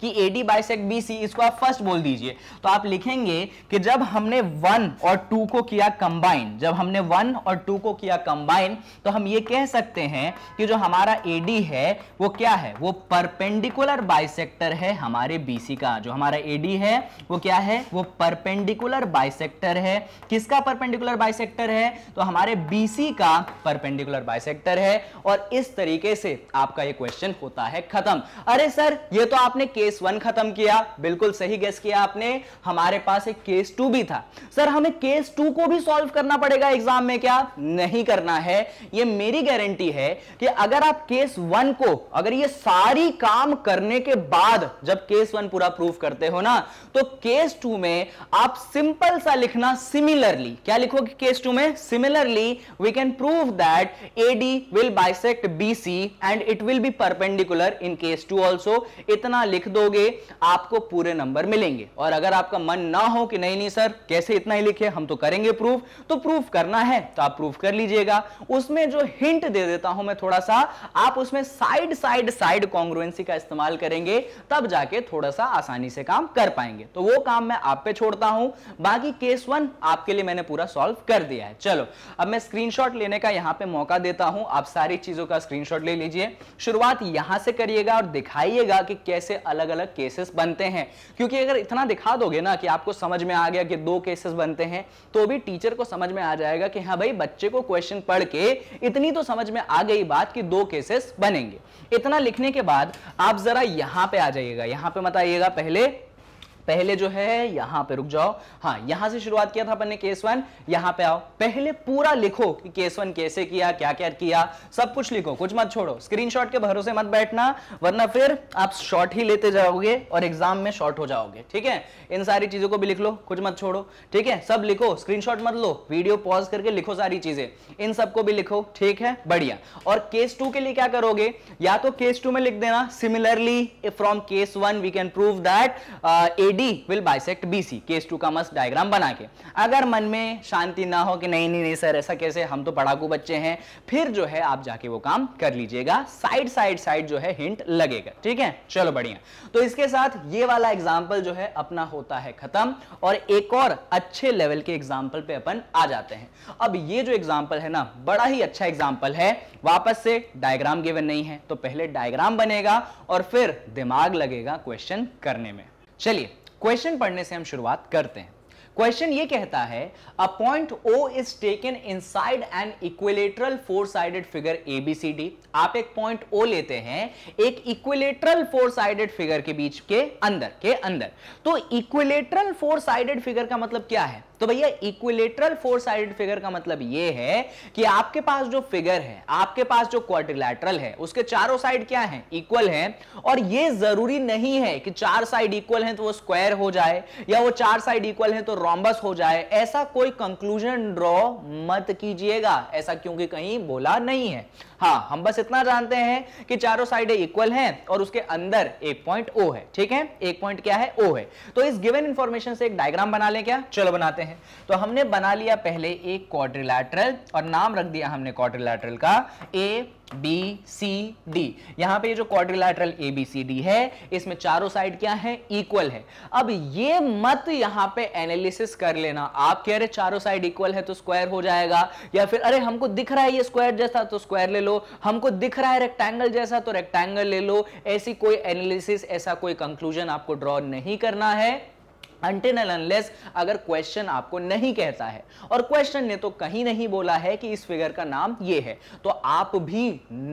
कि A D bisect B C इसको आप फर्स्ट बोल दीजिए तो आप लिखेंगे कि जब हमने वन और टू को किया कंबाइन जब हमने वन और टू को किया कंबाइन तो हम ये कह सकते हैं कि जो हमारा ए डी है वो क्या है वो परपेंडिकुलर बाइसेक्टर है हमारे बी सी का जो हमारा ए डी है वो क्या है वो परपेंडिकुलर बाइसेक्टर है किसका परपेंडिकुलर बाइसेक्टर है तो हमारे बी सी का परपेंडिकुलर बाइसेक्टर है और इस तरीके से आप आपका ये क्वेश्चन होता है खत्म अरे सर ये तो आपने केस वन खत्म किया बिल्कुल सही गेस किया आपने हमारे पास एक केस टू भी था सर हमें केस टू को भी सॉल्व करना पड़ेगा एग्जाम में क्या नहीं करना है ये मेरी गारंटी है कि अगर आप केस वन को अगर ये सारी काम करने के बाद जब केस वन पूरा प्रूफ करते हो ना तो केस टू में आप सिंपल सा लिखना सिमिलरली क्या लिखोगे केस टू में similarly we can prove that AD will bisect B C and it will be perpendicular in case two also इतना लिख दोगे आपको पूरे नंबर मिलेंगे और अगर आपका मन ना हो कि नहीं नहीं सर कैसे इतना ही लिखे हम तो करेंगे प्रूफ तो प्रूफ करना है तो आप प्रूफ कर लीजिएगा उसमें जो हिंट दे देता हूं मैं थोड़ा सा आप उसमें साइड साइड साइड कॉन्ग्रुएंसी का इस्तेमाल करेंगे तब जाके थोड़ा सा आसानी से काम कर पाएंगे तो वो काम मैं आप पे छोड़ता हूं बाकी केस वन आपके लिए मैंने पूरा सॉल्व कर दिया है चलो अब मैं स्क्रीनशॉट लेने का यहां पे मौका देता हूं आप सारी चीजों का स्क्रीनशॉट ले लीजिए शुरुआत यहां से करिएगा और दिखाइएगा कि कैसे अलग अलग केसेस बनते हैं क्योंकि अगर इतना दिखा दोगे ना कि आपको समझ में आ गया कि दो केसेस बनते हैं तो भी टीचर को समझ में आ जाएगा कि हाँ भाई बच्चे को क्वेश्चन पढ़ के इतनी तो समझ में आ गई बात कि दो केसेस बनेंगे इतना लिखने के बाद आप जरा यहां पर आ जाइएगा यहां पर मत आइएगा पहले पहले जो है यहां पे रुक जाओ हाँ यहां से शुरुआत किया था अपने केस वन यहां पे आओ पहले पूरा लिखो कि केस वन कैसे किया क्या क्या किया सब कुछ लिखो कुछ मत छोड़ो स्क्रीनशॉट के भरोसे मत बैठना वरना फिर आप शॉर्ट ही लेते जाओगे और एग्जाम में शॉर्ट हो जाओगे ठीक है इन सारी चीजों को भी लिख लो कुछ मत छोड़ो ठीक है सब लिखो स्क्रीन मत लो वीडियो पॉज करके लिखो सारी चीजें इन सबको भी लिखो ठीक है बढ़िया और केस टू के लिए क्या करोगे या तो केस टू में लिख देना similarly from case one we can prove that D will bisect B C case two का मस्त डायग्राम बना के अगर मन में शांति ना हो कि नहीं नहीं नहीं सर ऐसा कैसे हम तो पढ़ाकू बच्चे हैं फिर जो है आप जाके वो काम कर लीजिएगा साइड साइड साइड जो है हिंट लगेगा ठीक है चलो बढ़िया तो इसके साथ ये वाला एग्जाम्पल जो है अपना होता है खत्म और एक और अच्छे लेवल के एग्जाम्पल पे अपन आ जाते हैं अब ये जो एग्जाम्पल है ना बड़ा ही अच्छा एग्जाम्पल है वापस से डायग्राम गिवन नहीं है तो पहले डायग्राम बनेगा और फिर दिमाग लगेगा क्वेश्चन करने में चलिए क्वेश्चन पढ़ने से हम शुरुआत करते हैं क्वेश्चन ये कहता है a point O is taken inside an equilateral four sided figure ABCD आप एक पॉइंट ओ लेते हैं एक इक्विलेटरल फोर साइडेड फिगर के बीच के अंदर के अंदर तो इक्विलेटरल फोर साइडेड फिगर का मतलब क्या है तो भैया इक्विलेटरल फोर साइडेड फिगर का मतलब ये है कि आपके पास जो फिगर है आपके पास जो क्वाड्रिलैटरल है उसके चारों साइड क्या है इक्वल है और ये जरूरी नहीं है कि चार साइड इक्वल है तो वो स्क्वायर हो जाए या वो चार साइड इक्वल है तो रॉम्बस हो जाए ऐसा कोई कंक्लूजन ड्रॉ मत कीजिएगा ऐसा क्योंकि कहीं बोला नहीं है हाँ हम बस इतना जानते हैं कि चारों साइड इक्वल हैं और उसके अंदर एक पॉइंट ओ है ठीक है एक पॉइंट क्या है ओ है तो इस गिवन इंफॉर्मेशन से एक डायग्राम बना लें क्या चलो बनाते हैं तो हमने बना लिया पहले एक क्वाड्रिलैटरल और नाम रख दिया हमने क्वाड्रिलैटरल का ए बी सी डी यहां पे जो quadrilateral A B C D है इसमें चारों साइड क्या है इक्वल है अब ये मत यहां पे एनालिसिस कर लेना आप कह रहे चारों साइड इक्वल है तो स्क्वायर हो जाएगा या फिर अरे हमको दिख रहा है ये स्क्वायर जैसा तो स्क्वायर ले लो हमको दिख रहा है रेक्टेंगल जैसा तो रेक्टेंगल ले लो ऐसी कोई एनालिसिस ऐसा कोई कंक्लूजन आपको ड्रॉ नहीं करना है अनटिल अनलेस अगर क्वेश्चन आपको नहीं कहता है और क्वेश्चन ने तो कहीं नहीं बोला है कि इस फिगर का नाम ये है तो आप भी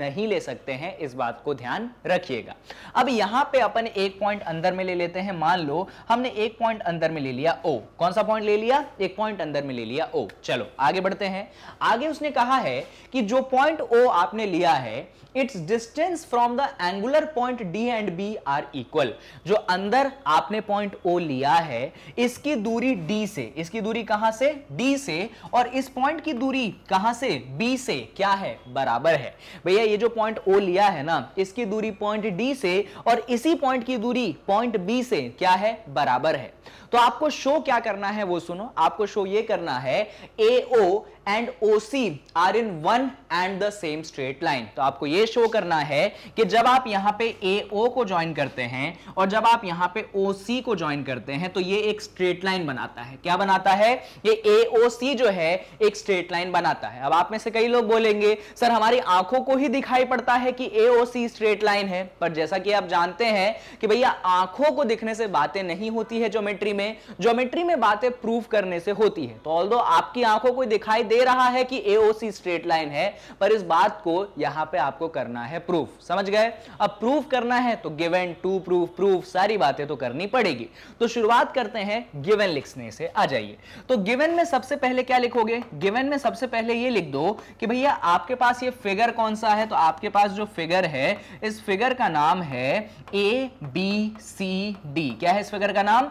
नहीं ले सकते हैं इस बात को ध्यान रखिएगा अब यहां पे अपन एक पॉइंट अंदर में ले लेते हैं मान लो हमने एक पॉइंट अंदर में ले लिया ओ कौन सा पॉइंट ले लिया एक पॉइंट अंदर में ले लिया ओ चलो आगे बढ़ते हैं आगे उसने कहा है कि जो पॉइंट ओ आपने लिया है it's distance from the angular point D and B are equal जो अंदर आपने पॉइंट ओ लिया है है इसकी दूरी डी से इसकी दूरी कहां से डी से और इस पॉइंट की दूरी कहां से बी से क्या है बराबर है भैया ये जो पॉइंट o लिया है ना इसकी दूरी पॉइंट डी से और इसी पॉइंट की दूरी पॉइंट बी से क्या है बराबर है तो आपको शो क्या करना है वो सुनो आपको शो ये करना है A O and O C are in one and the same straight line तो आपको ये शो करना है कि जब आप यहां पे ए ओ को ज्वाइन करते हैं और जब आप यहां पे ओ सी को ज्वाइन करते हैं तो ये एक स्ट्रेट लाइन बनाता है क्या बनाता है ये ए ओ सी जो है एक स्ट्रेट लाइन बनाता है अब आप में से कई लोग बोलेंगे सर हमारी आंखों को ही दिखाई पड़ता है कि ए ओ सी स्ट्रेट लाइन है पर जैसा कि आप जानते हैं कि भैया आंखों को दिखने से बातें नहीं होती है ज्योमेट्री में में ज्योमेट्री में बातें प्रूव करने से होती है तो ऑल आपकी आंखों को दिखाई दे रहा है कि एओसी स्ट्रेट लाइन है पर इस बात को यहां पे आपको करना है प्रूफ समझ गए अब प्रूफ करना है तो गिवन टू प्रूफ प्रूफ सारी बातें तो करनी पड़ेगी तो शुरुआत करते हैं गिवन लिखने से आ जाइए तो गिवन में सबसे पहले क्या लिखोगे गिवन में सबसे पहले ये लिख दो कि भैया आपके पास ये फिगर कौन सा है तो आपके पास जो फिगर है इस फिगर का नाम है ए बी सी डी क्या है इस फिगर का नाम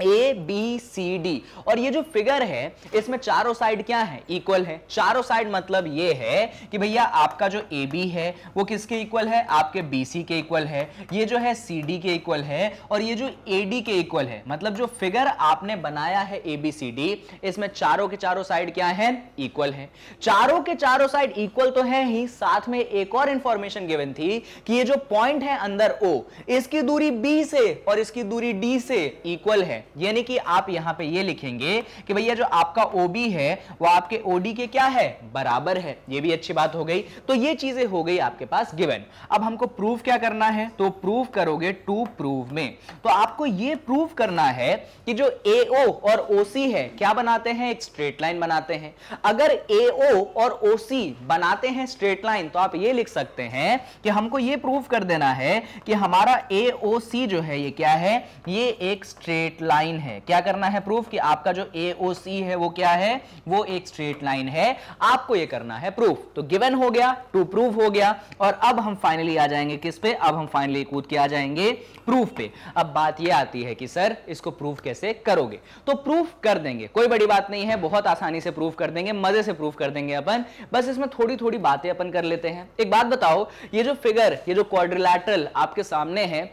ए बी सी डी और ये जो फिगर है इसमें चारों साइड क्या है इक्वल है चारों साइड मतलब ये है कि भैया आपका जो ए बी है वो किसके इक्वल है आपके बी सी के इक्वल है ये जो है सी डी के इक्वल है और ये जो ए डी के इक्वल है मतलब जो फिगर आपने बनाया है ए बी सी डी इसमें चारों के चारों साइड क्या है इक्वल है चारों के चारों साइड इक्वल तो है ही साथ में एक और इंफॉर्मेशन गिवन थी कि ये जो पॉइंट है अंदर ओ इसकी दूरी बी से और इसकी दूरी डी से इक्वल है यानी कि आप यहां पे ये लिखेंगे कि भैया जो आपका ओबी है वो आपके ओडी के क्या है बराबर है ये भी अच्छी बात हो गई तो ये चीजें हो गई आपके पास गिवन अब हमको प्रूफ क्या करना है तो प्रूफ करोगे टू प्रूफ में तो आपको ये प्रूफ करना है कि जो एओ और ओसी है क्या बनाते हैं एक स्ट्रेट लाइन बनाते हैं अगर एओ और ओसी बनाते हैं स्ट्रेट लाइन तो आप ये लिख सकते हैं कि हमको ये प्रूफ कर देना है कि हमारा एओसी जो है ये क्या है ये एक स्ट्रेट लाइन लाइन है क्या करना है प्रूफ कि आपका जो ए है वो क्या है वो एक स्ट्रेट लाइन है आपको ये करना है प्रूफ तो गिवन हो गया टू प्रूफ हो गया और अब हम फाइनली आ जाएंगे किस पे अब हम फाइनली कूद के आ जाएंगे प्रूफ पे अब बात ये आती है कि सर इसको प्रूफ कैसे करोगे तो प्रूफ कर देंगे कोई बड़ी बात नहीं है बहुत आसानी से प्रूफ कर देंगे मजे से प्रूफ कर देंगे अपन बस इसमें थोड़ी थोड़ी बातें अपन कर लेते हैं एक बात बताओ ये जो फिगर ये जो क्वाड्रिलैटरल आपके सामने है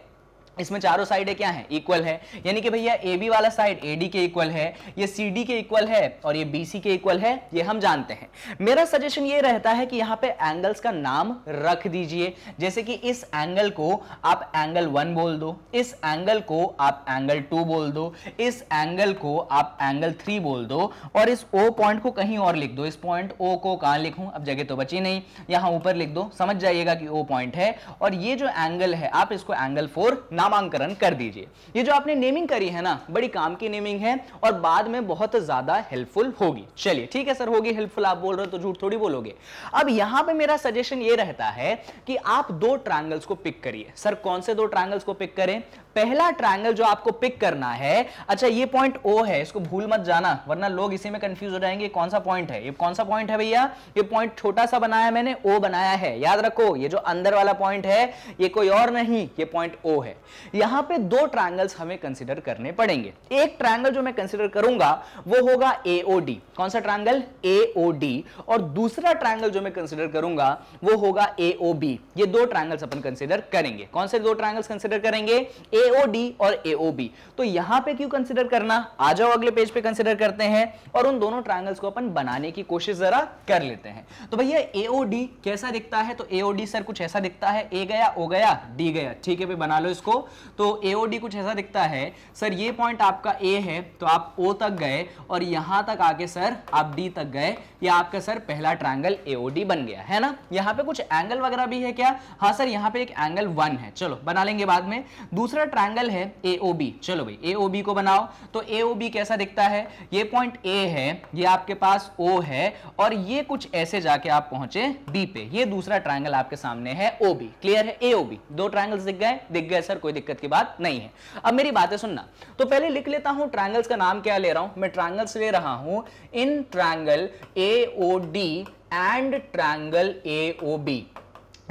इसमें चारों साइडें क्या है इक्वल है यानी कि भैया ए बी वाला साइड ए डी के इक्वल है ये सी डी के इक्वल है और ये बी सी के इक्वल है ये हम जानते हैं मेरा सजेशन ये रहता है कि यहाँ पे एंगल्स का नाम रख दीजिए जैसे कि इस एंगल को आप एंगल वन बोल दो इस एंगल को आप एंगल टू बोल दो इस एंगल को आप एंगल थ्री बोल दो और इस ओ पॉइंट को कहीं और लिख दो इस पॉइंट ओ को कहाँ लिखूँ अब जगह तो बची नहीं यहाँ ऊपर लिख दो समझ जाइएगा कि ओ पॉइंट है और ये जो एंगल है आप इसको एंगल फोर नाम नामांकन कर दीजिए ये जो आपने नेमिंग करी है ना बड़ी काम की नेमिंग है और बाद में बहुत ज्यादा हेल्पफुल होगी चलिए ठीक है सर होगी हेल्पफुल आप बोल रहे हो तो झूठ थोड़ी बोलोगे अब यहां पे मेरा सजेशन ये रहता है कि आप दो ट्रायंगल्स को पिक करिए सर कौन से दो ट्रायंगल्स को पिक करें पहला ट्रायंगल जो आपको पिक करना है अच्छा ये पॉइंट ओ है इसको भूल मत जाना वरना लोग इसी में कंफ्यूज हो जाएंगे कौन सा पॉइंट है ये कौन सा पॉइंट है भैया ये पॉइंट छोटा सा बनाया मैंने ओ बनाया है याद रखो ये जो अंदर वाला पॉइंट है ये कोई और नहीं ये पॉइंट ओ है यहां पर दो ट्राइंगल्स हमें कंसिडर करने पड़ेंगे एक ट्राइंगल जो मैं कंसिडर करूंगा वो होगा एओडी कौन सा ट्राइंगल एओडी और दूसरा ट्राइंगल जो मैं कंसिडर करूंगा वो होगा एओबी ये दो ट्राइंगल्स अपन कंसिडर करेंगे कौन से दो ट्राइंगल्स कंसिडर करेंगे ए AOD और AOB तो यहां पे क्यों कंसिडर करना आ जाओ अगले पेज पे कंसिडर करते हैं और उन दोनों ट्राइंगल्स को अपन बनाने की कोशिश जरा कर लेते हैं तो भैया AOD कैसा दिखता है तो AOD सर कुछ ऐसा दिखता है ए गया ओ गया डी गया ठीक है बना लो इसको तो AOD कुछ ऐसा दिखता है सर ये पॉइंट आपका ए है तो आप ओ तक गए और यहां तक आके सर आप डी तक गए या आपका सर पहला ट्राइंगल AOD बन गया है ना यहाँ पे कुछ एंगल वगैरह भी है क्या हाँ सर यहाँ पे एक एंगल वन है चलो बना लेंगे बाद में दूसरा ट्रायंगल है ए ओ बी चलो भाई ए ओ बी को बनाओ तो ए ओ बी कैसा दिखता है ये पॉइंट ए है ये आपके पास ओ है और ये कुछ ऐसे जाके आप पहुंचे बी पे ये दूसरा ट्रायंगल आपके सामने है ओ बी क्लियर है ए ओ बी दो ट्रायंगल्स दिख गए दिख गए सर कोई दिक्कत की बात नहीं है अब मेरी बातें सुनना तो पहले लिख लेता हूं ट्राइंगल्स का नाम क्या ले रहा हूं मैं ट्राइंगल्स ले रहा हूं in triangle A O D and triangle A O B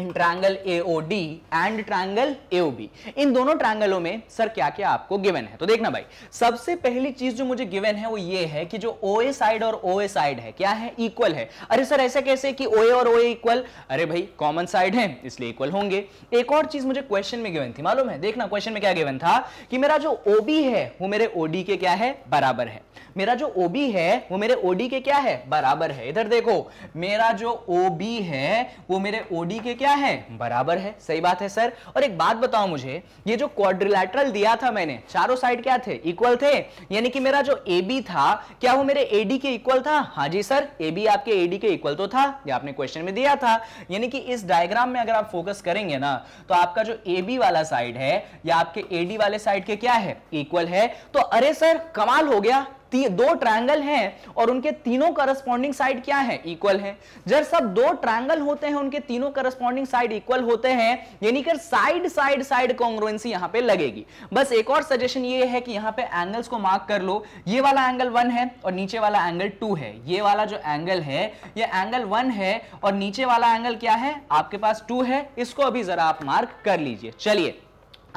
in O D and triangle B इन दोनों ट्राइंगलों में सर क्या क्या आपको गिवन है तो देखना भाई सबसे पहली चीज जो मुझे गिवन है वो ये है कि जो ए साइड और ए साइड है क्या है इक्वल है अरे सर ऐसा कैसे कि ए और ए इक्वल अरे भाई कॉमन साइड है इसलिए इक्वल होंगे एक और चीज मुझे क्वेश्चन में गिवन थी मालूम है देखना क्वेश्चन में क्या गिवन था कि मेरा जो बी है वो मेरे डी के क्या है बराबर है मेरा जो बी है वो मेरे डी के क्या है बराबर है इधर देखो मेरा जो ओ बी है वो मेरे डी के क्या क्या है बराबर है सही बात है सर और एक बात बताओ मुझे ये जो क्वाड्रिलेटरल दिया था मैंने चारों साइड क्या थे इक्वल थे यानी कि मेरा जो ए बी था क्या वो मेरे एडी के इक्वल था हाँ जी सर ए बी आपके एडी के इक्वल तो था ये आपने क्वेश्चन में दिया था यानी कि इस डायग्राम में अगर आप फोकस करेंगे ना तो आपका जो ए बी वाला साइड है या आपके एडी वाले साइड के क्या है इक्वल है तो अरे सर कमाल हो गया दो ट्रायंगल हैं और उनके तीनों करस्पॉन्डिंग साइड क्या है इक्वल है जब सब दो ट्रायंगल होते हैं उनके तीनों करस्पॉन्डिंग साइड इक्वल होते हैं यानी कि साइड साइड साइड कॉन्ग्रुएंसी यहां पे लगेगी बस एक और सजेशन ये है कि यहां पे एंगल्स को मार्क कर लो ये वाला एंगल वन है और नीचे वाला एंगल टू है ये वाला जो एंगल है यह एंगल वन है और नीचे वाला एंगल क्या है आपके पास टू है इसको अभी जरा आप मार्क कर लीजिए चलिए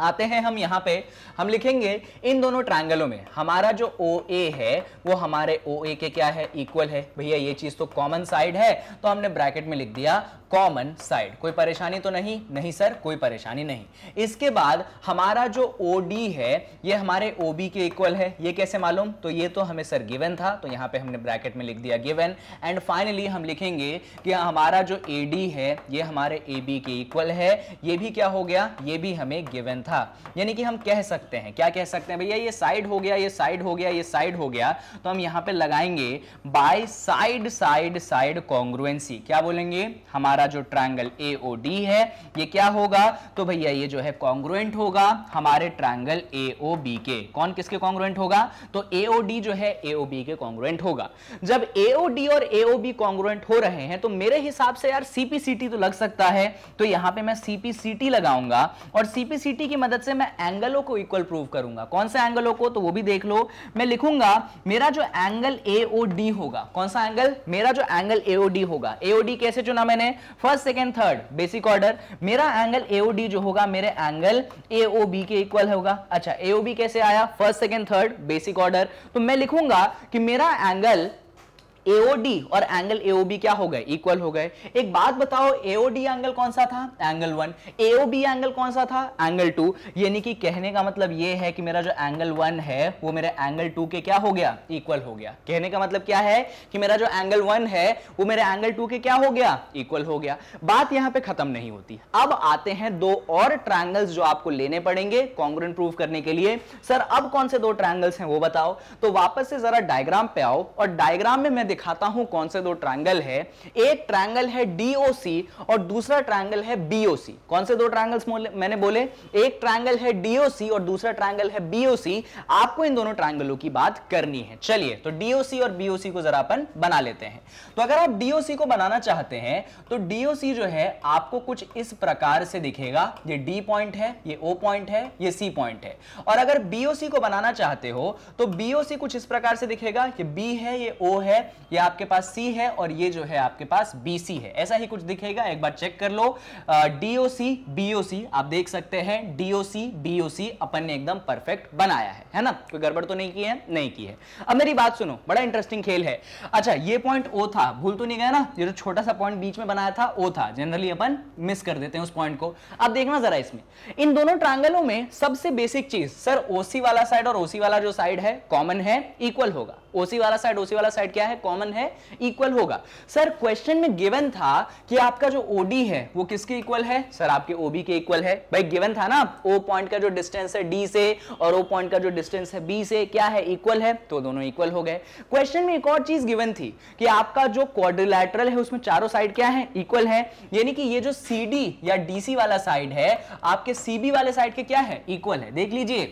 आते हैं हम यहाँ पे हम लिखेंगे इन दोनों ट्राइंगलों में हमारा जो ओ ए है वो हमारे ओ ए के क्या है इक्वल है भैया ये चीज तो कॉमन साइड है तो हमने ब्रैकेट में लिख दिया कॉमन साइड कोई परेशानी तो नहीं नहीं सर कोई परेशानी नहीं इसके बाद हमारा जो ओ डी है ये हमारे ओ बी के इक्वल है ये कैसे मालूम तो ये तो हमें सर गिवन था तो यहाँ पे हमने ब्रैकेट में लिख दिया गिवन एंड फाइनली हम लिखेंगे कि हमारा जो ए डी है ये हमारे ए बी के इक्वल है ये भी क्या हो गया ये भी हमें गिवन था यानी कि हम कह सकते हैं क्या कह सकते हैं भैया ये साइड हो गया ये साइड हो गया ये साइड हो गया तो हम यहाँ पे लगाएंगे by side side side congruency क्या बोलेंगे हमारा हमारा जो ट्रायंगल ए ओ डी है ये क्या होगा तो भैया ये जो है कॉन्ग्रुएंट होगा हमारे ट्रायंगल ए ओ बी के कौन किसके कॉन्ग्रुएंट होगा तो ए ओ डी जो है ए ओ बी के कॉन्ग्रुएंट होगा जब ए ओ डी और ए ओ बी कॉन्ग्रुएंट हो रहे हैं तो मेरे हिसाब से यार सीपीसीटी तो लग सकता है तो यहां पे मैं सीपीसीटी लगाऊंगा और सीपीसीटी की मदद से मैं एंगलों को इक्वल प्रूव करूंगा कौन से एंगलों को तो वो भी देख लो मैं लिखूंगा मेरा जो एंगल ए ओ डी होगा कौन सा एंगल मेरा जो एंगल ए ओ डी होगा ए ओ डी कैसे चुना मैंने first second third basic order मेरा एंगल एओडी जो होगा मेरे एंगल एओबी के इक्वल होगा अच्छा एओबी कैसे आया first second third basic order तो मैं लिखूंगा कि मेरा एंगल AOD और एंगल AOB क्या हो गए इक्वल हो गए एक बात बताओ AOD एंगल कौन सा था एंगल वन AOB एंगल कौन सा था एंगल टू यानी कि कहने का मतलब यह है कि मेरा जो एंगल वन है वो मेरे एंगल टू के क्या हो गया इक्वल हो गया कहने का मतलब क्या है कि मेरा जो एंगल वन है वो मेरे एंगल टू के क्या हो गया इक्वल हो गया बात यहां पे खत्म नहीं होती अब आते हैं दो और ट्रायंगल्स जो आपको लेने पड़ेंगे कॉन्ग्रेंट प्रूफ करने के लिए सर अब कौन से दो ट्रायंगल्स हैं वो बताओ तो वापस से जरा डायग्राम पे आओ और डायग्राम में मैं दिखाता हूं कौन से दो ट्रायंगल है एक ट्रायंगल है डीओसी और दूसरा ट्रायंगल है बीओसी कौन से दो ट्रायंगल्स मैंने बोले एक ट्रायंगल है डीओसी और दूसरा ट्रायंगल है बीओसी आपको इन दोनों ट्रायंगलों की बात करनी है चलिए तो डीओसी और बीओसी को जरा अपन बना लेते हैं तो अगर आप डीओसी को बनाना चाहते हैं तो डीओसी जो है आपको कुछ इस प्रकार से दिखेगा ये डी पॉइंट है ये ओ पॉइंट है ये सी पॉइंट है और अगर बीओसी को बनाना चाहते हो तो बीओसी कुछ इस प्रकार से दिखेगा ये बी है ये ओ है ये आपके पास सी है और ये जो है आपके पास बी सी है ऐसा ही कुछ दिखेगा एक बार चेक कर लो डीओसी बीओसी आप देख सकते हैं डीओसी बीओसी अपन ने एकदम परफेक्ट बनाया है है ना कोई गड़बड़ तो नहीं की है नहीं की है अब मेरी बात सुनो बड़ा इंटरेस्टिंग खेल है अच्छा ये पॉइंट ओ था भूल तो नहीं गया ना ये जो छोटा सा पॉइंट बीच में बनाया था ओ था जनरली अपन मिस कर देते हैं उस पॉइंट को अब देखना जरा इसमें इन दोनों ट्रायंगलों में सबसे बेसिक चीज सर ओसी वाला साइड और ओसी वाला जो साइड है कॉमन है इक्वल होगा ओसी वाला साइड ओसी वाला साइड क्या है कॉमन है इक्वल होगा सर क्वेश्चन में गिवन था कि आपका जो ओडी है वो किसके इक्वल है सर आपके ओबी के इक्वल है भाई गिवन था ना ओ पॉइंट का जो डिस्टेंस है डी से और ओ पॉइंट का जो डिस्टेंस है बी से क्या है इक्वल है तो दोनों इक्वल हो गए क्वेश्चन में एक और चीज गिवन थी कि आपका जो क्वाड्रिलैटरल है उसमें चारों साइड क्या है इक्वल है यानी कि ये जो सी या डीसी वाला साइड है आपके सीबी वाले साइड के क्या है इक्वल है देख लीजिए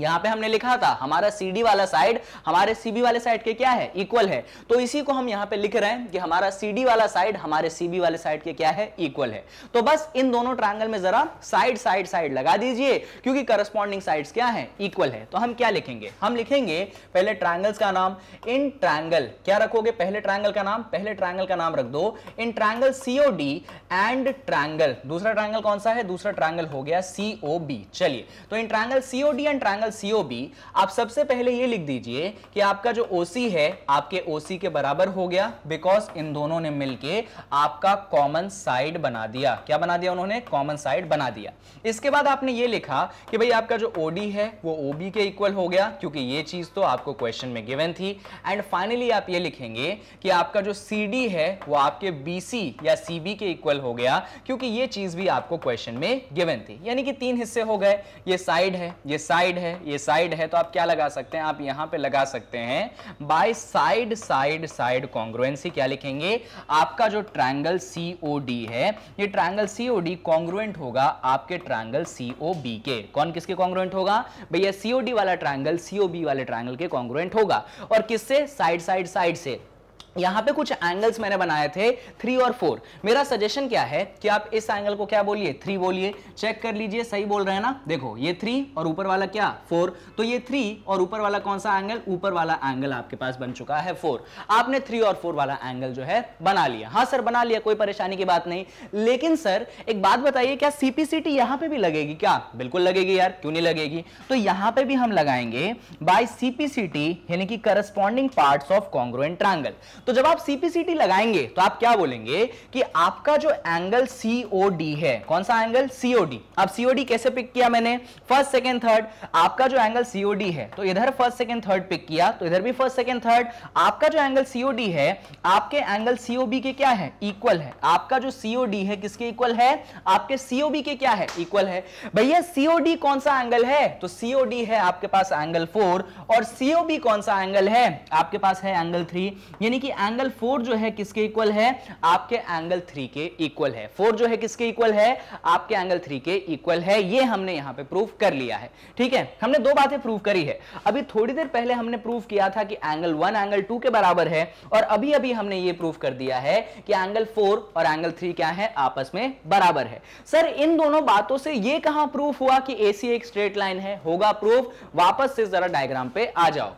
यहां पे हमने लिखा था हमारा सी डी वाला साइड हमारे सी बी वाले साइड के क्या है इक्वल है तो इसी को हम यहां पे लिख रहे हैं कि हमारा सी डी वाला साइड हमारे सी बी वाले साइड के क्या है इक्वल है तो बस इन दोनों ट्रायंगल में जरा साइड साइड साइड लगा दीजिए क्योंकि करस्पॉन्डिंग साइड क्या है इक्वल है तो हम क्या लिखेंगे हम लिखेंगे पहले ट्राइंगल्स का नाम इन ट्राइंगल क्या रखोगे पहले ट्राइंगल का नाम पहले ट्राइंगल का नाम रख दो in triangle CO D and triangle दूसरा ट्राइंगल कौन सा है दूसरा ट्राइंगल हो गया सीओ बी चलिए तो in triangle CO D and triangle angle COB आप सबसे पहले ये लिख दीजिए कि आपका जो ओसी है आपके ओसी के बराबर हो गया बिकॉज इन दोनों ने मिलके आपका कॉमन साइड बना दिया क्या बना दिया उन्होंने कॉमन साइड बना दिया इसके बाद आपने ये लिखा कि भाई आपका जो ओडी है वो ओबी के इक्वल हो गया क्योंकि ये चीज तो आपको क्वेश्चन में गिवन थी एंड फाइनली आप ये लिखेंगे कि आपका जो सी है वो आपके बीसी या सीबी के इक्वल हो गया क्योंकि ये चीज भी आपको क्वेश्चन में गिवन थी यानी कि तीन हिस्से हो गए ये साइड है ये साइड है है ये साइड है तो आप क्या लगा सकते हैं आप यहां पे लगा सकते हैं by side side side congruency क्या लिखेंगे आपका जो ट्राइंगल सी ओ डी है ये triangle C O D congruent होगा आपके ट्राइंगल सी ओ बी के कौन किसके कॉन्ग्रुएंट होगा भैया सी ओ डी वाला ट्राइंगल सी ओ बी वाले ट्राइंगल के कॉन्ग्रुएंट होगा और किससे साइड साइड साइड से यहाँ पे कुछ एंगल्स मैंने बनाए थे थ्री और फोर मेरा सजेशन क्या है कि आप इस एंगल को क्या बोलिए थ्री बोलिए चेक कर लीजिए सही बोल रहे हैं ना देखो ये थ्री और ऊपर वाला क्या फोर तो ये थ्री और ऊपर वाला कौन सा एंगल ऊपर वाला एंगल आपके पास बन चुका है फोर आपने थ्री और फोर वाला एंगल जो है बना लिया हाँ सर बना लिया कोई परेशानी की बात नहीं लेकिन सर एक बात बताइए क्या सीपीसीटी यहाँ पे भी लगेगी क्या बिल्कुल लगेगी यार क्यों नहीं लगेगी तो यहाँ पे भी हम लगाएंगे बाई सीपीसीटी यानी कि corresponding part of congruent triangle तो जब आप सीपीसीटी लगाएंगे तो आप क्या बोलेंगे कि आपका जो एंगल सीओडी है कौन सा एंगल सीओडी अब सीओडी कैसे पिक किया मैंने फर्स्ट सेकेंड थर्ड आपका जो एंगल सीओडी है तो इधर फर्स्ट सेकेंड थर्ड पिक किया तो इधर भी फर्स्ट सेकेंड थर्ड आपका जो एंगल सीओडी है आपके एंगल सीओबी के क्या है इक्वल है आपका जो सीओडी है किसके इक्वल है आपके सीओबी के क्या है इक्वल है भैया सीओडी कौन सा एंगल है तो सीओडी है आपके पास एंगल फोर और सीओबी कौन सा एंगल है आपके पास है एंगल थ्री यानी कि एंगल फोर जो है किसके इक्वल है आपके एंगल थ्री के इक्वल है फोर जो है किसके इक्वल है आपके एंगल थ्री के इक्वल है ये हमने यहां पे प्रूफ कर लिया है ठीक है हमने दो बातें प्रूफ करी है अभी थोड़ी देर पहले हमने प्रूफ किया था कि एंगल वन एंगल टू के बराबर है और अभी अभी हमने ये प्रूफ कर दिया है कि एंगल फोर और एंगल थ्री क्या है आपस में बराबर है सर इन दोनों बातों से ये कहा प्रूफ हुआ कि एसी एक स्ट्रेट लाइन है होगा प्रूफ वापस से जरा डायग्राम पे आ जाओ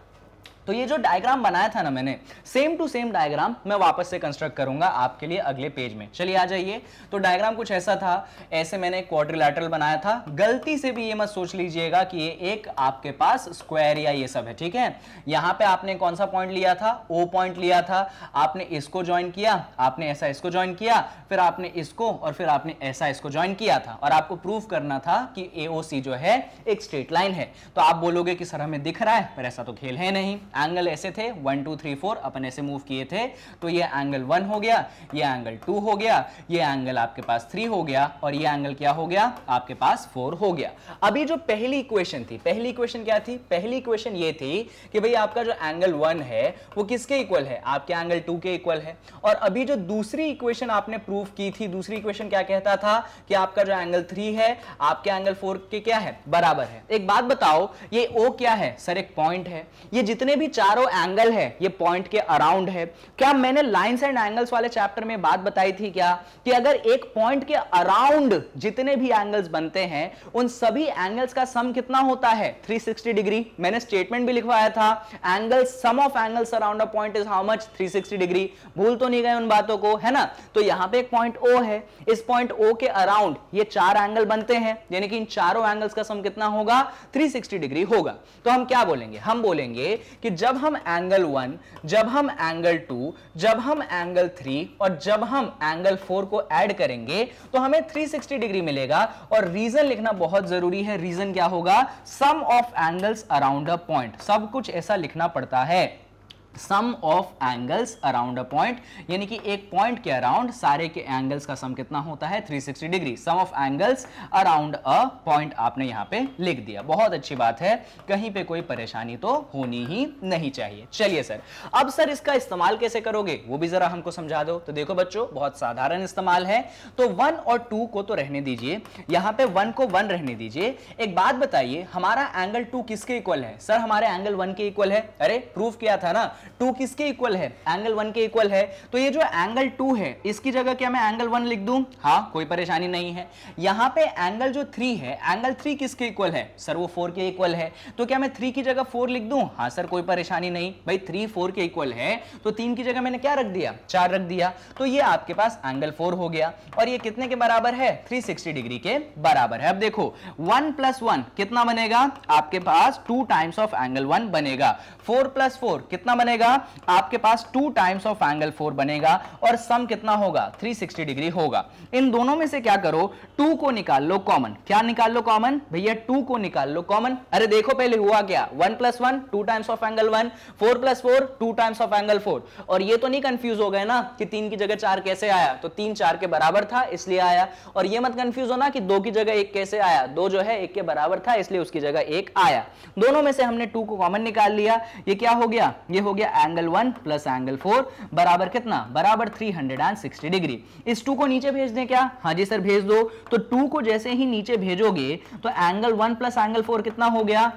तो ये जो डायग्राम बनाया था ना मैंने सेम टू सेम डायग्राम मैं वापस से कंस्ट्रक्ट करूंगा आपके लिए अगले पेज में चलिए आ जाइए तो डायग्राम कुछ ऐसा था ऐसे मैंने क्वाड्रिलेटरल बनाया था गलती से भी ये मत सोच लीजिएगा कि ये एक आपके पास स्क्वायर या ये सब है ठीक है यहां पे आपने कौन सा पॉइंट लिया था ओ पॉइंट लिया था आपने इसको ज्वाइन किया आपने ऐसा इसको ज्वाइन किया फिर आपने इसको और फिर आपने ऐसा इसको ज्वाइन किया था और आपको प्रूव करना था कि ए जो है एक स्ट्रेट लाइन है तो आप बोलोगे कि सर हमें दिख रहा है पर ऐसा तो खेल है नहीं एंगल ऐसे थे वन टू थ्री फोर अपन ऐसे मूव किए थे तो ये एंगल वन हो गया ये एंगल टू हो गया ये एंगल आपके पास थ्री हो गया और ये एंगल क्या हो गया आपके पास फोर हो गया अभी जो पहली इक्वेशन थी पहली इक्वेशन क्या थी पहली इक्वेशन ये थी कि भाई आपका जो एंगल वन है वो किसके इक्वल है आपके एंगल टू के इक्वल है और अभी जो दूसरी इक्वेशन आपने प्रूव की थी दूसरी इक्वेशन क्या कहता था कि आपका जो एंगल थ्री है आपके एंगल फोर के क्या है बराबर है एक बात बताओ ये ओ क्या है सर एक पॉइंट है ये जितने भी भी चारों एंगल है ये पॉइंट के अराउंड है क्या मैंने लाइन्स एंड एंगल्स वाले चैप्टर में बात बताई थी क्या कि अगर एक पॉइंट के अराउंड जितने भी एंगल्स बनते हैं उन सभी एंगल्स का सम कितना होता है 360 डिग्री मैंने स्टेटमेंट भी लिखवाया था angle sum of angles around a point is how much 360 degree भूल तो नहीं गए उन बातों को है ना तो यहां पे एक पॉइंट ओ है इस पॉइंट ओ के अराउंड ये चार एंगल बनते हैं यानी कि इन चारों एंगल्स का सम कितना होगा 360 डिग्री होगा तो हम क्या बोलेंगे हम बोलेंगे कि जब हम एंगल वन जब हम एंगल टू जब हम एंगल थ्री और जब हम एंगल फोर को ऐड करेंगे तो हमें 360 डिग्री मिलेगा और रीजन लिखना बहुत जरूरी है रीजन क्या होगा sum of angles around a point सब कुछ ऐसा लिखना पड़ता है sum of angles around a point यानी कि एक पॉइंट के अराउंड सारे के एंगल्स का सम कितना होता है 360 degree sum of angles around a point आपने यहां पे लिख दिया बहुत अच्छी बात है कहीं पे कोई परेशानी तो होनी ही नहीं चाहिए चलिए सर अब सर इसका इस्तेमाल कैसे करोगे वो भी जरा हमको समझा दो तो देखो बच्चों बहुत साधारण इस्तेमाल है तो वन और टू को तो रहने दीजिए यहाँ पे वन को वन रहने दीजिए एक बात बताइए हमारा एंगल टू किसके इक्वल है सर हमारे एंगल वन के इक्वल है अरे प्रूफ किया था ना टू किसके इक्वल है एंगल वन के इक्वल है तो ये जो एंगल टू है इसकी जगह क्या मैं एंगल वन लिख दू हाँ कोई परेशानी नहीं है यहाँ पे एंगल जो थ्री है एंगल थ्री किसके इक्वल है सर वो फोर के इक्वल है तो क्या मैं थ्री की जगह फोर लिख दू हाँ सर कोई परेशानी नहीं भाई थ्री फोर के इक्वल है तो तीन की जगह मैंने क्या रख दिया चार रख दिया तो ये आपके पास एंगल फोर हो गया और ये कितने के बराबर है थ्री डिग्री के बराबर है अब देखो वन प्लस वन कितना बनेगा आपके पास two times of angle one बनेगा फोर प्लस फोर कितना बनेगा बनेगा आपके पास two times of angle four बनेगा और सम कितना होगा 360 डिग्री होगा इन दोनों में से क्या करो टू को निकाल लो कॉमन क्या निकाल लो कॉमन भैया टू को निकाल लो कॉमन अरे देखो पहले हुआ क्या one plus one two times of angle one four plus four two times of angle four और ये तो नहीं कंफ्यूज हो गए ना कि तीन की जगह चार कैसे आया तो तीन चार के बराबर था इसलिए आया और ये मत कंफ्यूज होना कि दो की जगह एक कैसे आया दो जो है एक के बराबर था इसलिए उसकी जगह एक आया दोनों में से हमने टू को कॉमन निकाल लिया ये क्या हो गया ये हो गया गया angle one plus angle four बराबर कितना बराबर 360 डिग्री इस टू को नीचे भेज दें क्या हाँ जी सर भेज दो तो टू को जैसे ही नीचे भेजोगे तो angle one plus angle four कितना हो गया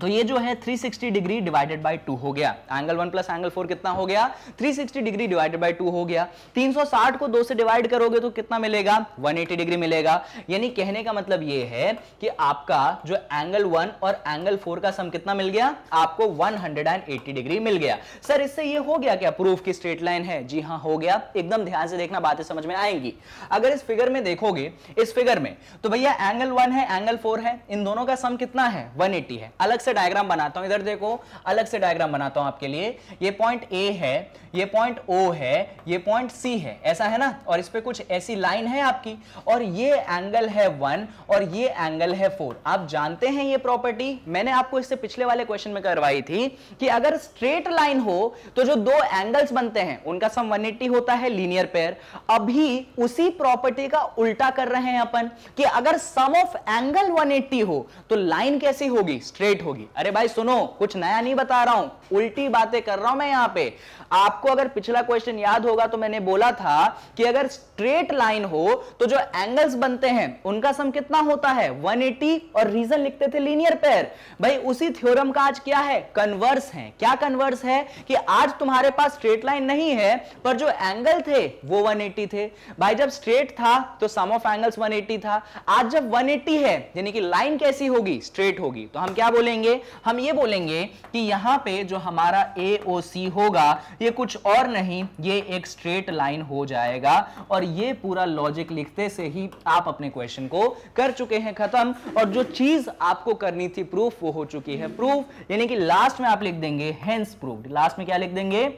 तो ये जो है 360 डिग्री डिवाइडेड बाय टू हो गया angle one plus angle four कितना हो गया 360 डिग्री डिवाइडेड बाय टू हो गया 360 को दो से डिवाइड करोगे तो कितना मिलेगा 180 डिग्री मिलेगा यानी कहने का मतलब ये है कि आपका जो एंगल वन और एंगल फोर का सम कितना मिल गया आपको 180 डिग्री मिल गया सर इससे ये हो गया क्या प्रूफ की स्ट्रेट लाइन है जी हाँ हो गया एकदम ध्यान से देखना बातें समझ में आएंगी अगर इस फिगर में देखोगे इस फिगर में तो भैया एंगल वन है एंगल फोर है इन दोनों का सम कितना है वन है अलग से डायग्राम बनाता हूं इधर देखो अलग से डायग्राम बनाता हूं आपके लिए ये पॉइंट ए है ये पॉइंट ओ है ये पॉइंट सी है ऐसा है ना और इस पर कुछ ऐसी लाइन है आपकी और ये एंगल है वन और ये एंगल है फोर आप जानते हैं ये प्रॉपर्टी मैंने आपको इससे पिछले वाले क्वेश्चन में करवाई थी कि अगर स्ट्रेट लाइन हो तो जो दो एंगल्स बनते हैं उनका सम 180 होता है लीनियर पेयर अभी उसी प्रॉपर्टी का उल्टा कर रहे हैं अपन कि अगर सम ऑफ एंगल 180 हो तो लाइन कैसी होगी स्ट्रेट होगी होगी अरे भाई सुनो कुछ नया नहीं बता रहा हूं उल्टी बातें कर रहा हूं मैं यहां पे आपको अगर पिछला क्वेश्चन याद होगा तो मैंने बोला था कि अगर स्ट्रेट लाइन हो तो जो एंगल्स बनते हैं उनका सम कितना होता है 180 और रीजन लिखते थे लीनियर पेयर भाई उसी थ्योरम का आज क्या है कन्वर्स है क्या कन्वर्स है कि आज तुम्हारे पास स्ट्रेट लाइन नहीं है पर जो एंगल थे वो वन थे भाई जब स्ट्रेट था तो सम ऑफ एंगल्स वन था आज जब वन है यानी कि लाइन कैसी होगी स्ट्रेट होगी तो हम क्या बोलेंगे हम ये बोलेंगे कि यहां पे जो हमारा ए ओ सी होगा ये कुछ और नहीं ये एक स्ट्रेट लाइन हो जाएगा और ये पूरा लॉजिक लिखते से ही आप अपने क्वेश्चन को कर चुके हैं खत्म और जो चीज आपको करनी थी प्रूफ वो हो चुकी है प्रूफ यानी कि लास्ट में आप लिख देंगे हेंस प्रूफ लास्ट में क्या लिख देंगे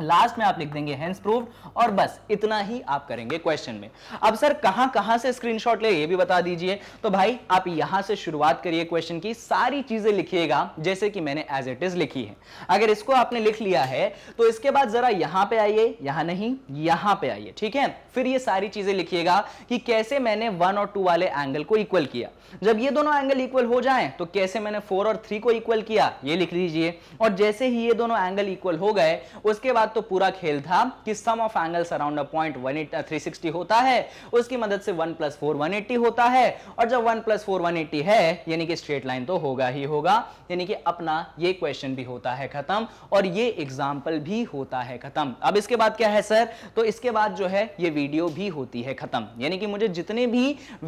लास्ट में आप लिख देंगे हैंड्स प्रूफ और बस इतना ही आप करेंगे क्वेश्चन में अब सर कहां कहां से स्क्रीनशॉट ले ये भी बता दीजिए तो भाई आप यहां से शुरुआत करिए क्वेश्चन की सारी चीजें लिखिएगा जैसे कि मैंने एज इट इज लिखी है अगर इसको आपने लिख लिया है तो इसके बाद जरा यहां पे आइए यहां नहीं यहां पर आइए ठीक है फिर ये सारी चीजें लिखिएगा कि कैसे मैंने वन और टू वाले एंगल को इक्वल किया जब ये दोनों एंगल इक्वल हो जाए तो कैसे मैंने फोर और थ्री को इक्वल किया ये लिख लीजिए और जैसे ही ये दोनों एंगल इक्वल हो गए उसके बाद बाद तो पूरा खेल था कि sum of angles around point one eight three sixty होता है उसकी मदद से one plus four one eighty होता है और जब one plus four one eighty है यानी कि स्ट्रेट लाइन तो होगा ही होगा यानी कि अपना ये क्वेश्चन भी होता है खत्म और ये एग्जाम्पल भी होता है खत्म अब इसके बाद क्या है सर तो इसके बाद जो है ये वीडियो भी होती है खत्म यानी कि मुझे जितने भी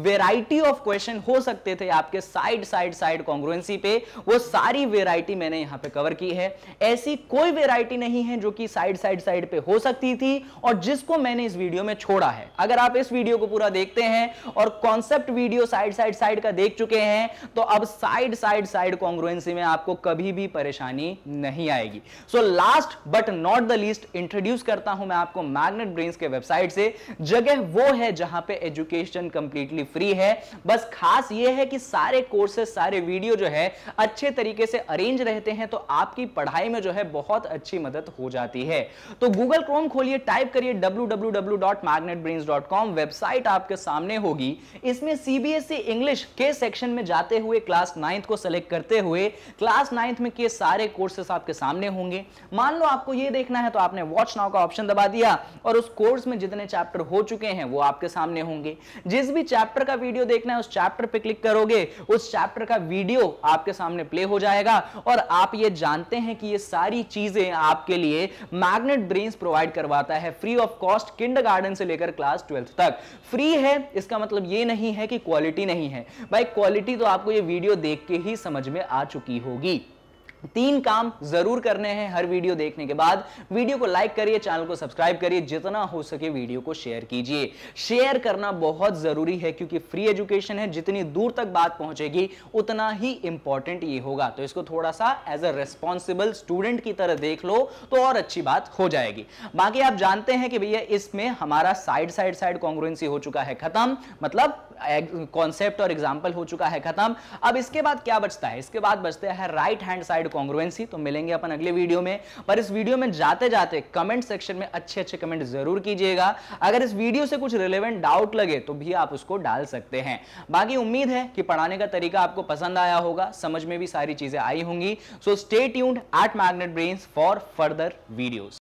वेराइटी ऑफ क्वेश्चन हो सकते थे आपके साइड साइड साइड कॉन्ग्रुएंसी पे वो सारी वेराइटी मैंने यहाँ पे कवर की है ऐसी कोई वेराइटी नहीं है जो कि साइड साइड साइड साइड पे हो सकती थी और जिसको मैंने इस वीडियो में छोड़ा है अगर आप इस वीडियो को पूरा देखते हैं और concept video side side side का देख चुके हैं तो अब साइड साइड साइड कॉन्ग्रुएंसी में आपको कभी भी परेशानी नहीं आएगी so last but not the least introduce करता हूं मैं आपको मैग्नेट ब्रेन के वेबसाइट से जगह वो है जहां पे एजुकेशन कंप्लीटली फ्री है बस खास ये है कि सारे कोर्सेस सारे वीडियो जो है अच्छे तरीके से अरेंज रहते हैं तो आपकी पढ़ाई में जो है बहुत अच्छी मदद हो जाती है है तो गूगल क्रोम खोलिए टाइप करिए www.magnetbrains.com वेबसाइट आपके सामने होगी इसमें सीबीएसई इंग्लिश e के सेक्शन में जाते हुए क्लास नाइन्थ को सेलेक्ट करते हुए क्लास नाइन्थ में के सारे कोर्सेस आपके सामने होंगे मान लो आपको ये देखना है तो आपने वॉच नाउ का ऑप्शन दबा दिया और उस कोर्स में जितने चैप्टर हो चुके हैं वो आपके सामने होंगे जिस भी चैप्टर का वीडियो देखना है उस चैप्टर पर क्लिक करोगे उस चैप्टर का वीडियो आपके सामने प्ले हो जाएगा और आप ये जानते हैं कि ये सारी चीजें आपके लिए मैग्नेट ब्रेन प्रोवाइड करवाता है फ्री ऑफ कॉस्ट गार्डन से लेकर क्लास ट्वेल्थ तक फ्री है इसका मतलब ये नहीं है कि क्वालिटी नहीं है भाई क्वालिटी तो आपको ये वीडियो देख के ही समझ में आ चुकी होगी तीन काम जरूर करने हैं हर वीडियो देखने के बाद वीडियो को लाइक करिए चैनल को सब्सक्राइब करिए जितना हो सके वीडियो को शेयर कीजिए शेयर करना बहुत जरूरी है क्योंकि फ्री एजुकेशन है जितनी दूर तक बात पहुंचेगी उतना ही इंपॉर्टेंट ये होगा तो इसको थोड़ा सा एज अ रेस्पॉन्सिबल स्टूडेंट की तरह देख लो तो और अच्छी बात हो जाएगी बाकी आप जानते हैं कि भैया इसमें हमारा साइड साइड साइड कॉन्ग्रुएंसी हो चुका है खत्म मतलब कॉन्सेप्ट और एग्जाम्पल हो चुका है खत्म अब इसके बाद क्या बचता है इसके बाद बचता है राइट हैंड साइड कॉन्ग्रुएंसी तो मिलेंगे अपन अगले वीडियो में पर इस वीडियो में जाते जाते कमेंट सेक्शन में अच्छे अच्छे कमेंट जरूर कीजिएगा अगर इस वीडियो से कुछ रिलेवेंट डाउट लगे तो भी आप उसको डाल सकते हैं बाकी उम्मीद है कि पढ़ाने का तरीका आपको पसंद आया होगा समझ में भी सारी चीजें आई होंगी so stay tuned at Magnet Brains for further videos